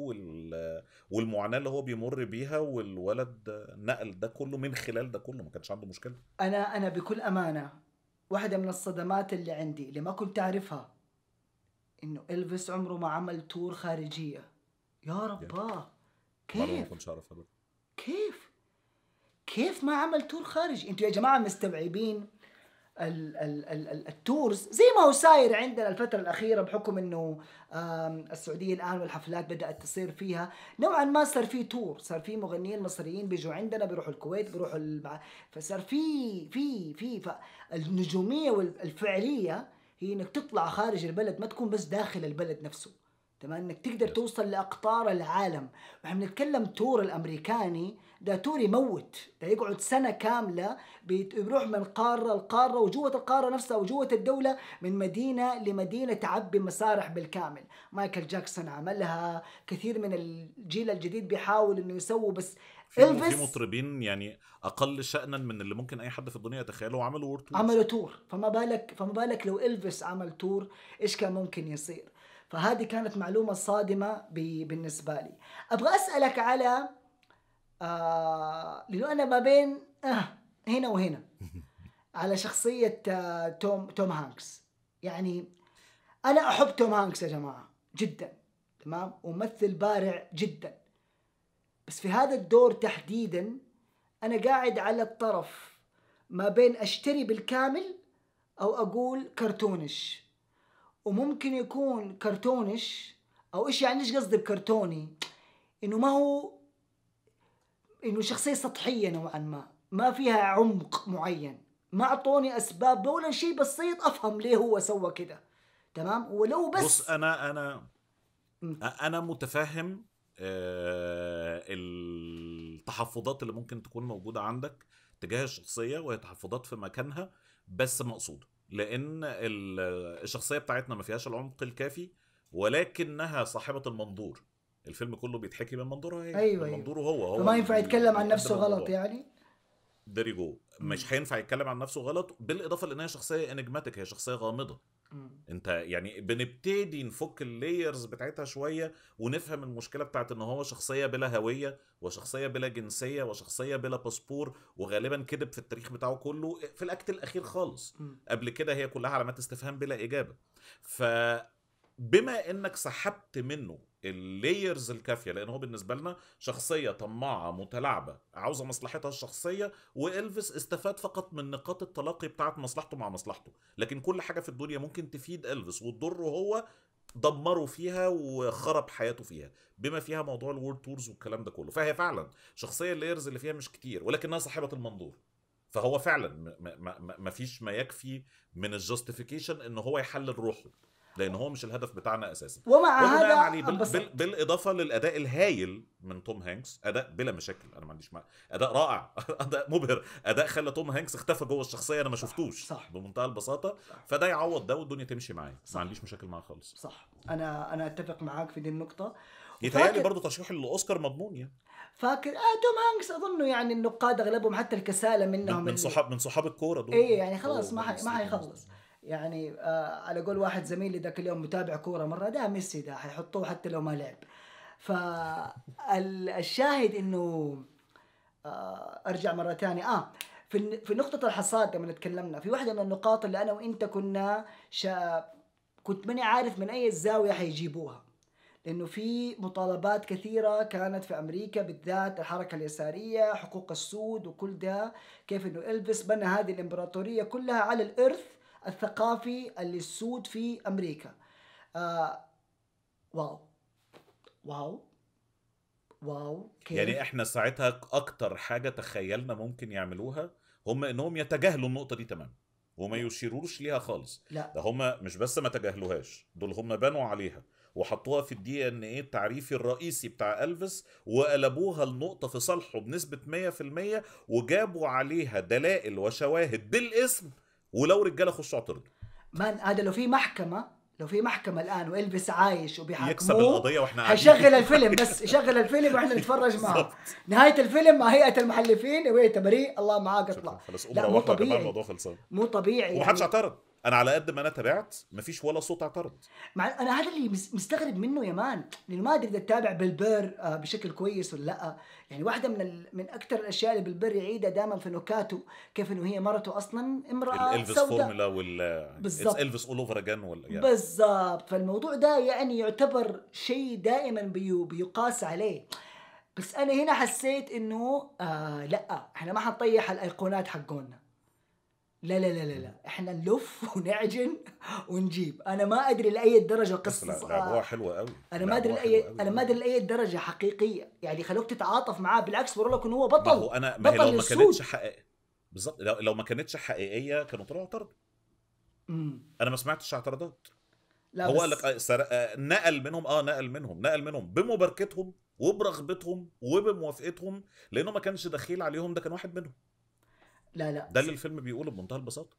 والمعاناه اللي هو بيمر بيها والولد نقل ده كله من خلال ده كله ما كانش عنده مشكله انا انا بكل امانه واحده من الصدمات اللي عندي اللي ما كنت اعرفها انه الفيس عمره ما عمل تور خارجيه يا يعني رباه كيف؟ مرة ما كنتش أعرف كيف؟ كيف ما عمل تور خارجي؟ أنتوا يا جماعة مستوعبين الـ الـ الـ التورز زي ما هو ساير عندنا الفترة الأخيرة بحكم إنه السعودية الآن والحفلات بدأت تصير فيها نوعا ما صار في تور صار في مغنيين مصريين بيجوا عندنا بيروحوا الكويت بيروحوا فصار في في في النجومية والفعلية هي إنك تطلع خارج البلد ما تكون بس داخل البلد نفسه تمام انك تقدر توصل لاقطار العالم واحنا بنتكلم تور الامريكاني ده تور يموت ده يقعد سنه كامله بيروح من قاره لقاره وجوه القاره نفسها وجوه الدوله من مدينه لمدينه تعبي مسارح بالكامل مايكل جاكسون عملها كثير من الجيل الجديد بيحاول انه يسووا بس في, في مطربين يعني اقل شأنا من اللي ممكن اي حد في الدنيا يتخيله وعملوا تور عملوا تور فما بالك فما بالك لو الفيس عمل تور ايش كان ممكن يصير فهذه كانت معلومة صادمة بالنسبة لي أبغى أسألك على آه لأنه أنا ما بين آه هنا وهنا على شخصية آه توم توم هانكس يعني أنا أحب توم هانكس يا جماعة جدا تمام وممثل بارع جدا بس في هذا الدور تحديدا أنا قاعد على الطرف ما بين أشتري بالكامل أو أقول كرتونش وممكن يكون كرتونش او ايش يعني ايش قصدي بكرتوني انه ما هو انه شخصية سطحية نوعا ما ما فيها عمق معين ما اعطوني اسباب ولا شيء بسيط افهم ليه هو سوى كده تمام ولو بس بص انا انا انا متفهم آه، التحفظات اللي ممكن تكون موجوده عندك تجاه الشخصيه وهي تحفظات في مكانها بس مقصوده لان الشخصيه بتاعتنا ما فيهاش العمق الكافي ولكنها صاحبه المنظور الفيلم كله بيتحكي من منظورها هي أيوة من أيوة. منظوره هو هو ما ينفع يتكلم عن نفسه غلط يعني ديري جو مش هينفع يتكلم عن نفسه غلط بالاضافه لان هي شخصيه انجماتيك هي شخصيه غامضه انت يعني بنبتدي نفك اللايرز بتاعتها شويه ونفهم المشكله بتاعت ان هو شخصيه بلا هويه وشخصيه بلا جنسيه وشخصيه بلا باسبور وغالبا كذب في التاريخ بتاعه كله في الاكت الاخير خالص قبل كده هي كلها علامات استفهام بلا اجابه ف بما انك سحبت منه اللايرز الكافيه لان هو بالنسبه لنا شخصيه طماعه متلاعبه عاوزه مصلحتها الشخصيه والفيس استفاد فقط من نقاط التلاقي بتاعه مصلحته مع مصلحته لكن كل حاجه في الدنيا ممكن تفيد الفيس وتضره هو دمروا فيها وخرب حياته فيها بما فيها موضوع الورد تورز والكلام ده كله فهي فعلا شخصيه اللايرز اللي فيها مش كتير ولكنها صاحبه المنظور فهو فعلا ما فيش ما يكفي من الجاستيفيكيشن ان هو يحلل روحه لان هو مش الهدف بتاعنا اساسا ومع هذا يعني بال... بال... بالاضافه للاداء الهايل من توم هانكس اداء بلا مشاكل انا ما عنديش مع... اداء رائع اداء مبهر اداء خلى توم هانكس اختفى جوه الشخصيه انا ما شفتوش صح. صح. بمنتهى البساطه صح. فده يعوض ده والدنيا تمشي معايا ما عنديش مشاكل معاه خالص صح انا انا اتفق معاك في دي النقطه يتهيألي برضه ترشيحه الاوسكار مضمون يعني فاكر اه توم هانكس اظنه يعني النقاد اغلبهم حتى الكساله منهم من صحاب من صحاب الكوره دول اي يعني خلاص ما ما حيخلص يعني آه على قول واحد زميلي ذاك اليوم متابع كوره مره ده ميسي ده حيحطوه حتى لو ما لعب فالشاهد انه آه ارجع مره ثانيه اه في في نقطة الحصاد لما تكلمنا في واحدة من النقاط اللي أنا وأنت كنا شا كنت ماني عارف من أي الزاوية حيجيبوها لأنه في مطالبات كثيرة كانت في أمريكا بالذات الحركة اليسارية حقوق السود وكل ده كيف أنه إلبس بنى هذه الإمبراطورية كلها على الإرث الثقافي اللي السود في امريكا آه واو واو واو كيف؟ يعني احنا ساعتها اكتر حاجه تخيلنا ممكن يعملوها هم انهم يتجاهلوا النقطه دي تماما وما يشيروش ليها خالص لا ده هم مش بس ما تجاهلوهاش دول هم بنوا عليها وحطوها في الدي ان ايه التعريفي الرئيسي بتاع الفيس وقلبوها لنقطه في صالحه بنسبه 100% وجابوا عليها دلائل وشواهد بالاسم ولو رجاله خشوا اعترضوا مان هذا لو في محكمه لو في محكمه الان والبس عايش وبيحكموه يكسب القضيه واحنا هيشغل الفيلم بس يشغل الفيلم واحنا نتفرج معه نهايه الفيلم مع هيئه المحلفين وهي تبريء الله معاك اطلع خلاص امره واحده جماعه الموضوع خلصان مو طبيعي ومحدش يعني. اعترض انا على قد ما انا تابعت مفيش ولا صوت اعترض مع انا هذا اللي مستغرب منه يا مان لانه ما ادري اذا تتابع بالبر آه، بشكل كويس ولا لا يعني واحده من ال... من اكثر الاشياء اللي بالبر يعيدها دائما في نكاته كيف انه هي مرته اصلا امراه الالفس فورمولا وال بالظبط الفيس اول اوفر اجان ولا يعني. بالظبط فالموضوع ده يعني يعتبر شيء دائما بي... بيقاس عليه بس انا هنا حسيت انه آه لا احنا ما حنطيح الايقونات حقونا لا لا لا لا لا احنا نلف ونعجن ونجيب انا ما ادري لاي درجه القصه لا لعبوها حلوه قوي انا ما ادري لاي انا ما ادري لاي درجه حقيقيه يعني خلوك تتعاطف معاه بالعكس بقول لك انه هو بطل ما هو انا ما هي لو ما كانتش حقيقيه بالظبط لو, لو ما كانتش حقيقيه كانوا طلعوا اعترضوا انا ما سمعتش اعتراضات لا هو قال لك آه، سرق... آه، نقل منهم اه نقل منهم نقل منهم بمباركتهم وبرغبتهم وبموافقتهم لانه ما كانش دخيل عليهم ده كان واحد منهم لا لا ده اللي الفيلم بيقوله بمنتهى البساطه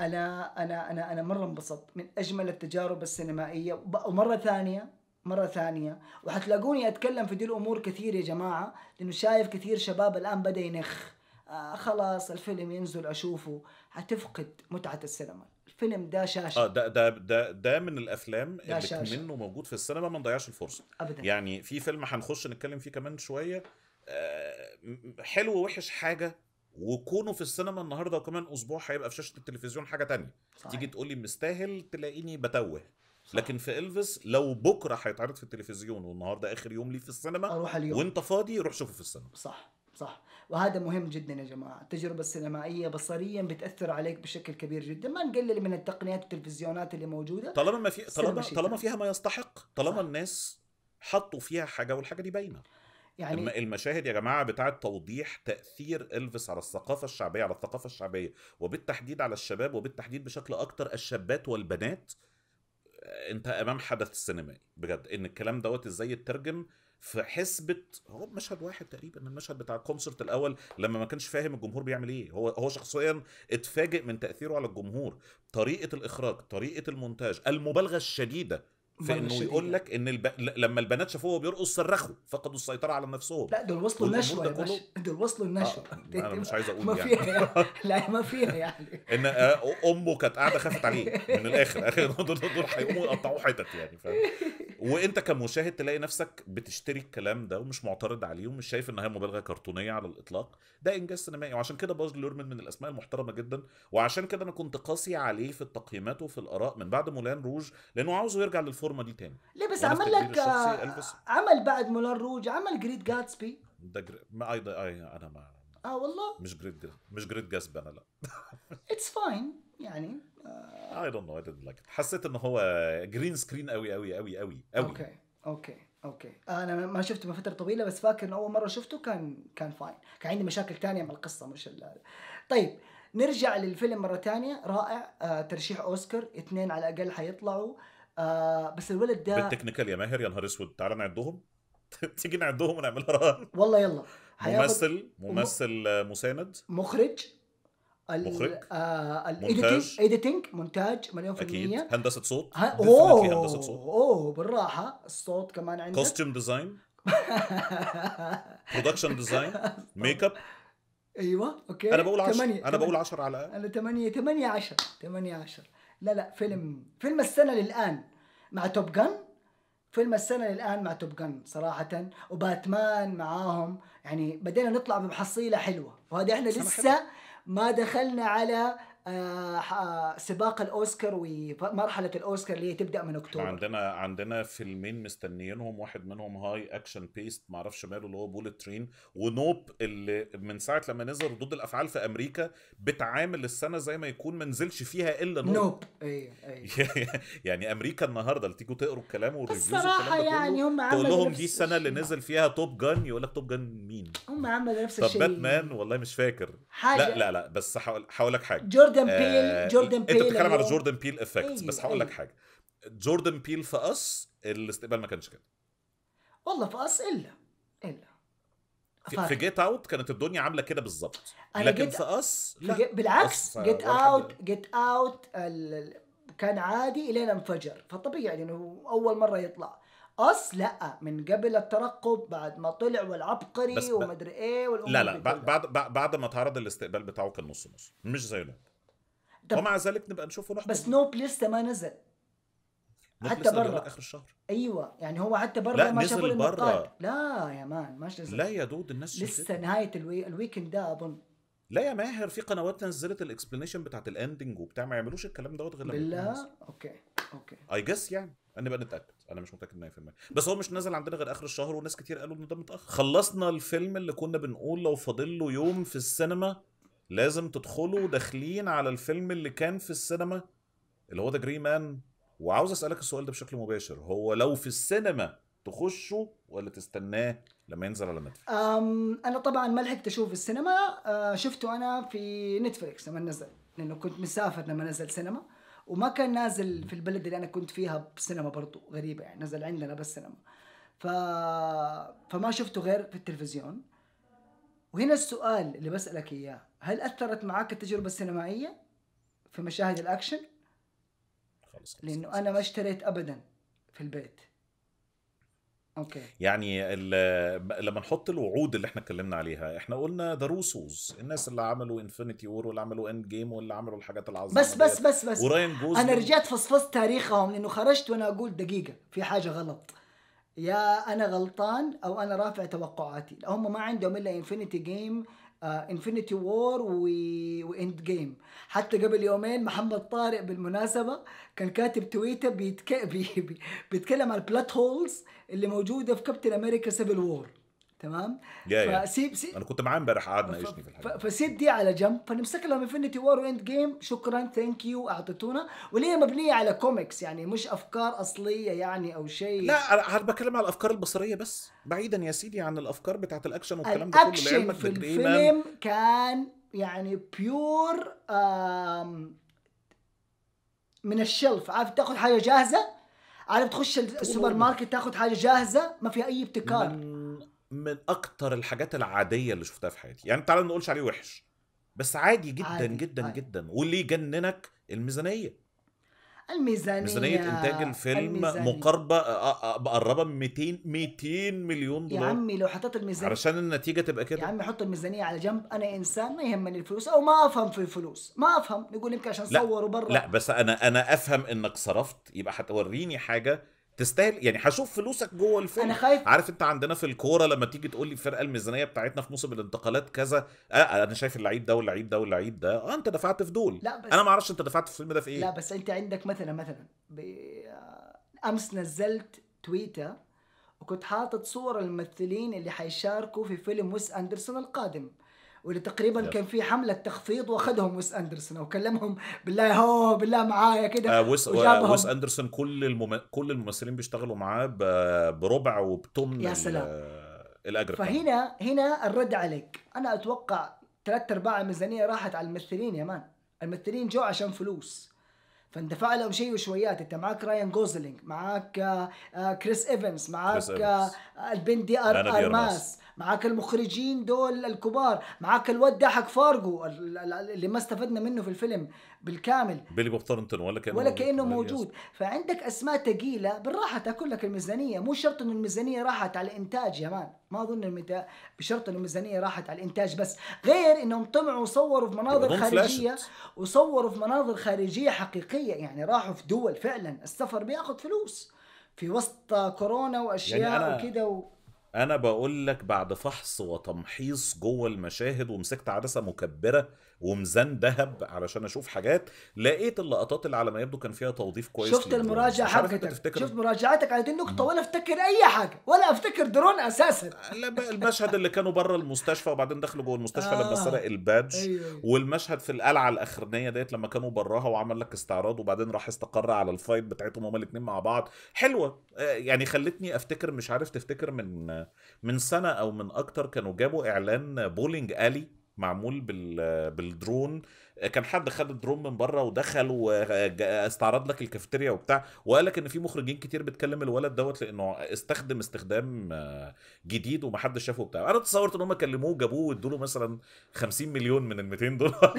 انا انا انا انا مره انبسطت من اجمل التجارب السينمائيه ومره ثانيه مره ثانيه وحتلاقوني اتكلم في دي الامور كثير يا جماعه لانه شايف كثير شباب الان بدا ينخ آه خلاص الفيلم ينزل اشوفه حتفقد متعه السينما الفيلم ده شاشه اه ده ده ده ده من الافلام ده اللي شاشة. منه موجود في السينما ما نضيعش الفرصه ابدا يعني في فيلم هنخش نتكلم فيه كمان شويه آه حلو ووحش حاجه وكونه في السينما النهارده وكمان اسبوع هيبقى في شاشه التلفزيون حاجه تانية صحيح. تيجي تقولي مستاهل تلاقيني بتوه صح. لكن في الفيس لو بكره هيتعرض في التلفزيون والنهارده اخر يوم ليه في السينما اروح اليوم وانت فاضي روح شوفه في السينما صح صح وهذا مهم جدا يا جماعه التجربه السينمائيه بصريا بتاثر عليك بشكل كبير جدا ما نقلل من التقنيات التلفزيونات اللي موجوده طالما ما في طالما طالما فيها ما يستحق طالما الناس حطوا فيها حاجه والحاجه دي باينه يعني المشاهد يا جماعه بتاعه توضيح تاثير الفيس على الثقافه الشعبيه على الثقافه الشعبيه وبالتحديد على الشباب وبالتحديد بشكل اكتر الشابات والبنات آه، انت امام حدث سينمائي بجد ان الكلام دوت ازاي يترجم في حسبه هو مشهد واحد تقريبا المشهد بتاع الكونسرت الاول لما ما كانش فاهم الجمهور بيعمل ايه هو هو شخصيا اتفاجئ من تاثيره على الجمهور طريقه الاخراج طريقه المونتاج المبالغه الشديده في انه يقول يعني. لك ان الب... لما البنات شافوه بيرقص صرخوا فقدوا السيطره على نفسهم لا دول وصلوا النشوه يا دول وصلوا النشوه آه. انا مش عايز اقول ما يعني. فيها يعني. لا ما فيها يعني ان آه، امه كانت قاعده خافت عليه من الاخر اخر دول هيقوموا يقطعوا حتت يعني ف... وانت كمشاهد تلاقي نفسك بتشتري الكلام ده ومش معترض عليه ومش شايف ان هي مبالغه كرتونيه على الاطلاق ده انجاز سينمائي وعشان كده باز لورمن من الاسماء المحترمه جدا وعشان كده انا كنت قاسي عليه في التقييمات وفي الاراء من بعد مولان روج لانه عاوزه يرجع للفورم الفورمه دي تاني ليه بس عمل لك عمل بعد مولان روج عمل جريد جاتسبي ده جر... ما ايضا اي انا ما اه والله مش جريد مش جريد جاتسبي انا لا اتس فاين يعني اي دونت نو اي ديدنت لايك حسيت ان هو جرين سكرين قوي قوي قوي قوي قوي اوكي اوكي اوكي انا ما شفته من فتره طويله بس فاكر ان اول مره شفته كان كان فاين كان عندي مشاكل ثانيه مع القصه مش ال... طيب نرجع للفيلم مره ثانيه رائع آه ترشيح اوسكار اثنين على الاقل حيطلعوا آه بس الولد ده بالتكنيكال يا ماهر يا نهار اسود تعالى نعدهم تيجي نعدهم ونعملها رهان والله يلا ممثل ممثل آه، مساند مخرج مخرج آه مونتاج ايديتنج مونتاج مليون في المية اكيد هندسة صوت ه... اوه هندسة صوت اوه بالراحة الصوت كمان عندك كوستيوم ديزاين برودكشن ديزاين ميك اب ايوه اوكي انا بقول 10 انا بقول 10 على انا 8 8 10 8 10 لا لا فيلم فيلم السنة للآن مع توب جن فيلم السنه للان مع توب جن صراحه وباتمان معاهم يعني بدينا نطلع بمحصيله حلوه وهذا احنا لسه ما دخلنا على آه، آه، سباق الاوسكار ومرحله الاوسكار اللي هي تبدا من اكتوبر عندنا عندنا فيلمين مستنيينهم واحد منهم هاي اكشن بيست ما اعرفش ماله اللي هو بولت ترين ونوب اللي من ساعه لما نزل ردود الافعال في امريكا بتعامل السنه زي ما يكون ما نزلش فيها الا نوب نوب ايوه ايوه يعني امريكا النهارده اللي تيجوا تقروا الكلام والريفيوز الصراحه يعني هم عملوا تقول لهم دي السنه اللي نزل فيها توب جان يقول لك توب جان مين هم عملوا نفس الشيء طب باتمان والله مش فاكر حاجة. لا لا لا بس هقول لك حاجه آه، إيه، جوردن بيل جوردن بيل انت بتتكلم على جوردن بيل افكت بس هقول لك إيه. حاجه جوردن بيل في اس الاستقبال ما كانش كده والله في اس الا الا في, في جيت اوت كانت الدنيا عامله كده بالظبط لكن في اس لا بالعكس جيت اوت جيت اوت كان عادي الين انفجر فطبيعي يعني انه اول مره يطلع اس لا من قبل الترقب بعد ما طلع والعبقري ومدري ايه والامور لا لا بعد بعد بعد ما تعرض الاستقبال بتاعه كان نص نص مش زي لون ومع ذلك نبقى نشوفه نحضر بس نوب لسه ما نزل حتى بره اخر الشهر ايوه يعني هو حتى بره ما نزل بره لا يا مان ما نزل لا يا دود الناس لسه شفت. نهايه الوي... الويكند ده اظن لا يا ماهر في قنوات نزلت الاكسبلانيشن بتاعت الاندنج وبتاع ما يعملوش الكلام دوت غير لما بالله اوكي اوكي اي جس يعني نبقى نتاكد انا مش متاكد 100% بس هو مش نازل عندنا غير اخر الشهر وناس كتير قالوا ان ده متاخر خلصنا الفيلم اللي كنا بنقول لو فاضل له يوم في السينما لازم تدخلوا داخلين على الفيلم اللي كان في السينما اللي هو ذا جري مان وعاوز اسالك السؤال ده بشكل مباشر هو لو في السينما تخشه ولا تستناه لما ينزل على نتفلكس؟ انا طبعا ما لحقت اشوف السينما أه، شفته انا في نتفلكس لما نزل لانه كنت مسافر لما نزل سينما وما كان نازل في البلد اللي انا كنت فيها بسينما برضو غريبه يعني نزل عندنا بس سينما ف... فما شفته غير في التلفزيون وهنا السؤال اللي بسالك اياه هل اثرت معاك التجربه السينمائيه في مشاهد الاكشن؟ خلص لانه انا ما اشتريت ابدا في البيت اوكي يعني لما نحط الوعود اللي احنا اتكلمنا عليها احنا قلنا ذا روسوز الناس اللي عملوا انفينيتي وور واللي عملوا اند جيم واللي عملوا الحاجات العظيمه بس بس بس بس وراين جوز انا رجعت فصفصت تاريخهم لانه خرجت وانا اقول دقيقه في حاجه غلط يا انا غلطان او انا رافع توقعاتي هم ما عندهم الا انفينيتي جيم انفينيتي وور واند جيم حتى قبل يومين محمد طارق بالمناسبه كان كاتب تويته بيتكلم عن البلات هولز اللي موجوده في كابتن امريكا سيفل وور تمام يا يا. فسيب سيب انا كنت معاه امبارح قعد ناقشني في الحاجه فسيب دي على جنب فنمسك لهم انفنتي وور واند جيم شكرا ثانك يو اعطيتونا واللي هي مبنيه على كوميكس يعني مش افكار اصليه يعني او شيء لا انا بتكلم على الافكار البصريه بس بعيدا يا سيدي عن الافكار بتاعت الاكشن والكلام ده كله لعلمك في الفيلم كان يعني بيور من الشلف عارف تاخذ حاجه جاهزه عارف تخش السوبر ماركت تاخذ حاجه جاهزه ما فيها اي ابتكار من اكتر الحاجات العاديه اللي شفتها في حياتي يعني تعالى ما نقولش عليه وحش بس عادي جدا عادي. جدا عادي. جدا واللي يجننك الميزانيه الميزانيه ميزانيه انتاج الفيلم الميزانية. مقاربه مقربه من 200 200 مليون دولار يا عمي لو حطيت الميزانيه علشان النتيجه تبقى كده يا عمي حط الميزانيه على جنب انا انسان ما يهمني الفلوس او ما افهم في الفلوس ما افهم نقول يمكن عشان صوروا برا لا بس انا انا افهم انك صرفت يبقى هتوريني حاجه تستاهل يعني هشوف فلوسك جوه الفيلم انا خايف عارف انت عندنا في الكوره لما تيجي تقول لي الفرقه الميزانيه بتاعتنا في موسم الانتقالات كذا آه،, آه انا شايف اللعيب ده واللعيب ده واللعيب ده اه انت دفعت في دول لا بس انا ما اعرفش انت دفعت في الفيلم ده في ايه لا بس انت عندك مثلا مثلا آه، امس نزلت تويتر وكنت حاطط صور الممثلين اللي حيشاركوا في فيلم ويس اندرسون القادم واللي تقريبا يب. كان في حمله تخفيض واخذهم ويس اندرسون وكلمهم بالله هو بالله معايا كده آه ويس, آه، ويس اندرسون كل المم... كل الممثلين بيشتغلوا معاه ب... بربع وبتمن يا سلام الاجر فهنا هنا الرد عليك انا اتوقع ثلاث ارباع الميزانيه راحت على الممثلين يا مان الممثلين جو عشان فلوس فاندفع لهم شيء وشويات انت معاك رايان جوزلينج معاك كريس آه، ايفنس آه، معاك البنت دي ار ارماس معاك المخرجين دول الكبار معاك الواد ده حق فارجو اللي ما استفدنا منه في الفيلم بالكامل بيلي بوب تورنتون ولا كانه ولا كانه موجود. فعندك اسماء ثقيله بالراحه تاكل لك الميزانيه مو شرط انه الميزانيه راحت على الانتاج يا مان ما اظن المتا... بشرط انه الميزانيه راحت على الانتاج بس غير انهم طمعوا وصوروا في مناظر خارجيه وصوروا في مناظر خارجيه حقيقيه يعني راحوا في دول فعلا السفر بياخذ فلوس في وسط كورونا واشياء يعني وكذا و... انا بقول لك بعد فحص وتمحيص جوه المشاهد ومسكت عدسه مكبره ذهب علشان اشوف حاجات لقيت اللقطات اللي على ما يبدو كان فيها توظيف كويس شفت المراجعه حقتك شفت مراجعاتك على دي النقطه ولا افتكر اي حاجه ولا افتكر درون اساسا آه، المشهد اللي كانوا بره المستشفى وبعدين دخلوا جوه المستشفى آه. لما سرق البادج أيوه. والمشهد في القلعه الاخرانيه ديت لما كانوا براها وعمل لك استعراض وبعدين راح استقر على الفايت بتاعتهم هما الاثنين مع بعض حلوه آه، يعني خلتني افتكر مش عارف تفتكر من من سنه او من اكتر كانوا جابوا اعلان بولينج الي معمول بالدرون كان حد خد الدرون من بره ودخل واستعرض لك الكافيتيريا وبتاع وقال لك ان في مخرجين كتير بتكلم الولد دوت لانه استخدم استخدام جديد ومحدش شافه وبتاع انا تصورت ان هم كلموه جابوه وادوا له مثلا 50 مليون من ال 200 دولار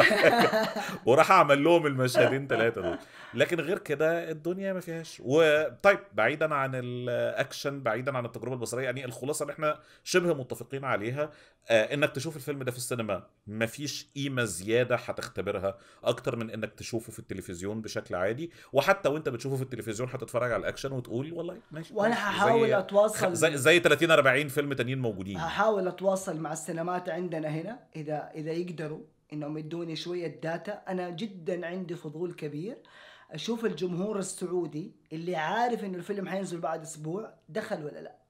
وراح عمل لهم المشهدين ثلاثه دول لكن غير كده الدنيا ما فيهاش وطيب بعيدا عن الاكشن بعيدا عن التجربه البصريه يعني الخلاصه اللي احنا شبه متفقين عليها آه، انك تشوف الفيلم ده في السينما مفيش قيمه زياده هتختبرها اكتر من انك تشوفه في التلفزيون بشكل عادي وحتى وانت بتشوفه في التلفزيون هتتفرج على الاكشن وتقول والله ماشي وانا هحاول اتواصل زي, زي 30 40 فيلم تانيين موجودين هحاول اتواصل مع السينمات عندنا هنا اذا اذا يقدروا انهم يدوني شويه داتا انا جدا عندي فضول كبير اشوف الجمهور السعودي اللي عارف انه الفيلم حينزل بعد اسبوع دخل ولا لا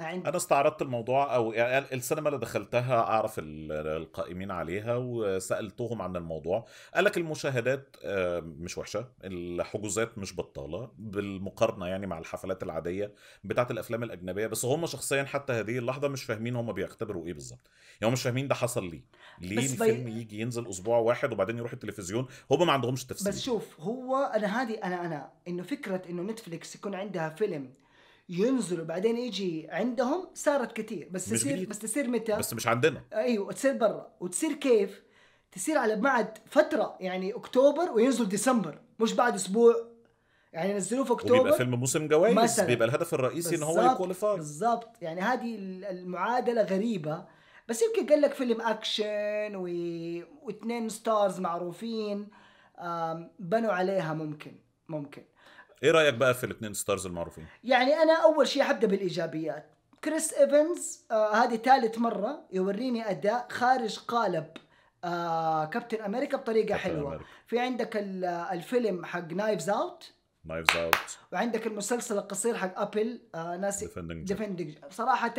عندي انا استعرضت الموضوع او السينما اللي دخلتها اعرف القائمين عليها وسالتهم عن الموضوع قال لك المشاهدات مش وحشه الحجوزات مش بطاله بالمقارنه يعني مع الحفلات العاديه بتاعه الافلام الاجنبيه بس هم شخصيا حتى هذه اللحظه مش فاهمين هم بيختبروا ايه بالظبط يعني هم مش فاهمين ده حصل ليه ليه الفيلم بي... يجي ينزل اسبوع واحد وبعدين يروح التلفزيون هم ما عندهمش تفسير بس شوف هو انا هذه انا انا انه فكره انه نتفليكس يكون عندها فيلم ينزلوا بعدين يجي عندهم صارت كثير بس تصير بس تصير متى؟ بس مش عندنا ايوه تصير برا وتصير كيف؟ تصير على بعد فتره يعني اكتوبر وينزل ديسمبر مش بعد اسبوع يعني ينزلوه في اكتوبر وبيبقى فيلم موسم جوائز بيبقى الهدف الرئيسي ان هو يكواليفاي بالظبط يعني هذه المعادله غريبه بس يمكن قال لك فيلم اكشن و... واثنين ستارز معروفين بنوا عليها ممكن ممكن ايه رايك بقى في الاثنين ستارز المعروفين يعني انا اول شيء حبدا بالايجابيات كريس ايفنز آه هذه ثالث مره يوريني اداء خارج قالب آه كابتن امريكا بطريقه كابتن حلوه أمريكا. في عندك الفيلم حق نايفز اوت نايفز اوت وعندك المسلسل القصير حق ابل آه ناسي ديفندنج صراحه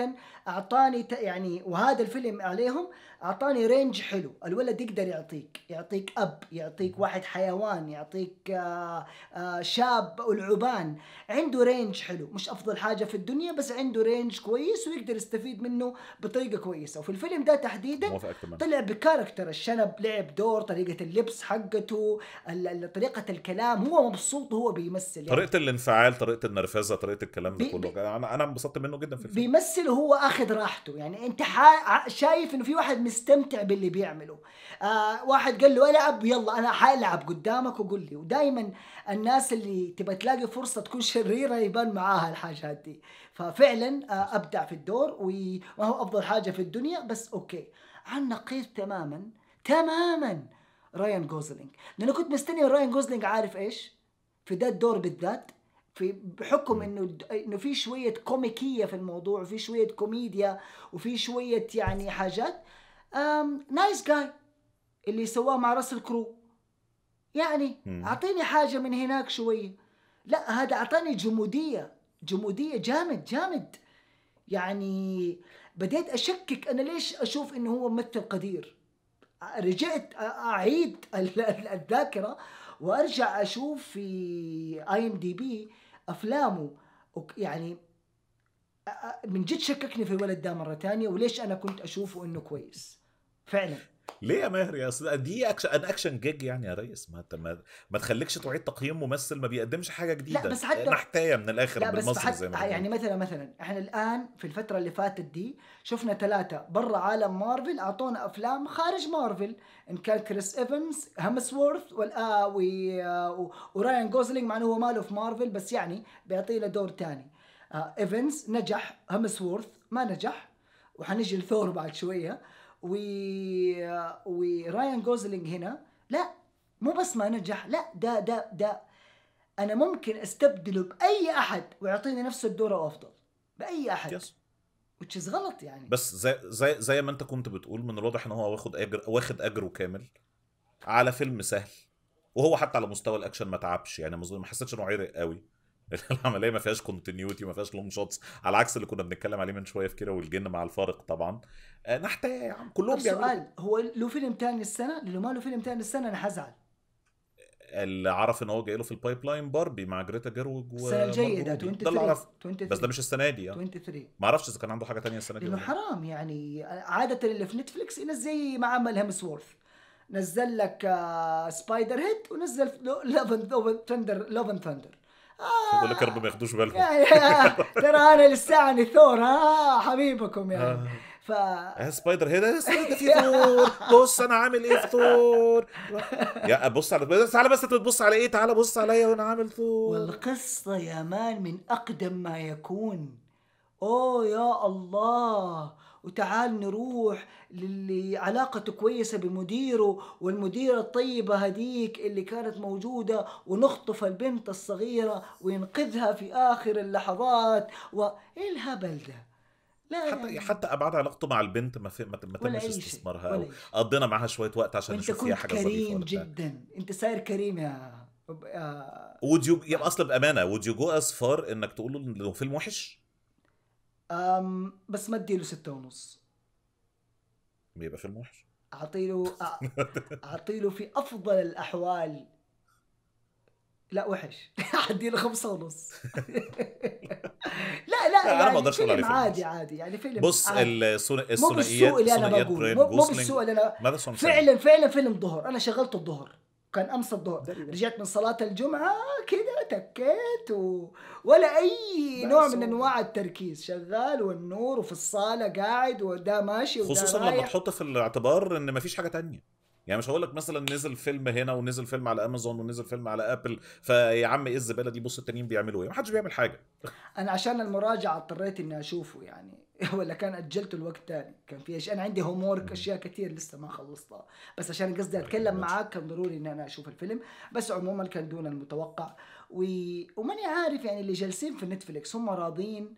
اعطاني يعني وهذا الفيلم عليهم اعطاني رينج حلو الولد يقدر يعطيك يعطيك اب يعطيك واحد حيوان يعطيك آه آه شاب العبان عنده رينج حلو مش افضل حاجه في الدنيا بس عنده رينج كويس ويقدر يستفيد منه بطريقه كويسه وفي الفيلم ده تحديدا طلع بكاركتر الشنب لعب دور طريقه اللبس حقته طريقه الكلام هو مبسوط وهو بيمثل يعني. طريقه الانفعال طريقه النرفزه طريقه الكلام ده كله انا انا انبسطت منه جدا في الفيلم بيمثل هو اخذ راحته يعني انت حا... شايف انه في واحد مستمتع باللي بيعمله آه واحد قال له العب يلا انا حالعب قدامك وقول لي ودائما الناس اللي تبى تلاقي فرصه تكون شريره يبان معاها الحاجات دي ففعلا آه ابدع في الدور وما هو افضل حاجه في الدنيا بس اوكي عن نقيض تماما تماما رايان جوزلينج لانه كنت مستني رايان جوزلينج عارف ايش في ده الدور بالذات في بحكم انه انه في شويه كوميكيه في الموضوع وفي شويه كوميديا وفي شويه يعني حاجات نايس جاي اللي سواه مع راس الكرو يعني اعطيني حاجه من هناك شويه لا هذا اعطاني جموديه جموديه جامد جامد يعني بديت اشكك انا ليش اشوف انه هو ممثل قدير رجعت اعيد الذاكره وارجع اشوف في اي ام دي بي افلامه يعني من جد شككني في الولد ده مره ثانيه وليش انا كنت اشوفه انه كويس فعلا ليه يا ماهر يا اصل دي اكشن اكشن جيج يعني يا ريس ما ما, ما تخليكش تعيد تقييم ممثل ما بيقدمش حاجه جديده لا بس حتى إيه، نحتايه من الاخر لا بس بالمصري زي ما يعني مثلا مثلا احنا الان في الفتره اللي فاتت دي شفنا ثلاثه برا عالم مارفل اعطونا افلام خارج مارفل ان كان كريس ايفنز هامسورث آه، آه، وراين جوزلينج مع انه هو ماله في مارفل بس يعني بيعطينا له دور ثاني آه، ايفنز نجح هامسورث ما نجح وحنجي لثور بعد شويه و ورايان جوزلينج هنا لا مو بس ما نجح لا ده ده ده انا ممكن استبدله باي احد ويعطيني نفس الدور او افضل باي احد يس. وتشيز غلط يعني بس زي زي زي ما انت كنت بتقول من الواضح ان هو واخد اجر واخد اجره كامل على فيلم سهل وهو حتى على مستوى الاكشن ما تعبش يعني ما حسيتش انه عرق قوي العمليه ما فيهاش كونتينيوتي ما فيهاش لونج شوتس على عكس اللي كنا بنتكلم عليه من شويه في كيرة والجن مع الفارق طبعا آه نحتاج يا عم كلهم بيعملوا السؤال هو له فيلم تاني السنه اللي ما له فيلم تاني السنه انا هزعل اللي عرف ان هو جاي له في البايب لاين باربي مع جريتا جيروج و السنه الجايه ده 23 اللي بس ده مش السنه دي يعني آه. 23 ما اعرفش اذا كان عنده حاجه تانية السنه دي لانه حرام يعني عاده اللي في نتفليكس ينزل زي ما عمل هيمسورث نزل لك سبايدر آه، هيد ونزل لوفن ثندر لوفن ثندر آه. يقول لك ربما ما ياخذوش بالهم ترى انا لساني يعني ثور ها حبيبكم يعني آه. ف آه، سبايدر هنا في ثور بص انا عامل ايه في ثور يا بص على تعالى بس انت بتبص على ايه تعالى بص عليا وانا عامل ثور والقصه يا مان من اقدم ما يكون اوه يا الله وتعال نروح للي علاقته كويسة بمديره والمديرة الطيبة هديك اللي كانت موجودة ونخطف البنت الصغيرة وينقذها في آخر اللحظات وإيه الهبل ده لا حتى يعني حتى ابعد علاقته مع البنت ما في ما تمش استثمارها او قضينا معاها شويه وقت عشان نشوف فيها حاجه كريم جدا انت ساير كريم يا would يبقى اصلا بامانه would يو جو as انك تقول له انه فيلم وحش؟ أم بس ما اديله ستة ونص بيبقى فيلم وحش اعطيله اعطيله في افضل الاحوال لا وحش اديله خمسة ونص لا لا, لا يعني انا ما يعني اقدرش اقول عليه عادي عادي يعني فيلم بص الثنائيات مو بالسوء اللي انا بقوله مو بالسوء اللي انا فعلا فعلا فيلم ظهر انا شغلته الظهر كان امس الظهر رجعت من صلاه الجمعه كده تكيت و... ولا اي نوع من انواع التركيز شغال والنور وفي الصاله قاعد وده ماشي وده خصوصا رايح. لما تحط في الاعتبار ان مفيش حاجه تانية يعني مش هقول لك مثلا نزل فيلم هنا ونزل فيلم على امازون ونزل فيلم على ابل فيا عم ايه الزباله دي بص التانيين بيعملوا ايه ما حدش بيعمل حاجه انا عشان المراجعه اضطريت اني اشوفه يعني ولا كان اجلته لوقت ثاني كان في اشياء انا عندي هوم وورك اشياء كثير لسه ما خلصتها بس عشان قصدي اتكلم معاك كان ضروري ان انا اشوف الفيلم بس عموما كان دون المتوقع و... وماني عارف يعني اللي جالسين في نتفليكس هم راضين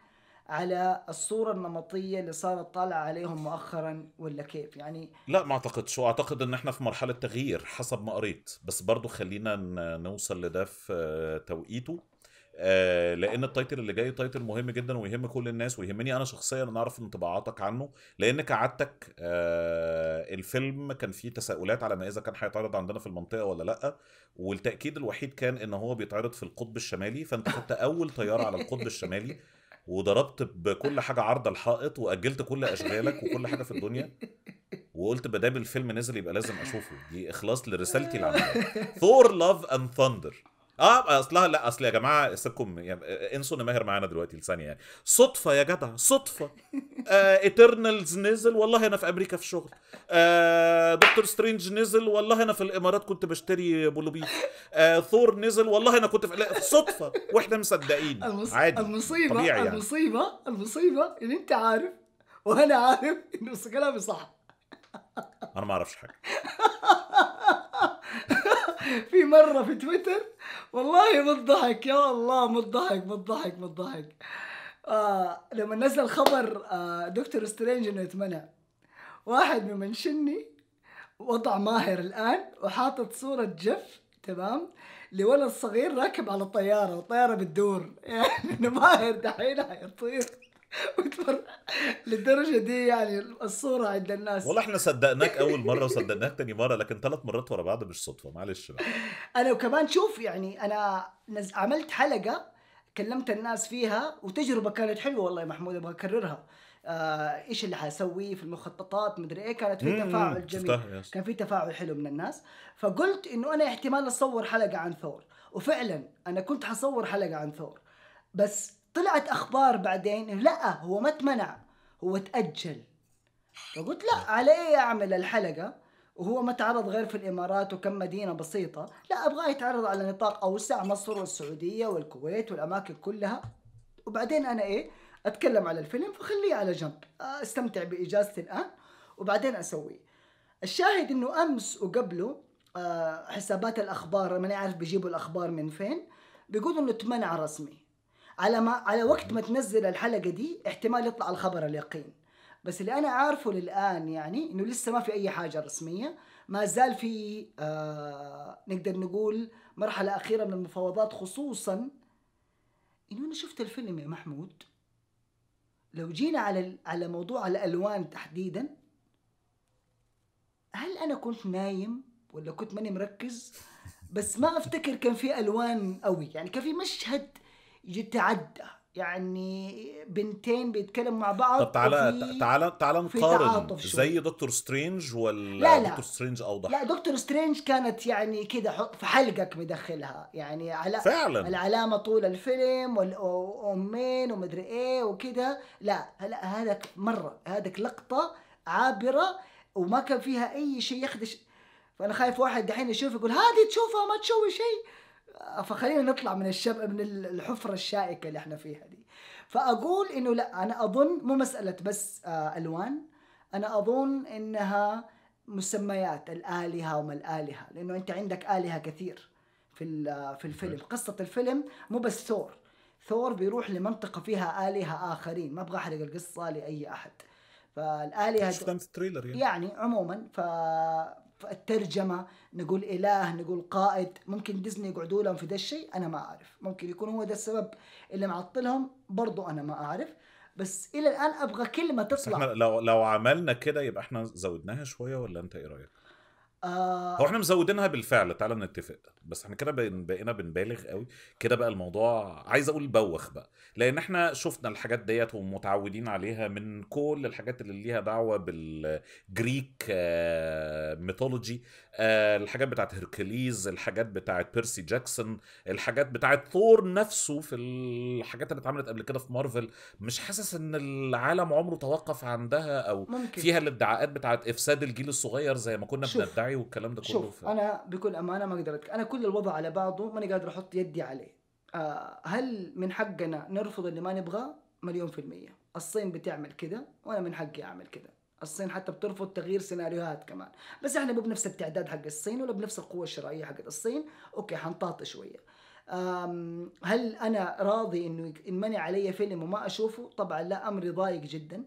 على الصوره النمطيه اللي صارت طالعه عليهم مؤخرا ولا كيف يعني لا ما اعتقدش واعتقد ان احنا في مرحله تغيير حسب ما قريت بس برضو خلينا نوصل لده في توقيته آه لان التايتل اللي جاي تايتل مهم جدا ويهم كل الناس ويهمني انا شخصيا ان اعرف انطباعاتك عنه لان كعادتك آه الفيلم كان فيه تساؤلات على ما اذا كان هيتعرض عندنا في المنطقه ولا لا والتاكيد الوحيد كان ان هو بيتعرض في القطب الشمالي فانت خدت اول طياره على القطب الشمالي وضربت بكل حاجه عرض الحائط واجلت كل اشغالك وكل حاجه في الدنيا وقلت بدام الفيلم نزل يبقى لازم اشوفه دي اخلاص لرسالتي اللي ثور لاف اند ثاندر اه اصلها لا اصل يا جماعه سيبكم يعني انسوا ماهر معانا دلوقتي لثانيه يعني صدفه يا جدع صدفه ايترنالز آه نزل والله انا في امريكا في شغل آه دكتور سترينج نزل والله انا في الامارات كنت بشتري بولوبي آه ثور نزل والله انا كنت في لا صدفه واحنا مصدقين عادي المصيبه طبيعي يعني. المصيبه المصيبه ان انت عارف وانا عارف ان كلامي صح انا ما اعرفش حاجه في مره في تويتر والله من يا الله من الضحك من آه لما نزل خبر آه دكتور سترينج انه يتمنع واحد ممنشني وضع ماهر الان وحاطط صوره جف تمام لولد صغير راكب على طياره والطياره بتدور يعني ماهر دحين حيطير للدرجه دي يعني الصوره عند الناس والله احنا صدقناك اول مره وصدقناك تاني مره لكن ثلاث مرات ورا بعض مش صدفه معلش بقى انا وكمان شوف يعني انا نز... عملت حلقه كلمت الناس فيها وتجربه كانت حلوه والله يا محمود ابغى اكررها آه ايش اللي حسويه في المخططات مدري ايه كانت في تفاعل جميل كان في تفاعل حلو من الناس فقلت انه انا احتمال اصور حلقه عن ثور وفعلا انا كنت حصور حلقه عن ثور بس طلعت اخبار بعدين لا هو ما اتمنع هو تاجل فقلت لا على إيه اعمل الحلقه وهو ما تعرض غير في الامارات وكم مدينه بسيطه لا ابغاه يتعرض على نطاق اوسع مصر والسعوديه والكويت والاماكن كلها وبعدين انا ايه اتكلم على الفيلم فخليه على جنب استمتع باجازتي الان وبعدين اسويه الشاهد انه امس وقبله آه، حسابات الاخبار ماني عارف بيجيبوا الاخبار من فين بيقولوا انه تمنع رسمي على ما على وقت ما تنزل الحلقه دي احتمال يطلع الخبر اليقين بس اللي انا عارفه للان يعني انه لسه ما في اي حاجه رسميه ما زال في آه نقدر نقول مرحله اخيره من المفاوضات خصوصا انه انا شفت الفيلم يا محمود لو جينا على على موضوع الالوان تحديدا هل انا كنت نايم ولا كنت ماني مركز بس ما افتكر كان في الوان قوي يعني كان في مشهد يتعدى يعني بنتين بيتكلموا مع بعض طب تعالى تعالى تعالى نقارن زي دكتور سترينج ولا لا لا دكتور سترينج اوضح لا دكتور سترينج كانت يعني كده في حلقك مدخلها يعني على فعلا العلامه طول الفيلم والامين ومدري ايه وكده لا هلا هذاك مره هذاك لقطه عابره وما كان فيها اي شيء يخدش فانا خايف واحد دحين يشوف يقول هذه تشوفها ما تشوي شيء فخلينا نطلع من الشب من الحفره الشائكه اللي احنا فيها دي فاقول انه لا انا اظن مو مساله بس آه، الوان انا اظن انها مسميات الالهه وما الالهه لانه انت عندك الهه كثير في في الفيلم قصه الفيلم مو بس ثور ثور بيروح لمنطقه فيها الهه اخرين ما ابغى احرق القصه لاي احد فالالهه يعني. يعني عموما ف الترجمه نقول اله نقول قائد ممكن ديزني يقعدوا لهم في ده الشيء انا ما اعرف ممكن يكون هو ده السبب اللي معطلهم برضو انا ما اعرف بس الى الان ابغى كلمه تطلع احنا لو لو عملنا كده يبقى احنا زودناها شويه ولا انت ايه رايك آه هو احنا مزودينها بالفعل تعالى نتفق بس احنا كده بقينا بنبالغ قوي كده بقى الموضوع عايز اقول بوخ بقى لان احنا شفنا الحاجات ديت ومتعودين عليها من كل الحاجات اللي ليها دعوه بالجريك ميثولوجي آه، آه، الحاجات بتاعت هيركليز الحاجات بتاعت بيرسي جاكسون الحاجات بتاعت ثور نفسه في الحاجات اللي اتعملت قبل كده في مارفل مش حاسس ان العالم عمره توقف عندها او ممكن. فيها الادعاءات بتاعت افساد الجيل الصغير زي ما كنا بندعي والكلام ده كله شوف ف... انا بكل امانه ما قدرت انا كل الوضع على بعضه ماني قادر احط يدي عليه آه هل من حقنا نرفض اللي ما نبغاه مليون في المية الصين بتعمل كده وأنا من حقي أعمل كده الصين حتى بترفض تغيير سيناريوهات كمان بس احنا مو بنفس التعداد حق الصين ولا بنفس القوه الشرائيه حقت الصين اوكي حنطاطي شويه هل انا راضي انه ينمنع علي فيلم وما اشوفه طبعا لا امر ضايق جدا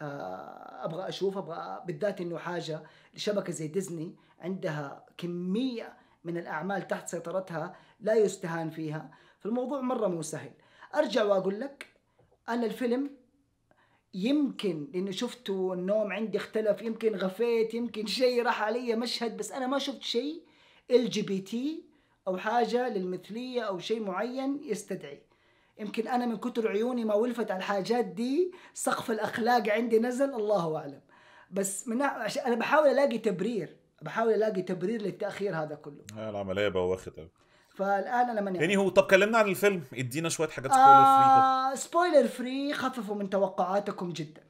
آه، ابغى اشوف ابغى بالذات انه حاجه لشبكه زي ديزني عندها كميه من الاعمال تحت سيطرتها لا يستهان فيها فالموضوع مره مو سهل ارجع واقول لك انا الفيلم يمكن لانه شفته النوم عندي اختلف يمكن غفيت يمكن شيء راح علي مشهد بس انا ما شفت شيء ال جي بي تي او حاجه للمثليه او شيء معين يستدعي يمكن انا من كتر عيوني ما ولفت على الحاجات دي سقف الاخلاق عندي نزل الله اعلم بس من انا بحاول الاقي تبرير بحاول الاقي تبرير للتاخير هذا كله العمليه بوختها فالان انا لما يعني هو طب كلمنا عن الفيلم ادينا شويه حاجات سبويلر آه فري سبويلر فري خففوا من توقعاتكم جدا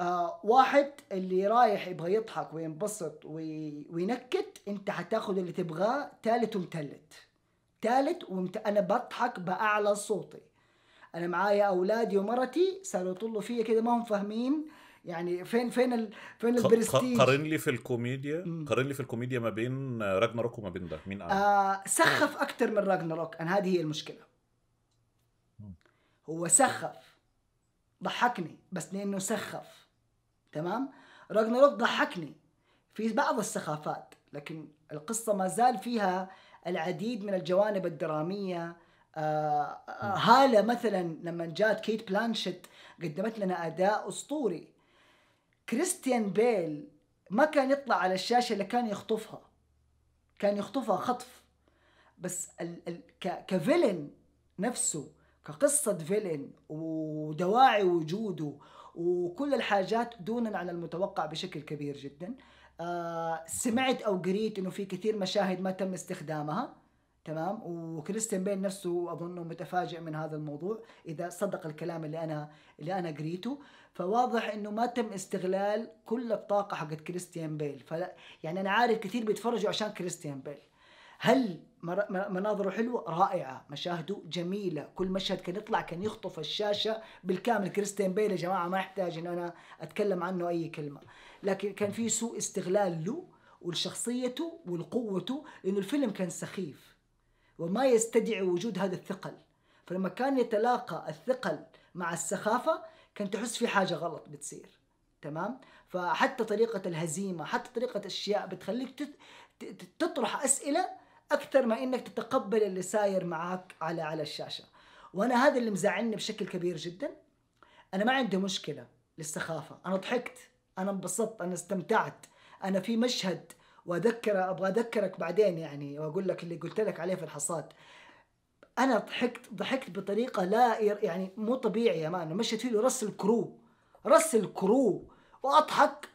آه واحد اللي رايح يبغى يضحك وينبسط وي... وينكت انت حتاخذ اللي تبغاه ثالث ومتلت ثالث ومت... انا بضحك باعلى صوتي انا معايا اولادي ومرتي صاروا يطلوا فيا كده ما هم فاهمين يعني فين فين ال... فين البرستيج قارن لي في الكوميديا قارن لي في الكوميديا ما بين راجناروك آه، وما بين ده مين اعلى آه سخف اكتر من راجناروك انا هذه هي المشكله هو سخف ضحكني بس لانه سخف تمام راجناروك ضحكني في بعض السخافات لكن القصه ما زال فيها العديد من الجوانب الدراميه آه, آه، هاله مثلا لما جات كيت بلانشيت قدمت لنا اداء اسطوري كريستيان بيل ما كان يطلع على الشاشه اللي كان يخطفها كان يخطفها خطف بس ال ال ك كفيلن نفسه كقصة فيلن ودواعي وجوده وكل الحاجات دونا عن المتوقع بشكل كبير جدا آه سمعت أو قريت أنه في كثير مشاهد ما تم استخدامها تمام وكريستيان بين نفسه اظنه متفاجئ من هذا الموضوع اذا صدق الكلام اللي انا اللي انا قريته فواضح انه ما تم استغلال كل الطاقه حقت كريستيان بيل فلا يعني انا عارف كثير بيتفرجوا عشان كريستيان بيل هل مناظره حلوه رائعه مشاهده جميله كل مشهد كان يطلع كان يخطف الشاشه بالكامل كريستيان بيل يا جماعه ما يحتاج ان انا اتكلم عنه اي كلمه لكن كان في سوء استغلال له ولشخصيته ولقوته لانه الفيلم كان سخيف وما يستدعي وجود هذا الثقل فلما كان يتلاقى الثقل مع السخافة كان تحس في حاجة غلط بتصير تمام فحتى طريقة الهزيمة حتى طريقة أشياء بتخليك تطرح أسئلة أكثر ما إنك تتقبل اللي ساير معك على على الشاشة وأنا هذا اللي مزعلني بشكل كبير جدا أنا ما عندي مشكلة للسخافة أنا ضحكت أنا انبسطت أنا استمتعت أنا في مشهد واذكر ابغى اذكرك بعدين يعني واقول لك اللي قلت لك عليه في الحصاد انا ضحكت ضحكت بطريقه لا يعني مو طبيعي يا مان مشيت فيه رس الكرو رس الكرو واضحك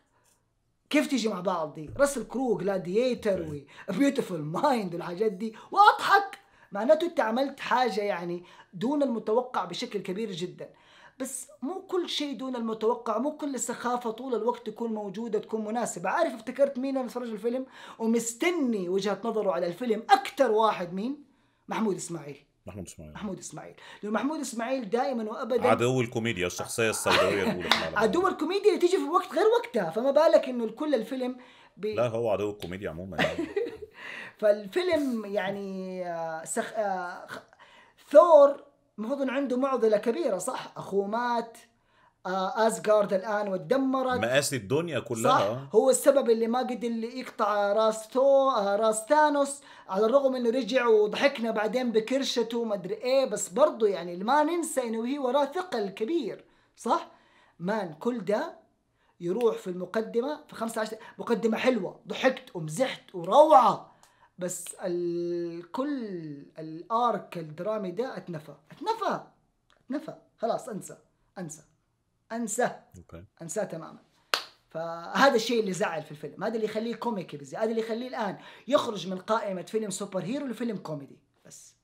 كيف تيجي مع بعض دي رس الكرو جلاديتر وبيوتيفول مايند والحاجات دي واضحك معناته انت عملت حاجه يعني دون المتوقع بشكل كبير جدا بس مو كل شيء دون المتوقع مو كل السخافة طول الوقت تكون موجودة تكون مناسبة عارف افتكرت مين انا اتفرج الفيلم ومستني وجهة نظره على الفيلم اكثر واحد مين محمود اسماعيل محمود اسماعيل محمود اسماعيل لانه محمود اسماعيل دائما وابدا عدو الكوميديا الشخصيه الصيدليه الاولى عدو الكوميديا اللي تيجي في وقت غير وقتها فما بالك انه كل الفيلم بي... لا هو عدو الكوميديا عموما فالفيلم يعني آه، سخ... آه، ثور المفروض انه عنده معضله كبيره صح اخوه مات آه اسجارد الان واتدمرت مآسي الدنيا كلها صح هو السبب اللي ما قدر يقطع راس تو آه راس تانوس على الرغم انه رجع وضحكنا بعدين بكرشته وما ادري ايه بس برضه يعني ما ننسى انه هي وراه ثقل كبير صح مان كل ده يروح في المقدمه في 15 مقدمه حلوه ضحكت ومزحت وروعه بس الكل الارك الدرامي ده اتنفى اتنفى اتنفى خلاص انسى انسى انسى اوكي انساه تماما فهذا الشيء اللي زعل في الفيلم هذا اللي يخليه كوميكي بزي هذا اللي يخليه الان يخرج من قائمه فيلم سوبر هيرو لفيلم كوميدي بس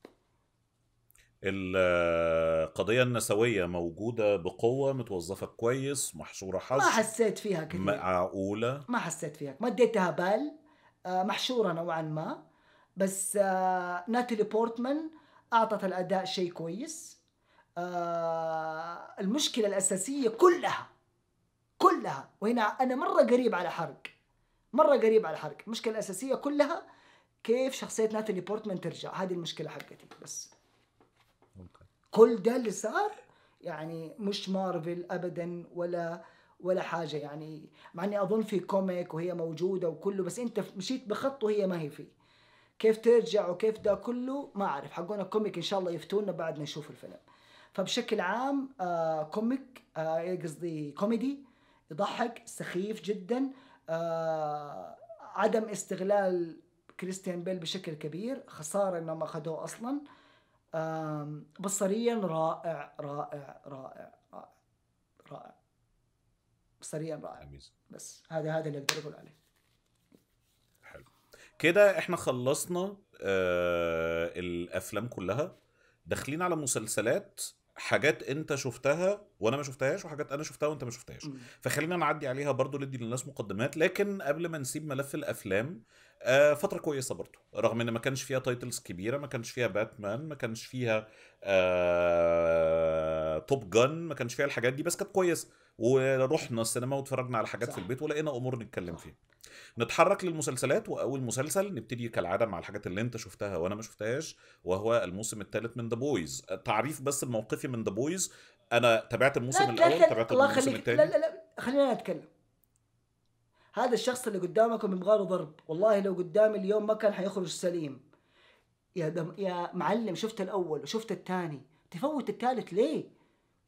القضية النسوية موجودة بقوة متوظفة كويس محشورة حظ ما حسيت فيها كثير معقولة ما حسيت فيها ما اديتها بال آه، محشوره نوعا ما بس آه، ناتالي بورتمان اعطت الاداء شيء كويس آه، المشكله الاساسيه كلها كلها وهنا انا مره قريب على حرق مره قريب على حرق المشكله الاساسيه كلها كيف شخصيه ناتالي بورتمان ترجع هذه المشكله حقتي بس كل ده اللي صار يعني مش مارفل ابدا ولا ولا حاجة يعني مع اني اظن في كوميك وهي موجودة وكله بس انت مشيت بخط وهي ما هي فيه كيف ترجع وكيف ده كله ما اعرف حقونا كوميك ان شاء الله يفتونا بعد ما نشوف الفيلم فبشكل عام آه كوميك آه، إيه قصدي كوميدي يضحك سخيف جدا آه عدم استغلال كريستيان بيل بشكل كبير خسارة انهم اخذوه اصلا بصريا رائع رائع رائع رائع رائع بصريا رائع عميز. بس هذا هذا اللي اقدر اقول عليه حلو كده احنا خلصنا آه الافلام كلها داخلين على مسلسلات حاجات انت شفتها وانا ما شفتهاش وحاجات انا شفتها وانت ما شفتهاش فخلينا نعدي عليها برضو ندي للناس مقدمات لكن قبل ما نسيب ملف الافلام آه، فتره كويسه برضه رغم ان ما كانش فيها تايتلز كبيره ما كانش فيها باتمان ما كانش فيها آه توب جن ما كانش فيها الحاجات دي بس كانت كويسه ورحنا السينما واتفرجنا على حاجات صح. في البيت ولقينا امور نتكلم فيها نتحرك للمسلسلات واول مسلسل نبتدي كالعاده مع الحاجات اللي انت شفتها وانا ما شفتهاش وهو الموسم الثالث من ذا بويز تعريف بس الموقفي من ذا بويز انا تابعت الموسم لا الاول تابعت الموسم الثاني لا لا لا خلينا نتكلم هذا الشخص اللي قدامكم يبغى له ضرب والله لو قدامي اليوم ما كان حيخرج سليم يا دم يا معلم شفت الاول وشفت الثاني تفوت الثالث ليه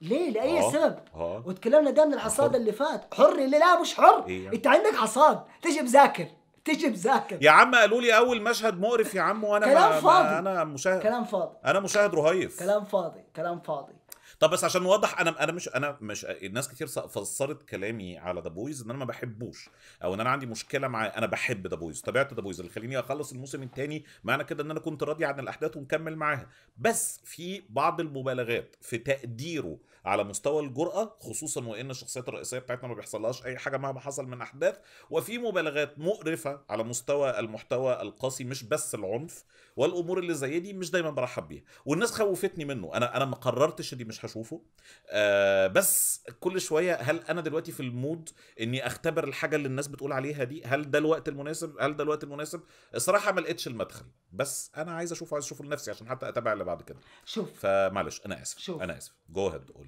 ليه لاي آه. سبب آه. وتكلمنا ده من الحصاد اللي فات حر اللي لا مش حر إيه يعني؟ انت عندك حصاد تجي مذاكر تجي مذاكر يا عم قالوا لي اول مشهد مقرف يا عم وانا كلام ما فاضي ما انا مشاهد كلام فاضي انا مشاهد رهيف كلام فاضي كلام فاضي طب بس عشان نوضح انا انا مش انا مش الناس كتير فسرت كلامي على ذا بويز ان انا ما بحبوش او ان انا عندي مشكله مع انا بحب ذا بويز تابعت ذا بويز اللي خليني اخلص الموسم الثاني معنى كده ان انا كنت راضي عن الاحداث ومكمل معاها بس في بعض المبالغات في تقديره على مستوى الجرأه خصوصا وان الشخصيات الرئيسيه بتاعتنا ما بيحصلهاش اي حاجه مهما حصل من احداث وفي مبالغات مقرفه على مستوى المحتوى القاسي مش بس العنف والامور اللي زي دي مش دايما برحب بيها والناس خوفتني منه انا انا ما قررتش اني مش هشوفه آه بس كل شويه هل انا دلوقتي في المود اني اختبر الحاجه اللي الناس بتقول عليها دي هل ده الوقت المناسب هل ده الوقت المناسب الصراحه ما لقيتش المدخل بس انا عايز اشوفه عايز اشوفه لنفسي عشان حتى اتابع اللي بعد كده شوف فمعلش انا اسف شوف. انا اسف جو هيد قولي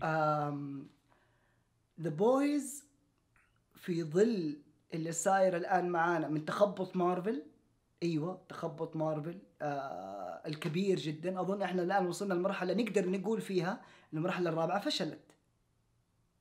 ذا بويز في ظل اللي صاير الان معانا من تخبط مارفل ايوه تخبط مارفل آه الكبير جدا اظن احنا الان وصلنا لمرحله نقدر نقول فيها المرحله الرابعه فشلت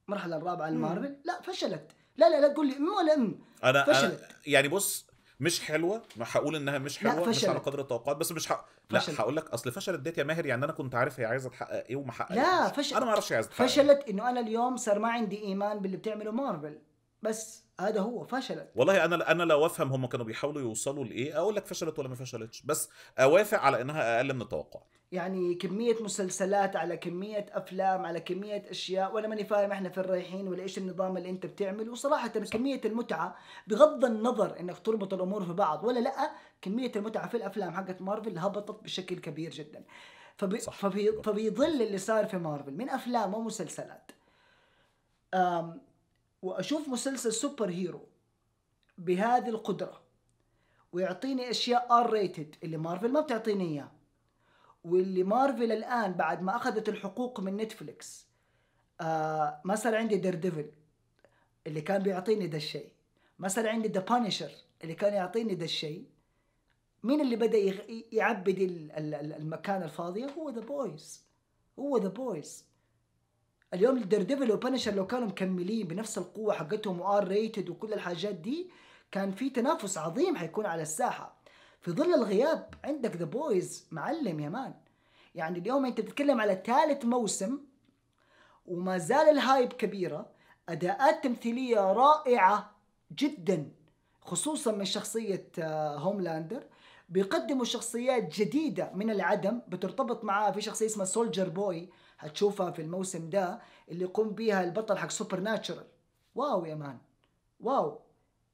المرحله الرابعه لمارفل لا فشلت لا لا لا تقول لي مو الام انا فشلت أنا يعني بص مش حلوه ما هقول انها مش حلوه مش على قدر التوقعات بس مش حق... لا هقول لك اصل فشلت ديت يا ماهر يعني انا كنت عارف هي عايزه تحقق ايه وما حققتش لا فشلت انا ما اعرفش عايزه تحقق إيه. فشلت انه انا اليوم صار ما عندي ايمان باللي بتعمله مارفل بس هذا هو فشلت والله انا انا لو افهم هم كانوا بيحاولوا يوصلوا لايه اقول لك فشلت ولا ما فشلتش بس اوافق على انها اقل من التوقع يعني كمية مسلسلات على كمية أفلام على كمية أشياء وأنا ماني فاهم إحنا فين رايحين ولا إيش النظام اللي أنت بتعمله وصراحة كمية المتعة بغض النظر إنك تربط الأمور في بعض ولا لأ كمية المتعة في الأفلام حقت مارفل هبطت بشكل كبير جدا فبي صح. فبي فبيظل اللي صار في مارفل من أفلام ومسلسلات أم واشوف مسلسل سوبر هيرو بهذه القدره ويعطيني اشياء ار ريتد اللي مارفل ما بتعطيني اياه واللي مارفل الان بعد ما اخذت الحقوق من نتفليكس آه ما صار عندي دير ديفل اللي كان بيعطيني ذا الشيء ما صار عندي ذا بانشر اللي كان يعطيني ذا الشيء مين اللي بدا يعبد المكان الفاضيه هو ذا بويز هو ذا بويز اليوم ديرديفل وبنشر لو كانوا مكملين بنفس القوه حقتهم وار ريتد وكل الحاجات دي كان في تنافس عظيم حيكون على الساحه في ظل الغياب عندك ذا بويز معلم يا مان يعني اليوم انت بتتكلم على ثالث موسم وما زال الهايب كبيره اداءات تمثيليه رائعه جدا خصوصا من شخصيه هوملاندر آه، بيقدموا شخصيات جديده من العدم بترتبط معاها في شخصيه اسمها سولجر بوي هتشوفها في الموسم ده اللي يقوم بيها البطل حق سوبر ناتشرال واو يا مان واو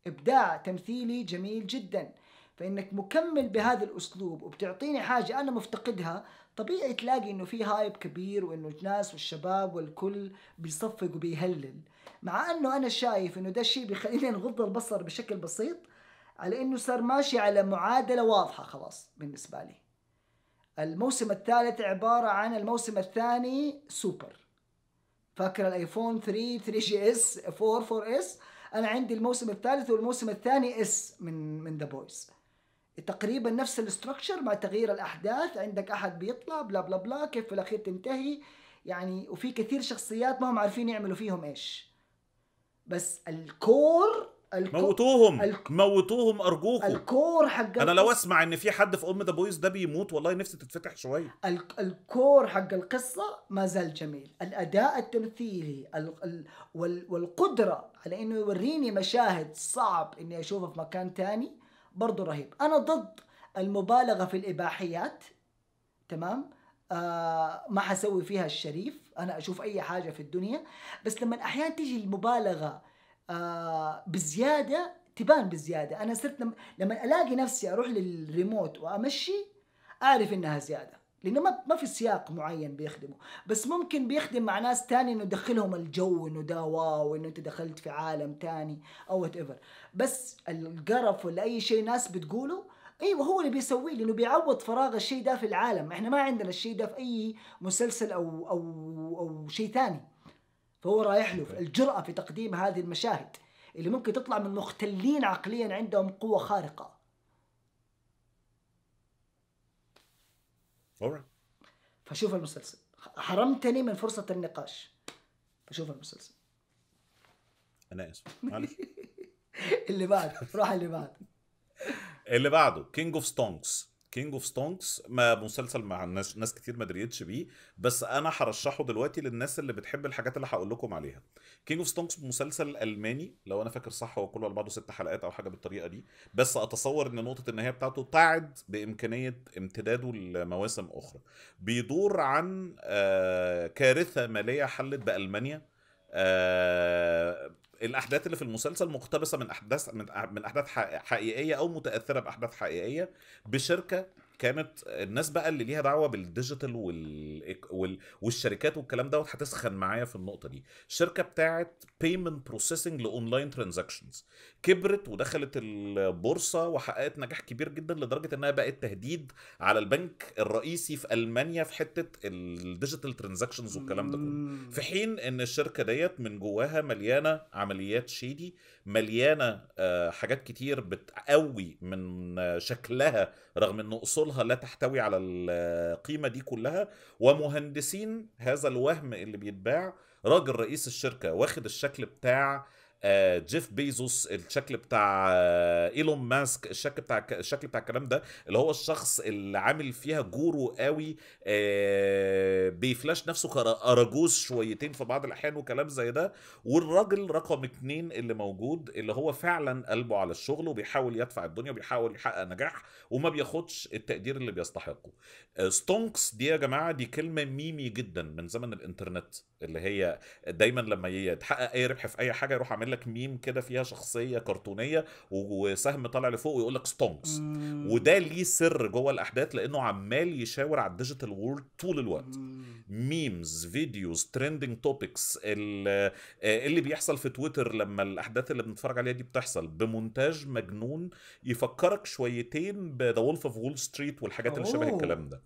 ابداع تمثيلي جميل جدا فانك مكمل بهذا الاسلوب وبتعطيني حاجه انا مفتقدها طبيعي تلاقي انه في هايب كبير وانه الناس والشباب والكل بيصفق وبيهلل مع انه انا شايف انه ده الشيء بيخليني نغض البصر بشكل بسيط على انه صار ماشي على معادله واضحه خلاص بالنسبه لي الموسم الثالث عبارة عن الموسم الثاني سوبر فاكر الايفون 3 3 جي اس 4 4 اس انا عندي الموسم الثالث والموسم الثاني اس من من ذا بويز تقريبا نفس الاستراكشر مع تغيير الاحداث عندك احد بيطلع بلا بلا بلا كيف في الاخير تنتهي يعني وفي كثير شخصيات ما هم عارفين يعملوا فيهم ايش بس الكور الكو... موتوهم الك... موتوهم ارجوكم الكور حق انا لو اسمع ان في حد في ام ذا بويز ده بيموت والله نفسي تتفتح شويه ال... الكور حق القصه ما زال جميل الاداء التمثيلي ال... ال... وال... والقدره على انه يوريني مشاهد صعب اني اشوفها في مكان تاني برضه رهيب انا ضد المبالغه في الاباحيات تمام آه ما حسوي فيها الشريف انا اشوف اي حاجه في الدنيا بس لما احيانا تيجي المبالغه آه، بزياده تبان بزياده انا صرت لما, لما الاقي نفسي اروح للريموت وامشي اعرف انها زياده لانه ما ما في سياق معين بيخدمه بس ممكن بيخدم مع ناس تاني انه يدخلهم الجو انه ده واو انه انت دخلت في عالم تاني او وات ايفر بس القرف ولا اي شيء ناس بتقوله ايوه هو اللي بيسويه لانه بيعوض فراغ الشيء ده في العالم احنا ما عندنا الشيء ده في اي مسلسل او او او شيء ثاني فهو رايح له الجرأة في تقديم هذه المشاهد اللي ممكن تطلع من مختلين عقليا عندهم قوة خارقة فشوف المسلسل حرمتني من فرصة النقاش فشوف المسلسل انا اسف اللي بعده روح اللي بعده اللي بعده كينج اوف ستونكس كينج اوف ستونكس ما مسلسل مع ناس, ناس كتير ما دريتش بيه بس انا هرشحه دلوقتي للناس اللي بتحب الحاجات اللي هقول لكم عليها كينج اوف ستونكس مسلسل الماني لو انا فاكر صح هو كله على بعضه ست حلقات او حاجه بالطريقه دي بس اتصور ان نقطه النهايه بتاعته تعد بامكانيه امتداده لمواسم اخرى بيدور عن آه، كارثه ماليه حلت بالمانيا آه، الاحداث اللي في المسلسل مقتبسه من احداث من, احداث حقيقيه او متاثره باحداث حقيقيه بشركه كانت الناس بقى اللي ليها دعوه بالديجيتال وال... والشركات والكلام دوت هتسخن معايا في النقطه دي الشركه بتاعت بيمنت بروسيسنج لاونلاين ترانزاكشنز كبرت ودخلت البورصه وحققت نجاح كبير جدا لدرجه انها بقت تهديد على البنك الرئيسي في المانيا في حته الديجيتال ترانزاكشنز والكلام ده كله في حين ان الشركه ديت من جواها مليانه عمليات شيدي مليانه آه، حاجات كتير بتقوي من شكلها رغم ان اصولها لا تحتوي على القيمه دي كلها ومهندسين هذا الوهم اللي بيتباع راجل رئيس الشركه واخد الشكل بتاع آه، جيف بيزوس الشكل بتاع آه، ايلون ماسك الشكل بتاع الشكل بتاع الكلام ده اللي هو الشخص اللي عامل فيها جورو قوي آه، بيفلاش نفسه كاراجوز شويتين في بعض الاحيان وكلام زي ده والراجل رقم اتنين اللي موجود اللي هو فعلا قلبه على الشغل وبيحاول يدفع الدنيا وبيحاول يحقق نجاح وما بياخدش التقدير اللي بيستحقه ستونكس دي يا جماعه دي كلمه ميمي جدا من زمن الانترنت اللي هي دايما لما يتحقق اي ربح في اي حاجه يروح عامل لك ميم كده فيها شخصيه كرتونيه وسهم طالع لفوق ويقول لك ستونكس وده ليه سر جوه الاحداث لانه عمال يشاور على الديجيتال وورلد طول الوقت ميمز فيديوز ترندنج توبكس اللي بيحصل في تويتر لما الاحداث اللي بنتفرج عليها دي بتحصل بمونتاج مجنون يفكرك شويتين بذا وولف اوف وول ستريت والحاجات اللي شبه الكلام ده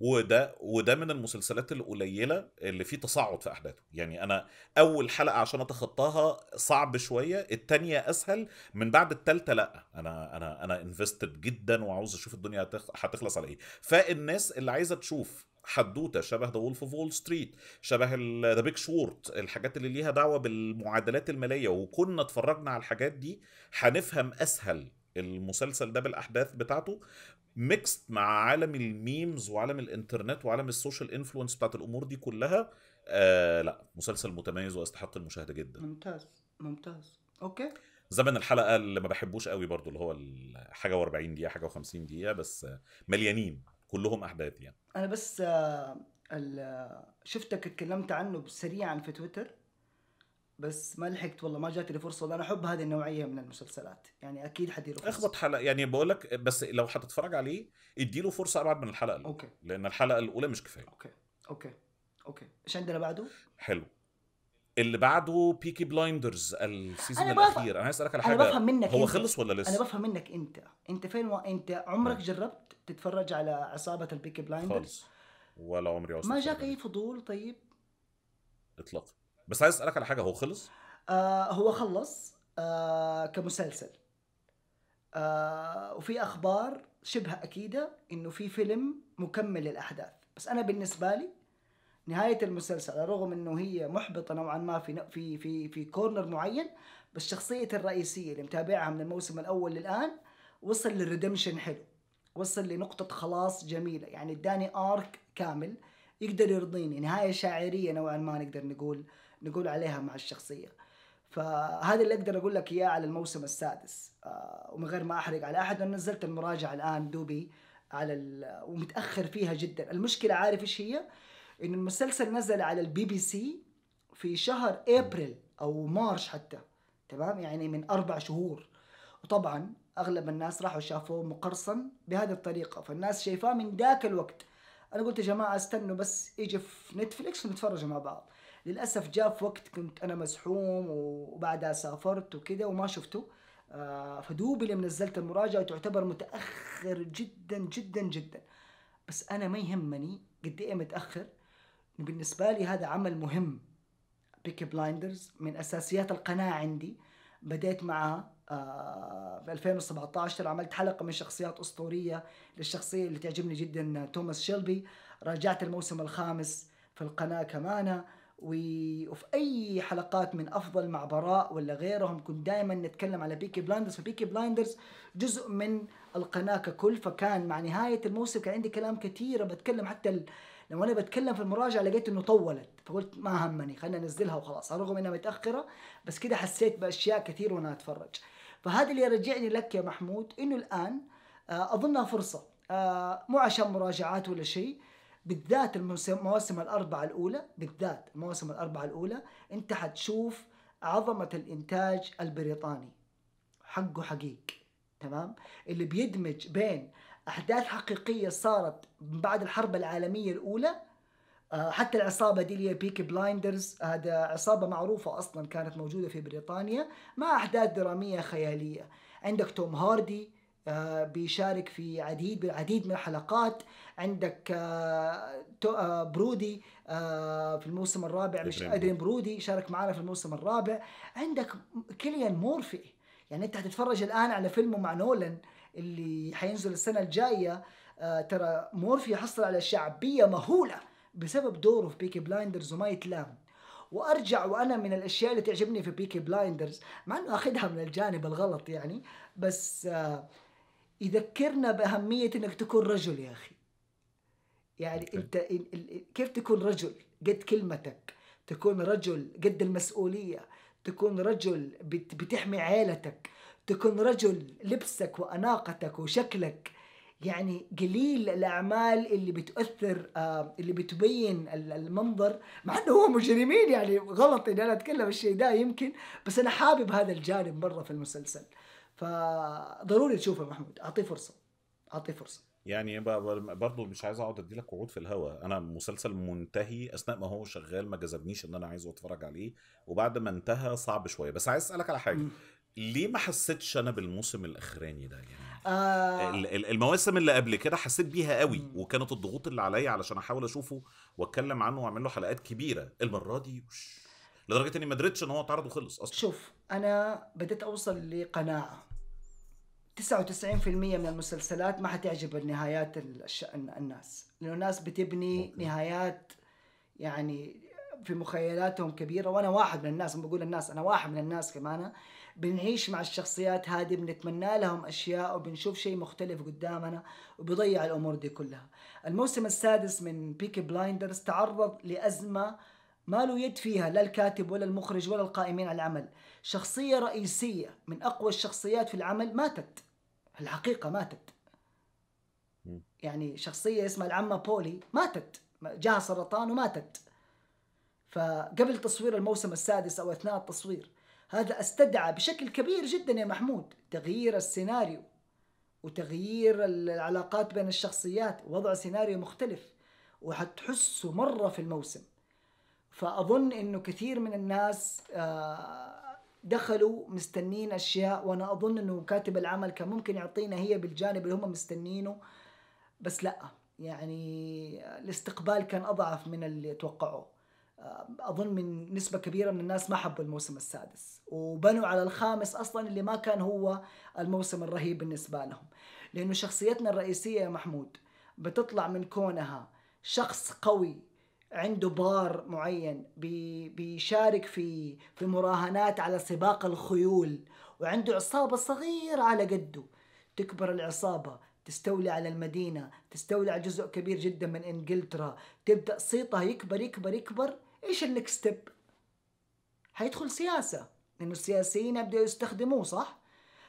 وده وده من المسلسلات القليله اللي فيه تصاعد في احداثه يعني انا اول حلقه عشان اتخطاها بعضها صعب شويه التانية اسهل من بعد التالتة لا انا انا انا انفستد جدا وعاوز اشوف الدنيا هتخلص على ايه فالناس اللي عايزه تشوف حدوته شبه ذا وولف اوف وول ستريت شبه ذا بيج شورت الحاجات اللي ليها دعوه بالمعادلات الماليه وكنا اتفرجنا على الحاجات دي هنفهم اسهل المسلسل ده بالاحداث بتاعته ميكست مع عالم الميمز وعالم الانترنت وعالم السوشيال انفلونس بتاعت الامور دي كلها آه لا مسلسل متميز واستحق المشاهده جدا ممتاز ممتاز اوكي زمن الحلقه اللي ما بحبوش قوي برضو اللي هو حاجه و40 دقيقه حاجه و50 دقيقه بس مليانين كلهم احداث يعني انا بس آه، آه، شفتك اتكلمت عنه سريعا في تويتر بس ما لحقت والله ما جات لي فرصه انا احب هذه النوعيه من المسلسلات يعني اكيد حد يروح اخبط حلقه يعني بقول لك بس لو هتتفرج عليه ادي له فرصه ابعد من الحلقه الاولى اوكي لان الحلقه الاولى مش كفايه اوكي اوكي اوكي ايش عندنا بعده؟ حلو اللي بعده بيكي بلايندرز السيزون الاخير انا عايز اسالك على حاجه انا بفهم منك هو انت. خلص ولا لسه؟ انا بفهم منك انت انت فين و... انت عمرك م. جربت تتفرج على عصابه البيكي بلايندرز؟ خالص ولا عمري وصلت ما جاك اي فضول طيب؟ اطلاقا بس عايز اسالك على حاجه هو خلص؟ آه هو خلص آه كمسلسل آه وفي اخبار شبه اكيده انه في فيلم مكمل للاحداث بس انا بالنسبه لي نهايه المسلسل رغم انه هي محبطه نوعا ما في في في في كورنر معين بس شخصيه الرئيسيه اللي متابعها من الموسم الاول للان وصل للريدمشن حلو وصل لنقطة خلاص جميلة يعني اداني ارك كامل يقدر يرضيني نهاية شاعرية نوعا ما نقدر نقول نقول عليها مع الشخصية فهذا اللي اقدر اقول لك اياه على الموسم السادس آه، ومن غير ما احرق على احد انا نزلت المراجعة الان دوبي على ومتاخر فيها جدا المشكلة عارف ايش هي؟ انه المسلسل نزل على البي بي سي في شهر ابريل او مارش حتى تمام يعني من اربع شهور وطبعا اغلب الناس راحوا شافوه مقرصن بهذه الطريقه فالناس شايفاه من ذاك الوقت انا قلت يا جماعه استنوا بس يجي في نتفليكس ونتفرجوا مع بعض للاسف جاء في وقت كنت انا مزحوم وبعدها سافرت وكذا وما شفته فدوب آه، فدوبي لما نزلت المراجعه تعتبر متاخر جدا جدا جدا بس انا ما يهمني قد ايه متاخر بالنسبة لي هذا عمل مهم بيكي بلايندرز من أساسيات القناة عندي بديت معها آه ب 2017 عملت حلقة من شخصيات أسطورية للشخصية اللي تعجبني جدا توماس شيلبي راجعت الموسم الخامس في القناة كمان وفي أي حلقات من أفضل مع براء ولا غيرهم كنت دائما نتكلم على بيكي بلايندرز فبيكي بلايندرز جزء من القناة ككل فكان مع نهاية الموسم كان عندي كلام كثير بتكلم حتى لما انا بتكلم في المراجعه لقيت انه طولت فقلت ما همني خلينا انزلها وخلاص رغم انها متاخره بس كده حسيت باشياء كثير وانا اتفرج فهذا اللي يرجعني لك يا محمود انه الان آه، اظنها فرصه آه، مو عشان مراجعات ولا شيء بالذات المواسم الاربعه الاولى بالذات المواسم الاربعه الاولى انت حتشوف عظمه الانتاج البريطاني حقه حقيقي تمام اللي بيدمج بين أحداث حقيقية صارت بعد الحرب العالمية الأولى آه، حتى العصابة دي اللي هي بيكي بلايندرز هذا عصابة معروفة أصلا كانت موجودة في بريطانيا مع أحداث درامية خيالية عندك توم هاردي آه، بيشارك في عديد بالعديد من الحلقات عندك آه، برودي في الموسم الرابع مش ادرين برودي شارك معنا في الموسم الرابع عندك كيليان مورفي يعني انت هتتفرج الان على فيلمه مع نولان اللي حينزل السنه الجايه آه، ترى مورفي حصل على شعبيه مهوله بسبب دوره في بيكي بلايندرز وما يتلام وارجع وانا من الاشياء اللي تعجبني في بيكي بلايندرز مع انه اخذها من الجانب الغلط يعني بس آه، يذكرنا باهميه انك تكون رجل يا اخي يعني انت كيف تكون رجل قد كلمتك تكون رجل قد المسؤوليه تكون رجل بتحمي عيلتك تكون رجل لبسك وأناقتك وشكلك يعني قليل الاعمال اللي بتؤثر آه اللي بتبين المنظر مع انه هو مجرمين يعني غلط اني انا اتكلم الشيء ده يمكن بس انا حابب هذا الجانب مره في المسلسل فضروري تشوفه محمود اعطيه فرصه اعطيه فرصه يعني برضه مش عايز اقعد ادي لك وعود في الهوا انا مسلسل منتهي اثناء ما هو شغال ما جذبنيش ان انا عايزه اتفرج عليه وبعد ما انتهى صعب شويه بس عايز اسالك على حاجه ليه ما حسيتش انا بالموسم الاخراني ده يعني آه. المواسم اللي قبل كده حسيت بيها قوي م. وكانت الضغوط اللي عليا علشان احاول اشوفه واتكلم عنه واعمل له حلقات كبيره المره دي وش. لدرجه اني ما درتش ان هو اتعرض وخلص اصلا شوف انا بديت اوصل لقناعه 99% من المسلسلات ما حتعجب النهايات الناس لانه الناس بتبني ممكن. نهايات يعني في مخيلاتهم كبيره وانا واحد من الناس بقول الناس انا واحد من الناس كمان بنعيش مع الشخصيات هذه بنتمنى لهم اشياء وبنشوف شيء مختلف قدامنا وبيضيع الامور دي كلها الموسم السادس من بيكي بلايندرز تعرض لازمه ما له يد فيها لا الكاتب ولا المخرج ولا القائمين على العمل شخصية رئيسية من أقوى الشخصيات في العمل ماتت الحقيقة ماتت يعني شخصية اسمها العمة بولي ماتت جاها سرطان وماتت فقبل تصوير الموسم السادس أو أثناء التصوير هذا استدعى بشكل كبير جدا يا محمود تغيير السيناريو وتغيير العلاقات بين الشخصيات وضع سيناريو مختلف وحتحسه مرة في الموسم فأظن أنه كثير من الناس آه، دخلوا مستنين أشياء وأنا أظن أنه كاتب العمل كان ممكن يعطينا هي بالجانب اللي هم مستنينه بس لأ يعني الاستقبال كان أضعف من اللي توقعوه آه، أظن من نسبة كبيرة من الناس ما حبوا الموسم السادس وبنوا على الخامس اصلا اللي ما كان هو الموسم الرهيب بالنسبه لهم لانه شخصيتنا الرئيسيه يا محمود بتطلع من كونها شخص قوي عنده بار معين بي بيشارك في في مراهنات على سباق الخيول وعنده عصابة صغيرة على قده تكبر العصابة تستولي على المدينة تستولي على جزء كبير جدا من انجلترا تبدأ صيتها يكبر يكبر يكبر ايش النكست ستيب؟ حيدخل سياسة لأنه السياسيين يبدأوا يستخدموه صح؟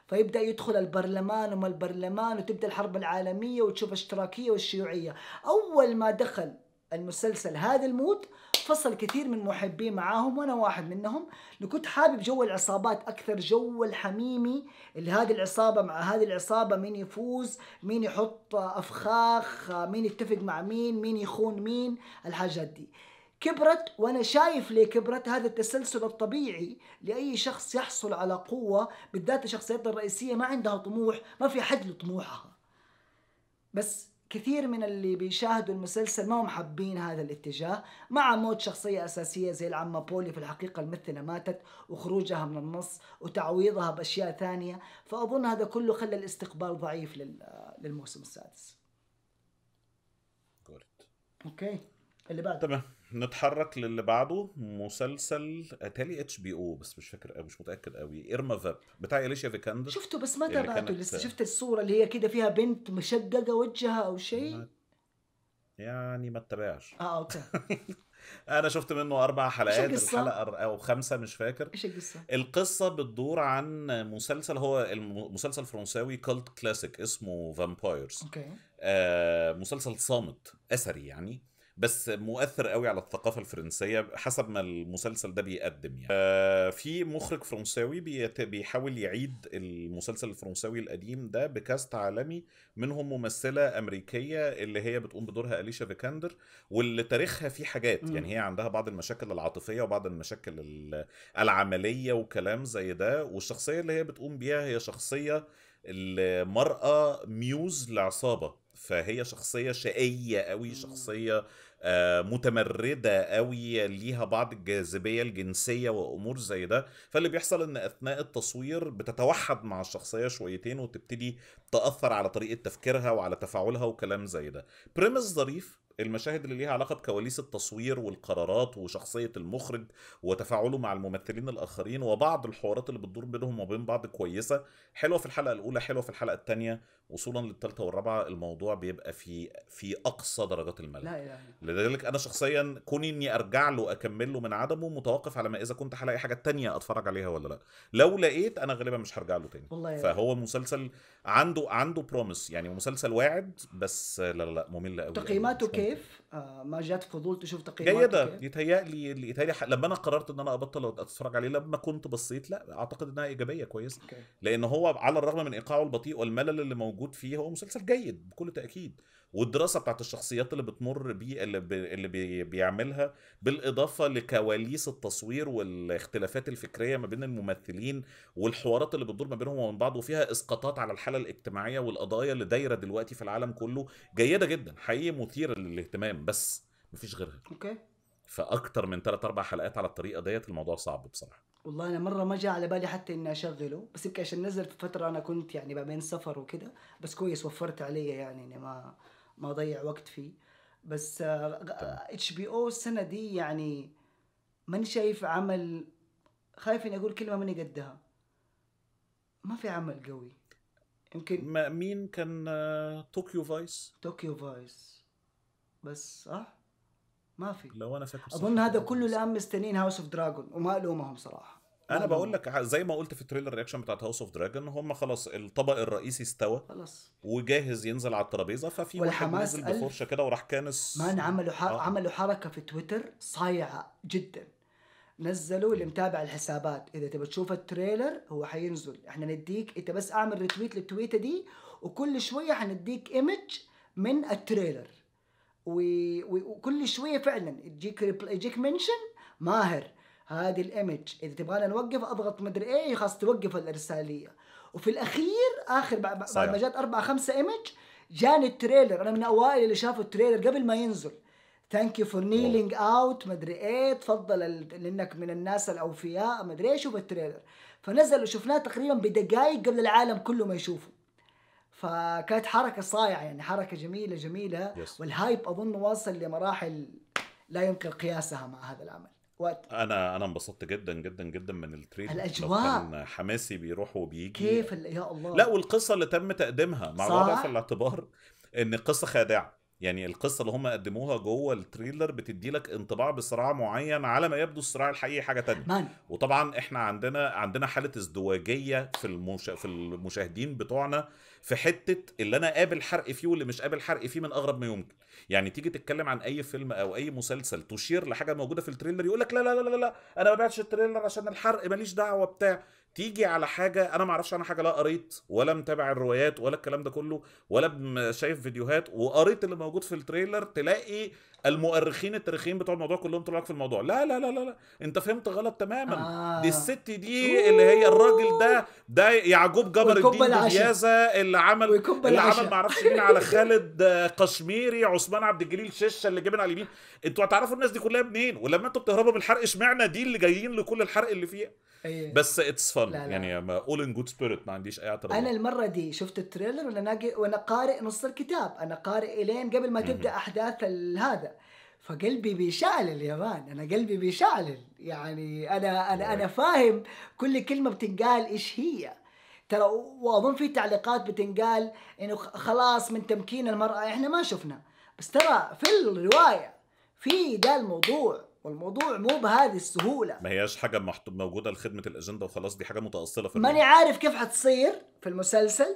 فيبدا يدخل البرلمان وما البرلمان وتبدا الحرب العالميه وتشوف الاشتراكيه والشيوعيه اول ما دخل المسلسل هذا المود فصل كثير من محبيه معاهم وانا واحد منهم اللي كنت حابب جو العصابات اكثر جو الحميمي اللي هذه العصابه مع هذه العصابه مين يفوز مين يحط افخاخ مين يتفق مع مين مين يخون مين الحاجات دي كبرت وانا شايف ليه كبرت هذا التسلسل الطبيعي لاي شخص يحصل على قوه بالذات الشخصيات الرئيسيه ما عندها طموح ما في حد لطموحها بس كثير من اللي بيشاهدوا المسلسل ما هم حابين هذا الاتجاه مع موت شخصية أساسية زي العمة بولي في الحقيقة الممثلة ماتت وخروجها من النص وتعويضها بأشياء ثانية فأظن هذا كله خلى الاستقبال ضعيف للموسم السادس. اوكي اللي بعده تمام نتحرك للي بعده مسلسل تالي اتش بي او بس مش فاكر قوي مش متاكد قوي ايرما فاب بتاع اليشيا فيكاند شفته بس ما تابعته لسه شفت الصوره اللي هي كده فيها بنت مشققه وجهها او شيء يعني ما اتبعش اه اوكي انا شفت منه اربع حلقات الحلقه او خمسه مش فاكر ايش القصه القصه بتدور عن مسلسل هو المسلسل الفرنساوي كولت كلاسيك اسمه فامبايرز اوكي آه مسلسل صامت اثري يعني بس مؤثر قوي على الثقافه الفرنسيه حسب ما المسلسل ده بيقدم يعني آه، في مخرج فرنساوي بيحاول يعيد المسلسل الفرنساوي القديم ده بكاست عالمي منهم ممثله امريكيه اللي هي بتقوم بدورها اليشا فيكاندر واللي تاريخها فيه حاجات يعني هي عندها بعض المشاكل العاطفيه وبعض المشاكل العمليه وكلام زي ده والشخصيه اللي هي بتقوم بيها هي شخصيه المرأة ميوز لعصابة فهي شخصية شقية قوي شخصية آه، متمرده قوي ليها بعض الجاذبيه الجنسيه وامور زي ده فاللي بيحصل ان اثناء التصوير بتتوحد مع الشخصيه شويتين وتبتدي تاثر على طريقه تفكيرها وعلى تفاعلها وكلام زي ده بريمس ظريف المشاهد اللي ليها علاقه بكواليس التصوير والقرارات وشخصيه المخرج وتفاعله مع الممثلين الاخرين وبعض الحوارات اللي بتدور بينهم وبين بعض كويسه حلوه في الحلقه الاولى حلوه في الحلقه الثانيه وصولا للثالثه والرابعه الموضوع بيبقى في في اقصى درجات الملل لا لا. لذلك انا شخصيا كوني اني ارجع له اكمل له من عدمه متوقف على ما اذا كنت هلاقي حاجه تانية اتفرج عليها ولا لا لو لقيت انا غالبا مش هرجع له تاني والله فهو مسلسل عنده عنده بروميس يعني مسلسل واعد بس لا لا, لا ممل قوي تقييماته يعني كيف؟ آه ما جات فضول تشوف تقييماته جيدة يتهيألي يتهيألي لما انا قررت ان انا ابطل اتفرج عليه لما كنت بصيت لا اعتقد انها ايجابيه كويسه لان هو على الرغم من ايقاعه البطيء والملل اللي موجود فيه هو مسلسل جيد بكل تاكيد والدراسه بتاعت الشخصيات اللي بتمر بيه اللي, بي اللي بي بيعملها بالاضافه لكواليس التصوير والاختلافات الفكريه ما بين الممثلين والحوارات اللي بتدور ما بينهم ومن بعض وفيها اسقاطات على الحاله الاجتماعيه والقضايا اللي دايره دلوقتي في العالم كله جيده جدا حقيقي مثيره للاهتمام بس مفيش غيرها اوكي فاكتر من 3 4 حلقات على الطريقه ديت الموضوع صعب بصراحه والله انا مره ما جاء على بالي حتى اني اشغله بس يمكن عشان نزل في فتره انا كنت يعني ما بين سفر وكده بس كويس وفرت علي يعني اني ما ما اضيع وقت فيه بس آه، اتش بي او السنه دي يعني ماني شايف عمل خايف اني اقول كلمه ماني قدها ما في عمل قوي يمكن مين كان طوكيو فايس طوكيو فايس بس صح ما في لو انا فاكر اظن هذا كله الان مستنين هاوس اوف دراجون وما الومهم صراحه انا بقول لك زي ما قلت في التريلر رياكشن بتاعت هاوس اوف دراجون هم خلاص الطبق الرئيسي استوى خلاص وجاهز ينزل على الترابيزه ففي واحد نزل بفرشه كده وراح كانس مان عملوا حر... آه. عملوا حركه في تويتر صايعه جدا نزلوا اللي متابع الحسابات اذا تبي تشوف التريلر هو حينزل احنا نديك انت بس اعمل ريتويت للتويته دي وكل شويه حنديك ايمج من التريلر و... و... وكل شويه فعلا يجيك يجيك منشن ماهر هذه الايمج اذا تبغانا نوقف اضغط مدري ايه خلاص توقف الارساليه وفي الاخير اخر بعد ما جات اربع خمسه ايمج جاني التريلر انا من اوائل اللي شافوا التريلر قبل ما ينزل ثانك يو فور نيلينج اوت مدري ايه تفضل لانك من الناس الاوفياء مدري ايه شوف التريلر فنزل وشفناه تقريبا بدقائق قبل العالم كله ما يشوفه فكانت حركه صايعه يعني حركه جميله جميله yes. والهايب اظن واصل لمراحل لا يمكن قياسها مع هذا العمل وقت انا انا انبسطت جدا جدا جدا من التريلر الاجواء كان حماسي بيروح وبيجي كيف يا الله لا والقصه اللي تم تقديمها مع الوضع في الاعتبار ان قصه خادعه يعني القصه اللي هم قدموها جوه التريلر بتدي لك انطباع بصراع معين على ما يبدو الصراع الحقيقي حاجه تانية مان. وطبعا احنا عندنا عندنا حاله ازدواجيه في المشا... في المشاهدين بتوعنا في حته اللي انا قابل حرق فيه واللي مش قابل حرق فيه من اغرب ما يمكن يعني تيجي تتكلم عن اي فيلم او اي مسلسل تشير لحاجه موجوده في التريلر يقول لك لا لا لا لا, لا. انا ما بعتش التريلر عشان الحرق ماليش دعوه بتاع تيجي على حاجه انا ما اعرفش عنها حاجه لا قريت ولا متابع الروايات ولا الكلام ده كله ولا شايف فيديوهات وقريت اللي موجود في التريلر تلاقي المؤرخين التاريخيين بتوع الموضوع كلهم طلعوا في الموضوع لا لا لا لا, لا. انت فهمت غلط تماما آه. دي الست دي أوه. اللي هي الراجل ده ده يعقوب جبر الدين ديازة اللي عمل اللي عمل معرفش مين على خالد آه، قشميري عثمان عبد الجليل ششه اللي جبن على اليمين انتوا هتعرفوا الناس دي كلها منين ولما انتوا بتهربوا من الحرق اشمعنى دي اللي جايين لكل الحرق اللي فيها أيه. بس اتس فن يعني اول ان جود سبيريت ما عنديش اي اعتراض انا المره دي شفت التريلر وانا وانا قارئ نص الكتاب انا قارئ الين قبل ما تبدا احداث هذا فقلبي بيشعلل يا مان انا قلبي بيشعلل يعني انا انا انا فاهم كل كلمه بتنقال ايش هي ترى واظن في تعليقات بتنقال انه خلاص من تمكين المراه احنا ما شفنا بس ترى في الروايه في ده الموضوع والموضوع مو بهذه السهوله ما هياش حاجه موجوده لخدمه الاجنده وخلاص دي حاجه متاصله في ماني عارف كيف حتصير في المسلسل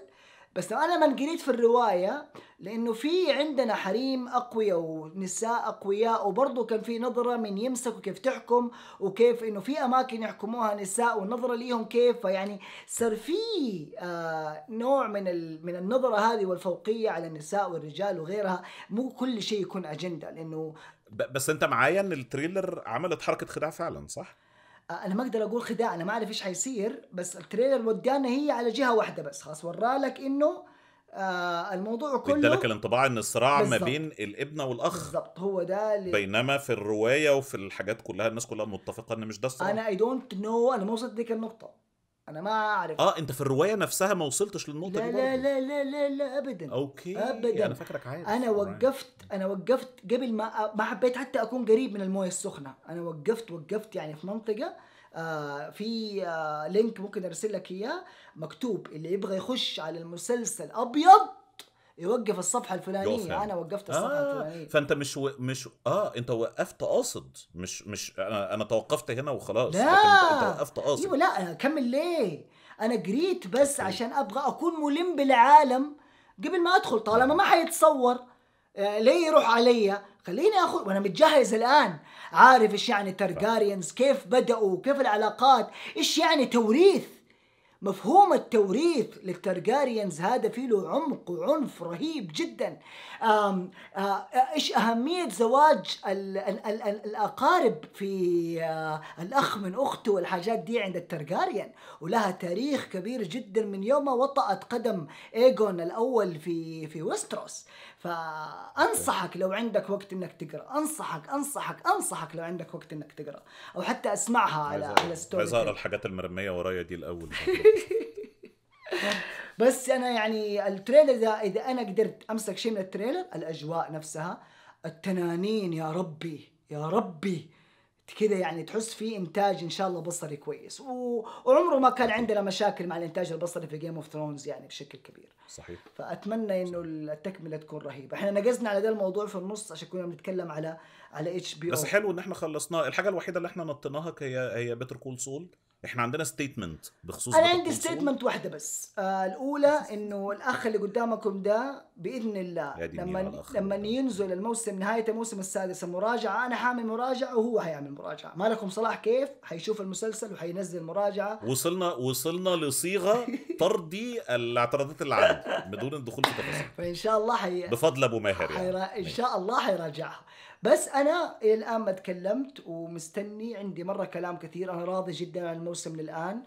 بس لو انا ما انقريت في الروايه لانه في عندنا حريم اقوياء ونساء اقوياء وبرضه كان في نظره من يمسك وكيف تحكم وكيف انه في اماكن يحكموها نساء والنظره ليهم كيف فيعني صار في آه نوع من من النظره هذه والفوقيه على النساء والرجال وغيرها مو كل شيء يكون اجنده لانه بس انت معايا ان التريلر عملت حركه خداع فعلا صح؟ آه، انا ما اقدر اقول خداع انا ما اعرف ايش حيصير بس التريلر ودانا هي على جهه واحده بس خلاص ورالك انه آه الموضوع كله ادالك الانطباع ان الصراع بالزبط. ما بين الابنه والاخ بالظبط هو ده اللي... بينما في الروايه وفي الحاجات كلها الناس كلها متفقه ان مش ده الصراع انا اي دونت نو انا ما وصلت لديك النقطه انا ما اعرف اه انت في الروايه نفسها ما وصلتش للنقطه دي لا لا لا لا لا ابدا اوكي ابدا انا فاكرك عارف انا وقفت انا وقفت قبل ما ما حبيت حتى اكون قريب من المويه السخنه انا وقفت وقفت يعني في منطقه آه في آه لينك ممكن ارسل لك اياه مكتوب اللي يبغى يخش على المسلسل ابيض يوقف الصفحه الفلانيه يعني. انا وقفت الصفحه آه الفلانيه فانت مش و... مش اه انت وقفت قاصد مش مش انا انا توقفت هنا وخلاص لا انت, وقفت قاصد ايوه لا كمل ليه انا قريت بس أوكي. عشان ابغى اكون ملم بالعالم قبل ما ادخل طالما ما حيتصور آه، ليه يروح عليا خليني اخذ وانا متجهز الان عارف ايش يعني ترجاريانز كيف بداوا كيف العلاقات ايش يعني توريث مفهوم التوريث للترجاريانز هذا فيه له عمق وعنف رهيب جدا ايش اهميه زواج ال ال ال الـ الاقارب في الاخ من اخته والحاجات دي عند الترجاريان ولها تاريخ كبير جدا من يوم ما وطأت قدم ايجون الاول في في وستروس فانصحك لو عندك وقت انك تقرا انصحك انصحك انصحك لو عندك وقت انك تقرا او حتى اسمعها على على ستوري عايز اقرا الحاجات المرميه ورايا دي الاول بس انا يعني التريلر ده اذا انا قدرت امسك شيء من التريلر الاجواء نفسها التنانين يا ربي يا ربي كذا يعني تحس في انتاج ان شاء الله بصري كويس و... وعمره ما كان عندنا مشاكل مع الانتاج البصري في جيم اوف ثرونز يعني بشكل كبير صحيح فاتمنى انه التكمله تكون رهيبه احنا نجزنا على ده الموضوع في النص عشان كنا بنتكلم على على اتش بي بس حلو ان احنا خلصناه الحاجه الوحيده اللي احنا نطيناها هي هي بيتر كول سول احنا عندنا ستيتمنت بخصوص انا عندي ستيتمنت واحده بس آه الاولى انه الاخ اللي قدامكم ده باذن الله لما لما ينزل الموسم نهايه الموسم السادس المراجعه انا حامل مراجعه وهو هيعمل مراجعه ما لكم صلاح كيف حيشوف المسلسل وحينزل مراجعه وصلنا وصلنا لصيغه ترضي الاعتراضات العام بدون الدخول في تفاصيل فان شاء الله حي... بفضل ابو ماهر يعني. حيرا... ان شاء الله حيراجعها بس انا الى الان ما تكلمت ومستني عندي مره كلام كثير انا راضي جدا عن الموسم للان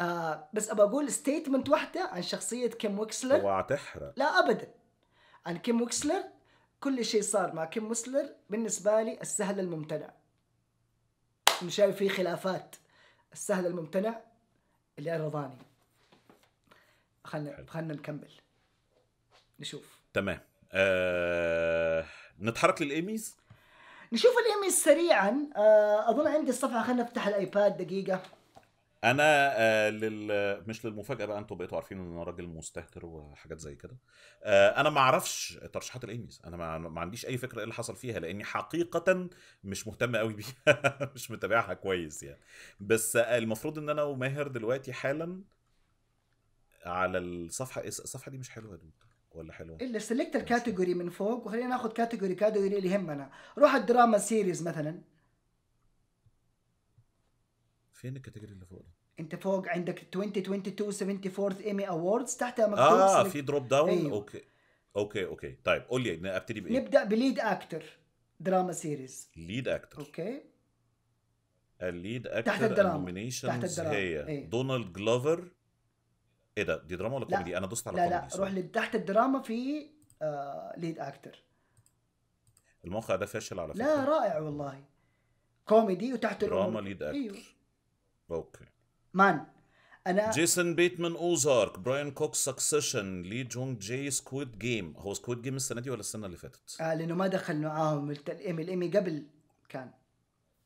آه بس ابى اقول ستيتمنت واحده عن شخصيه كيم ويكسلر اوعى تحرق لا ابدا عن كيم ويكسلر كل شيء صار مع كيم ويكسلر بالنسبه لي السهل الممتنع مش شايف في خلافات السهل الممتنع اللي رضاني خلنا خلنا نكمل نشوف تمام آه... نتحرك للايميز نشوف الايميل سريعا آه، اظن عندي الصفحه خلينا نفتح الايباد دقيقه انا آه، لل مش للمفاجاه بقى انتوا بقيتوا عارفين ان انا راجل مستهتر وحاجات زي كده آه، انا ما اعرفش ترشيحات الايميز انا ما, ما عنديش اي فكره ايه اللي حصل فيها لاني حقيقه مش مهتم قوي بيها مش متابعها كويس يعني بس المفروض ان انا وماهر دلوقتي حالا على الصفحه الصفحه دي مش حلوه يا دود ولا حلو الا سلكت الكاتيجوري من فوق وخلينا ناخذ كاتيجوري كاتيجوري اللي يهمنا روح الدراما سيريز مثلا فين الكاتيجوري اللي فوق انت فوق عندك 2022 74 th ايمي اووردز تحتها مكتوب اه سلكت. في دروب داون أيوه. اوكي اوكي اوكي طيب قول لي ابتدي بايه نبدا بليد اكتر دراما سيريز ليد اكتر اوكي الليد اكتر تحت الدراما تحت الدراما هي دونالد إيه. جلوفر ايه ده دي دراما ولا كوميدي انا دوست على لا كوميدي لا روح لتحت الدراما في آه ليد اكتر الموقع ده فاشل على فكره لا رائع والله كوميدي وتحت دراما ليد اكتر أيوه. اوكي مان انا جيسون بيتمان اوزارك براين كوك سكسيشن لي جونج جي سكويد جيم هو سكويد جيم السنه دي ولا السنه اللي فاتت؟ آه لانه ما دخل معاهم الام الامي قبل كان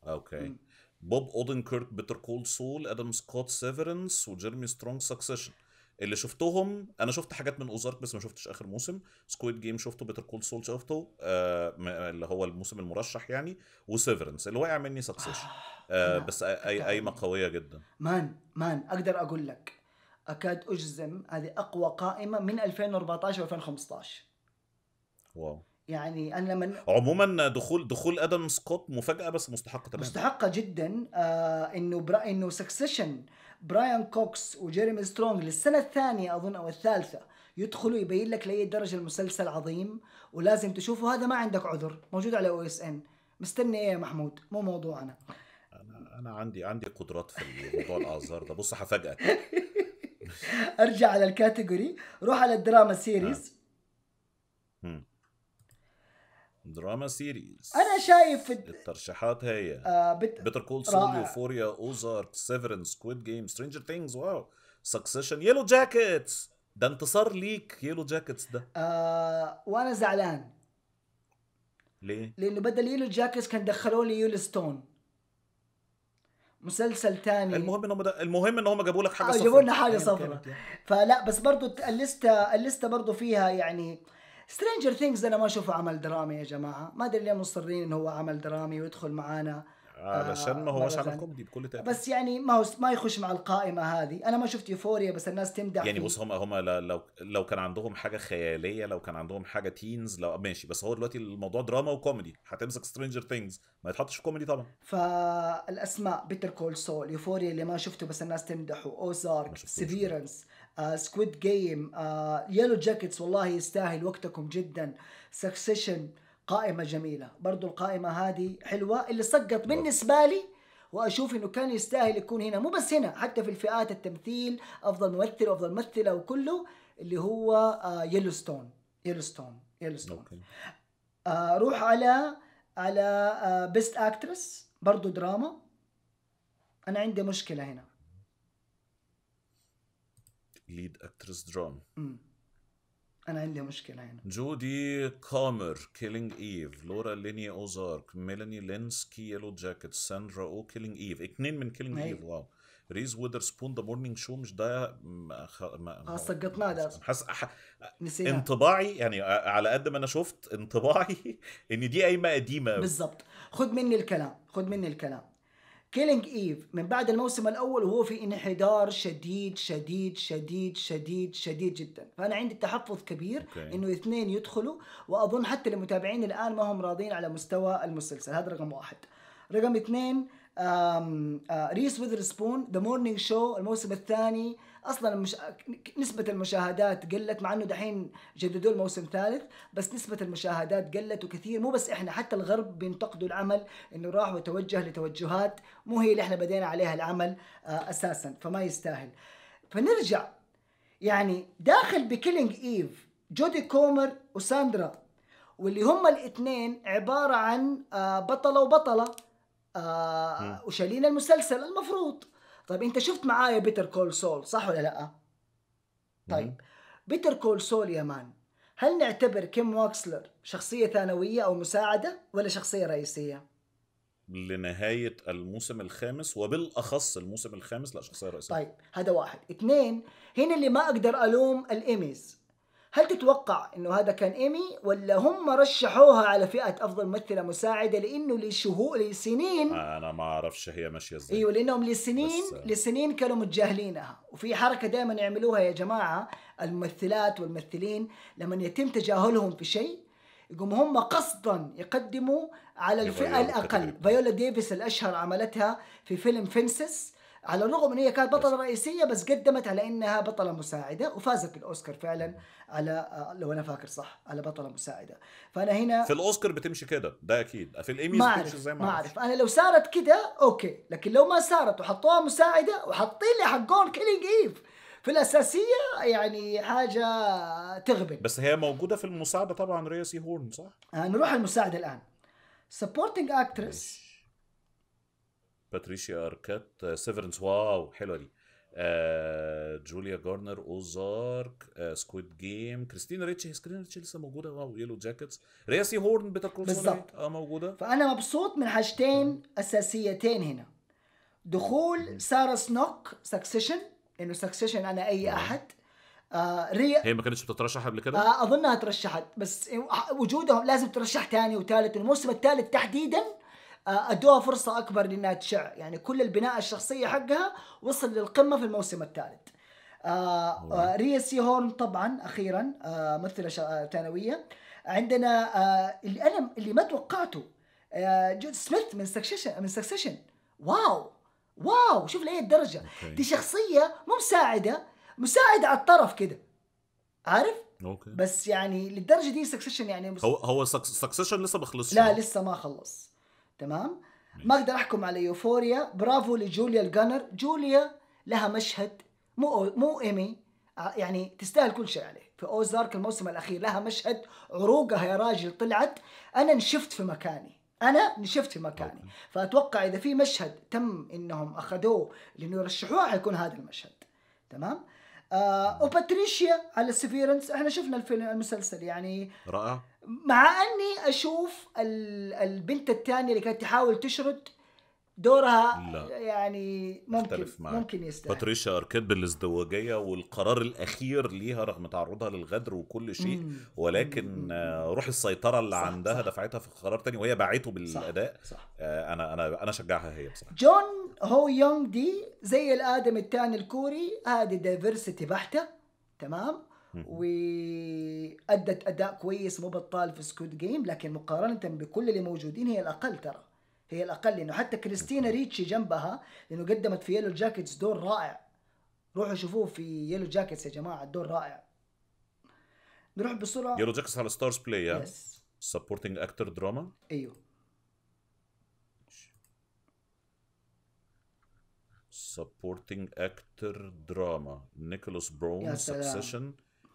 اوكي مم. بوب اودنكيرك بيتر كول سول ادم سكوت سيفرنس وجيرمي سترونج سكسيشن اللي شفتهم انا شفت حاجات من اوزارك بس ما شفتش اخر موسم سكويد جيم شفته بيتر كول سول شفته آه اللي هو الموسم المرشح يعني وسيفرنس اللي وقع مني سكسيشن آه, آه، بس اي قايمه قويه جدا مان مان اقدر اقول لك اكاد اجزم هذه اقوى قائمه من 2014 و 2015 واو يعني انا لما عموما دخول دخول ادم سكوت مفاجاه بس مستحقه تماما مستحقه جدا آه انه انه سكسيشن برايان كوكس وجيريمي سترونج للسنه الثانيه اظن او الثالثه يدخلوا يبين لك لاي درجه المسلسل عظيم ولازم تشوفه هذا ما عندك عذر موجود على او اس ان مستني ايه يا محمود مو موضوعنا انا انا عندي عندي قدرات في موضوع الاعذار ده بص هفاجئك ارجع على الكاتيجوري روح على الدراما سيريز نعم. دراما سيريز انا شايف الد... الترشيحات هي آه بت... بيتر كول سول يوفوريا اوزارك سيفرنس سكويد جيم سترينجر ثينجز واو سكسيشن يلو جاكيتس ده انتصار ليك يلو جاكيتس ده آه وانا زعلان ليه؟ لانه بدل يلو جاكيتس كان دخلوا لي يولو ستون مسلسل تاني المهم ان هم دا... المهم ان هم جابوا لك حاجه آه، صفراء جابوا لنا حاجه صفراء يعني. فلا بس برضو الليسته الليسته برضو فيها يعني سترينجر ثينجز انا ما اشوفه عمل درامي يا جماعه ما ادري ليه مصرين انه هو عمل درامي ويدخل معانا آه، علشان آه ما هوش عمل كوميدي بكل تأكيد بس يعني ما هو ما يخش مع القائمه هذه انا ما شفت يوفوريا بس الناس تمدح يعني بص هم هم لو لو كان عندهم حاجه خياليه لو كان عندهم حاجه تينز لو ماشي بس هو دلوقتي الموضوع دراما وكوميدي هتمسك سترينجر ثينجز ما يتحطش في كوميدي طبعا فالاسماء بيتر كول سول يوفوريا اللي ما شفته بس الناس تمدحه اوزارك سيفيرنس سكويد جيم يلو جاكيتس والله يستاهل وقتكم جدا سكسيشن قائمة جميلة برضو القائمة هذه حلوة اللي سقط بالنسبة لي واشوف انه كان يستاهل يكون هنا مو بس هنا حتى في الفئات التمثيل افضل ممثل وافضل ممثله وكله اللي هو يلوستون يلوستون يلوستون آه روح على على بيست آه، اكترس برضو دراما انا عندي مشكله هنا ليد اكترس دراما انا عندي مشكله هنا جودي كامر كيلينج ايف لورا ليني اوزارك ميلاني لينسكي يلو جاكيت ساندرا او كيلينج ايف اثنين من كيلينج نعم. ايف واو ريز ويذرسبون ذا مورنينج شو مش ده ما خ... ما آه، سقطناه ده حس... ح... نسينا انطباعي يعني على قد ما انا شفت انطباعي ان دي قايمه قديمه بالظبط خد مني الكلام خد مني الكلام كيلينج ايف من بعد الموسم الاول وهو في انحدار شديد شديد شديد شديد شديد جدا فانا عندي تحفظ كبير okay. انه اثنين يدخلوا واظن حتى المتابعين الان ما هم راضين على مستوى المسلسل هذا رقم واحد رقم اثنين ريس ويذر ريس ويذرسبون ذا مورنينج شو الموسم الثاني اصلا مش... نسبه المشاهدات قلت مع انه دحين جددوا الموسم ثالث بس نسبه المشاهدات قلت وكثير مو بس احنا حتى الغرب بينتقدوا العمل انه راح وتوجه لتوجهات مو هي اللي احنا بدينا عليها العمل آه، اساسا فما يستاهل فنرجع يعني داخل بكيلينج ايف جودي كومر وساندرا واللي هم الاثنين عباره عن آه، بطله وبطله آه، وشالين المسلسل المفروض طيب انت شفت معايا بيتر كول سول صح ولا لا طيب بيتر كول سول يا مان هل نعتبر كيم واكسلر شخصية ثانوية أو مساعدة ولا شخصية رئيسية؟ لنهاية الموسم الخامس وبالأخص الموسم الخامس لا شخصية رئيسية طيب هذا واحد اثنين هنا اللي ما أقدر ألوم الإيميز هل تتوقع انه هذا كان ايمي ولا هم رشحوها على فئه افضل ممثله مساعده لانه لشهور لسنين آه، انا ما اعرفش هي ماشيه ازاي ايوه لانهم لسنين بس... آه. لسنين كانوا متجاهلينها وفي حركه دائما يعملوها يا جماعه الممثلات والممثلين لما يتم تجاهلهم في شيء يقوم هم قصدا يقدموا على الفئه الاقل فيولا ديفيس الاشهر عملتها في فيلم فينسس على الرغم ان هي كانت بطله رئيسيه بس قدمت على انها بطله مساعده وفازت بالاوسكار فعلا على آه، لو انا فاكر صح على بطله مساعده فانا هنا في الاوسكار بتمشي كده ده اكيد في الايميز بتمشي زي ما اعرف انا لو صارت كده اوكي لكن لو ما صارت وحطوها مساعده وحاطين لي حق جون كيلينج ايف في الاساسيه يعني حاجه تغبن بس هي موجوده في المساعده طبعا ريا سي هورن صح؟ آه، نروح المساعده الان سبورتنج اكترس باتريشيا اركات سيفرنس واو حلوه دي آه، جوليا جارنر اوزارك آه، سكويد جيم كريستينا ريتشي كريستينا ريتشي لسه موجوده واو يلو جاكيتس رياسي هورن بيتر بالظبط اه موجوده فانا مبسوط من حاجتين اساسيتين هنا دخول ساره سنوك سكسيشن انه سكسيشن انا اي احد آه ريا هي ما كانتش بتترشح قبل كده؟ آه اظنها ترشحت بس وجودهم لازم ترشح ثاني وثالث الموسم الثالث تحديدا آه، ادوها فرصه اكبر لانها تشع يعني كل البناء الشخصيه حقها وصل للقمه في الموسم الثالث آه، آه، ريا سي هورن طبعا اخيرا ممثله ثانويه عندنا اللي انا اللي ما توقعته جود سميث من سكسيشن من سكسيشن واو واو شوف لاي درجه أوكي. دي شخصيه مو مساعده مساعده على الطرف كده عارف اوكي بس يعني للدرجه دي سكسيشن يعني مس... هو هو سكسيشن لسه ما لا لسه ما خلص تمام ما اقدر احكم على يوفوريا برافو لجوليا الجانر جوليا لها مشهد مو مو ايمي آه، يعني تستاهل كل شيء عليه في اوزارك الموسم الاخير لها مشهد عروقها يا راجل طلعت انا نشفت في مكاني انا نشفت في مكاني فاتوقع اذا في مشهد تم انهم اخذوه لانه يرشحوه حيكون هذا المشهد تمام آه وباتريشيا على السيفيرنس احنا شفنا الفيلم المسلسل يعني رائع مع اني اشوف البنت الثانيه اللي كانت تحاول تشرد دورها لا. يعني ممكن معك. ممكن يستاهل باتريشيا اركيت بالازدواجيه والقرار الاخير ليها رغم تعرضها للغدر وكل شيء مم. ولكن مم. روح السيطره اللي صح عندها صح. دفعتها في قرار تاني وهي باعته بالاداء صح. صح. آه، انا انا انا شجعها هي بصراحه جون هو يونغ دي زي الادم الثاني الكوري هذه دايفرسيتي بحته تمام وادت اداء كويس مو بطال في سكوت جيم لكن مقارنه بكل اللي موجودين هي الاقل ترى هي الاقل لانه حتى كريستينا ريتشي جنبها لانه قدمت في يلو جاكيتس دور رائع روحوا شوفوه في يلو جاكيتس يا جماعه الدور رائع نروح بسرعه يلو جاكيتس على ستارز بلاي يس سبورتنج اكتر دراما ايوه سبورتنج اكتر دراما نيكولاس برون سكسيشن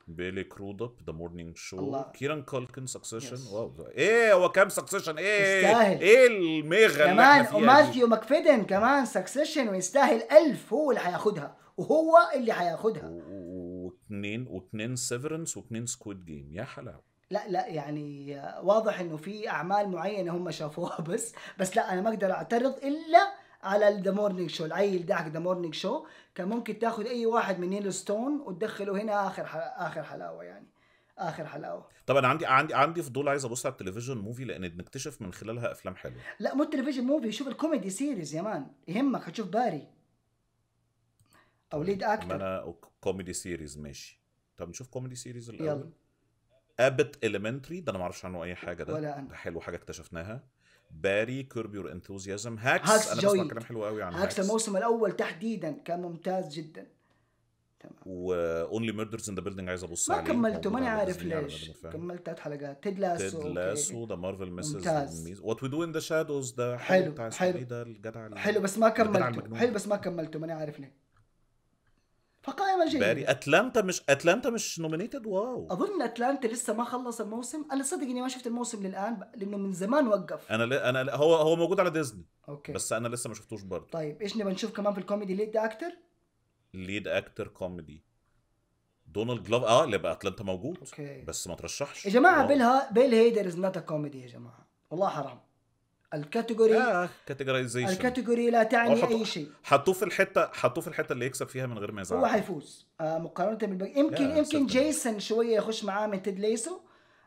بيلي كرود اب ذا مورنينج شو كيران كولكن سكسيشن واو ايه هو كام سكسيشن ايه يستاهل ايه الميغا كمان وماثيو ماكفيدن كمان سكسيشن ويستاهل ألف هو اللي هياخدها وهو اللي هياخدها واثنين واثنين سيفرنس واثنين سكويد جيم يا حلاوه لا لا يعني واضح انه في اعمال معينه هم شافوها بس بس لا انا ما اقدر اعترض الا على ذا مورنينج شو العيل داعك ذا مورنينج شو كان ممكن تاخذ اي واحد من نيل ستون وتدخله هنا اخر اخر حلاوه يعني اخر حلاوه طبعا عندي عندي عندي فضول عايز ابص على التلفزيون موفي لان نكتشف من خلالها افلام حلوه لا مو التلفزيون موفي شوف الكوميدي سيريز يا مان يهمك هتشوف باري او ليد اكتر انا كوميدي سيريز ماشي طب نشوف كوميدي سيريز الاول يلا ابت اليمنتري ده انا ما اعرفش عنه اي حاجه ده ولا أنا. ده حلو حاجه اكتشفناها باري كيرب يور انثوزيازم هاكس, هاكس انا بسمع كلام حلو قوي عن هاكس, هاكس الموسم الاول تحديدا كان ممتاز جدا تمام اونلي ميردرز ان ذا بيلدينج عايز ابص عليه ما كملته ماني عارف ليش كملت ثلاث حلقات تيد لاسو تيد لاسو ذا مارفل مسز وات وي دو ان ذا شادوز ده حلو حلو الجدع حلو بس ما كملته حلو بس ما كملته ماني عارف ليه فقائمه جيده باري اتلانتا مش اتلانتا مش نومينيتد واو اظن اتلانتا لسه ما خلص الموسم انا صدق اني ما شفت الموسم للان لانه من زمان وقف انا ل... انا ل... هو هو موجود على ديزني اوكي بس انا لسه ما شفتوش برضه طيب ايش نبغى نشوف كمان في الكوميدي ليد اكتر ليد اكتر كوميدي دونالد جلوف اه اللي بقى اتلانتا موجود أوكي. بس ما ترشحش يا جماعه بيل بيل هيدر از نوت كوميدي يا جماعه والله حرام الكاتيجوري آه كاتيجورايزيشن الكاتيجوري لا تعني حطو اي شيء حطوه في الحته حطوه في الحته اللي يكسب فيها من غير ما يزعل هو هيفوز آه مقارنه بالباقي يمكن يمكن جيسون شويه يخش معاه من تيد ليسو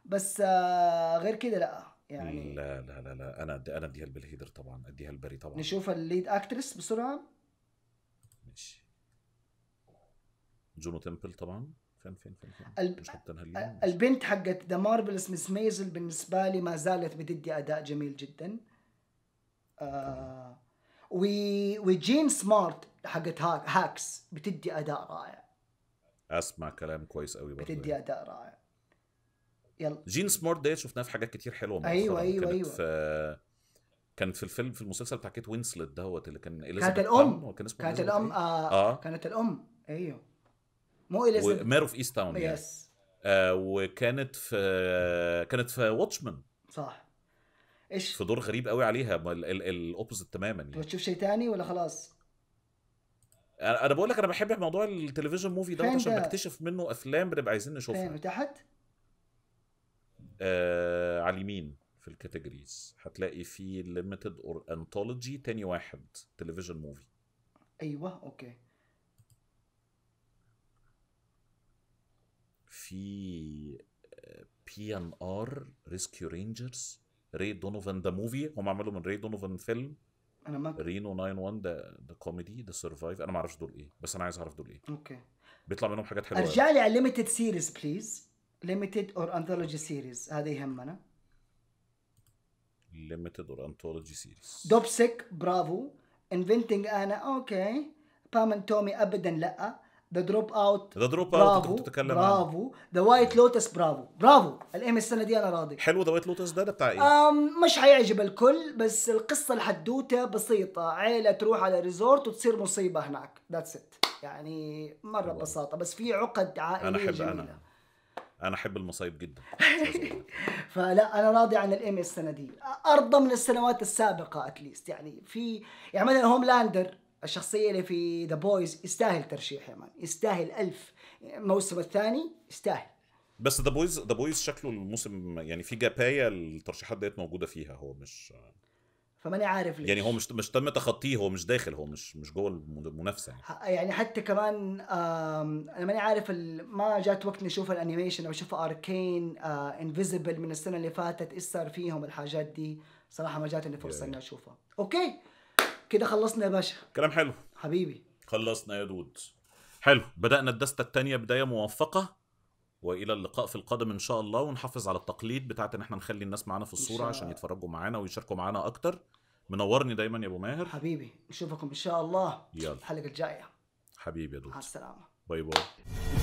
بس آه غير كده لا يعني لا لا لا لا انا دي انا اديها لبالهيدر طبعا اديها لبري طبعا نشوف الليد اكترس بسرعه ماشي جونو تمبل طبعا فين فين فين, فين. الب... مش حطينها البنت حقت ذا مارفلس مس ميزل بالنسبه لي ما زالت بتدي اداء جميل جدا و... آه، وجين سمارت حقت هاك هاكس بتدي اداء رائع اسمع كلام كويس قوي برضه بتدي اداء رائع يلا جين سمارت ديت شفناها في حاجات كتير حلوه مؤخرا ايوه ايوه ايوه في كان في الفيلم في المسلسل بتاع كيت وينسلت دوت اللي كان كانت الام كان اسمه كانت الام إيه؟ آه, اه كانت الام ايوه مو اليزابيث مير اوف ايست تاون يس يعني. آه، وكانت في كانت في واتشمان صح ايش في دور غريب قوي عليها الاوبوزيت تماما يعني بتشوف شيء تاني ولا خلاص؟ انا بقول لك انا بحب موضوع التلفزيون موفي دوت عشان بكتشف منه افلام بنبقى عايزين نشوفها فين تحت؟ آه على اليمين في الكاتيجوريز هتلاقي في ليميتد اور انثولوجي تاني واحد تلفزيون موفي ايوه اوكي في بي ان ار ريسكيو رينجرز ري دونوفان ذا موفي هم عملوا من ري دونوفان فيلم انا ما رينو 91 ده ده كوميدي ده سرفايف انا ما اعرفش دول ايه بس انا عايز اعرف دول ايه اوكي بيطلع منهم حاجات حلوه ارجع لي على ليميتد سيريز بليز ليميتد اور انثولوجي سيريز هذا يهمنا ليميتد اور انثولوجي سيريز دوبسك برافو انفنتنج انا اوكي بام تومي ابدا لا ذا دروب اوت ذا دروب اوت كنت بتتكلم برافو ذا وايت لوتس برافو برافو الام السنه دي انا راضي حلو ذا وايت لوتس ده ده بتاع ايه؟ مش حيعجب الكل بس القصه الحدوته بسيطه عيله تروح على ريزورت وتصير مصيبه هناك ذاتس ات يعني مره ببساطه بس في عقد عائليه انا احب انا انا احب المصايب جدا فلا انا راضي عن الام السنه دي ارضى من السنوات السابقه اتليست يعني في يعني مثلا هوم لاندر الشخصيه اللي في ذا بويز يستاهل ترشيح يا مان يستاهل ألف الموسم الثاني يستاهل بس ذا بويز ذا بويز شكله الموسم يعني في جبايه الترشيحات ديت موجوده فيها هو مش فماني عارف ليش. يعني هو مش مش تم تخطيه هو مش داخل هو مش مش جوه المنافسه يعني, يعني حتى كمان انا ماني عارف ما جات وقت نشوف الانيميشن او اشوف اركين انفيزبل آه، من السنه اللي فاتت ايش صار فيهم الحاجات دي صراحه ما جاتني فرصه اني اشوفها اوكي كده خلصنا يا باشا كلام حلو حبيبي خلصنا يا دود حلو بدأنا الدستة التانية بداية موفقة والى اللقاء في القادم ان شاء الله ونحافظ على التقليد بتاعت ان احنا نخلي الناس معانا في الصوره عشان يتفرجوا معانا ويشاركوا معانا اكتر منورني دايما يا ابو ماهر حبيبي نشوفكم ان شاء الله يلا الحلقه الجايه حبيبي يا دود مع السلامه باي باي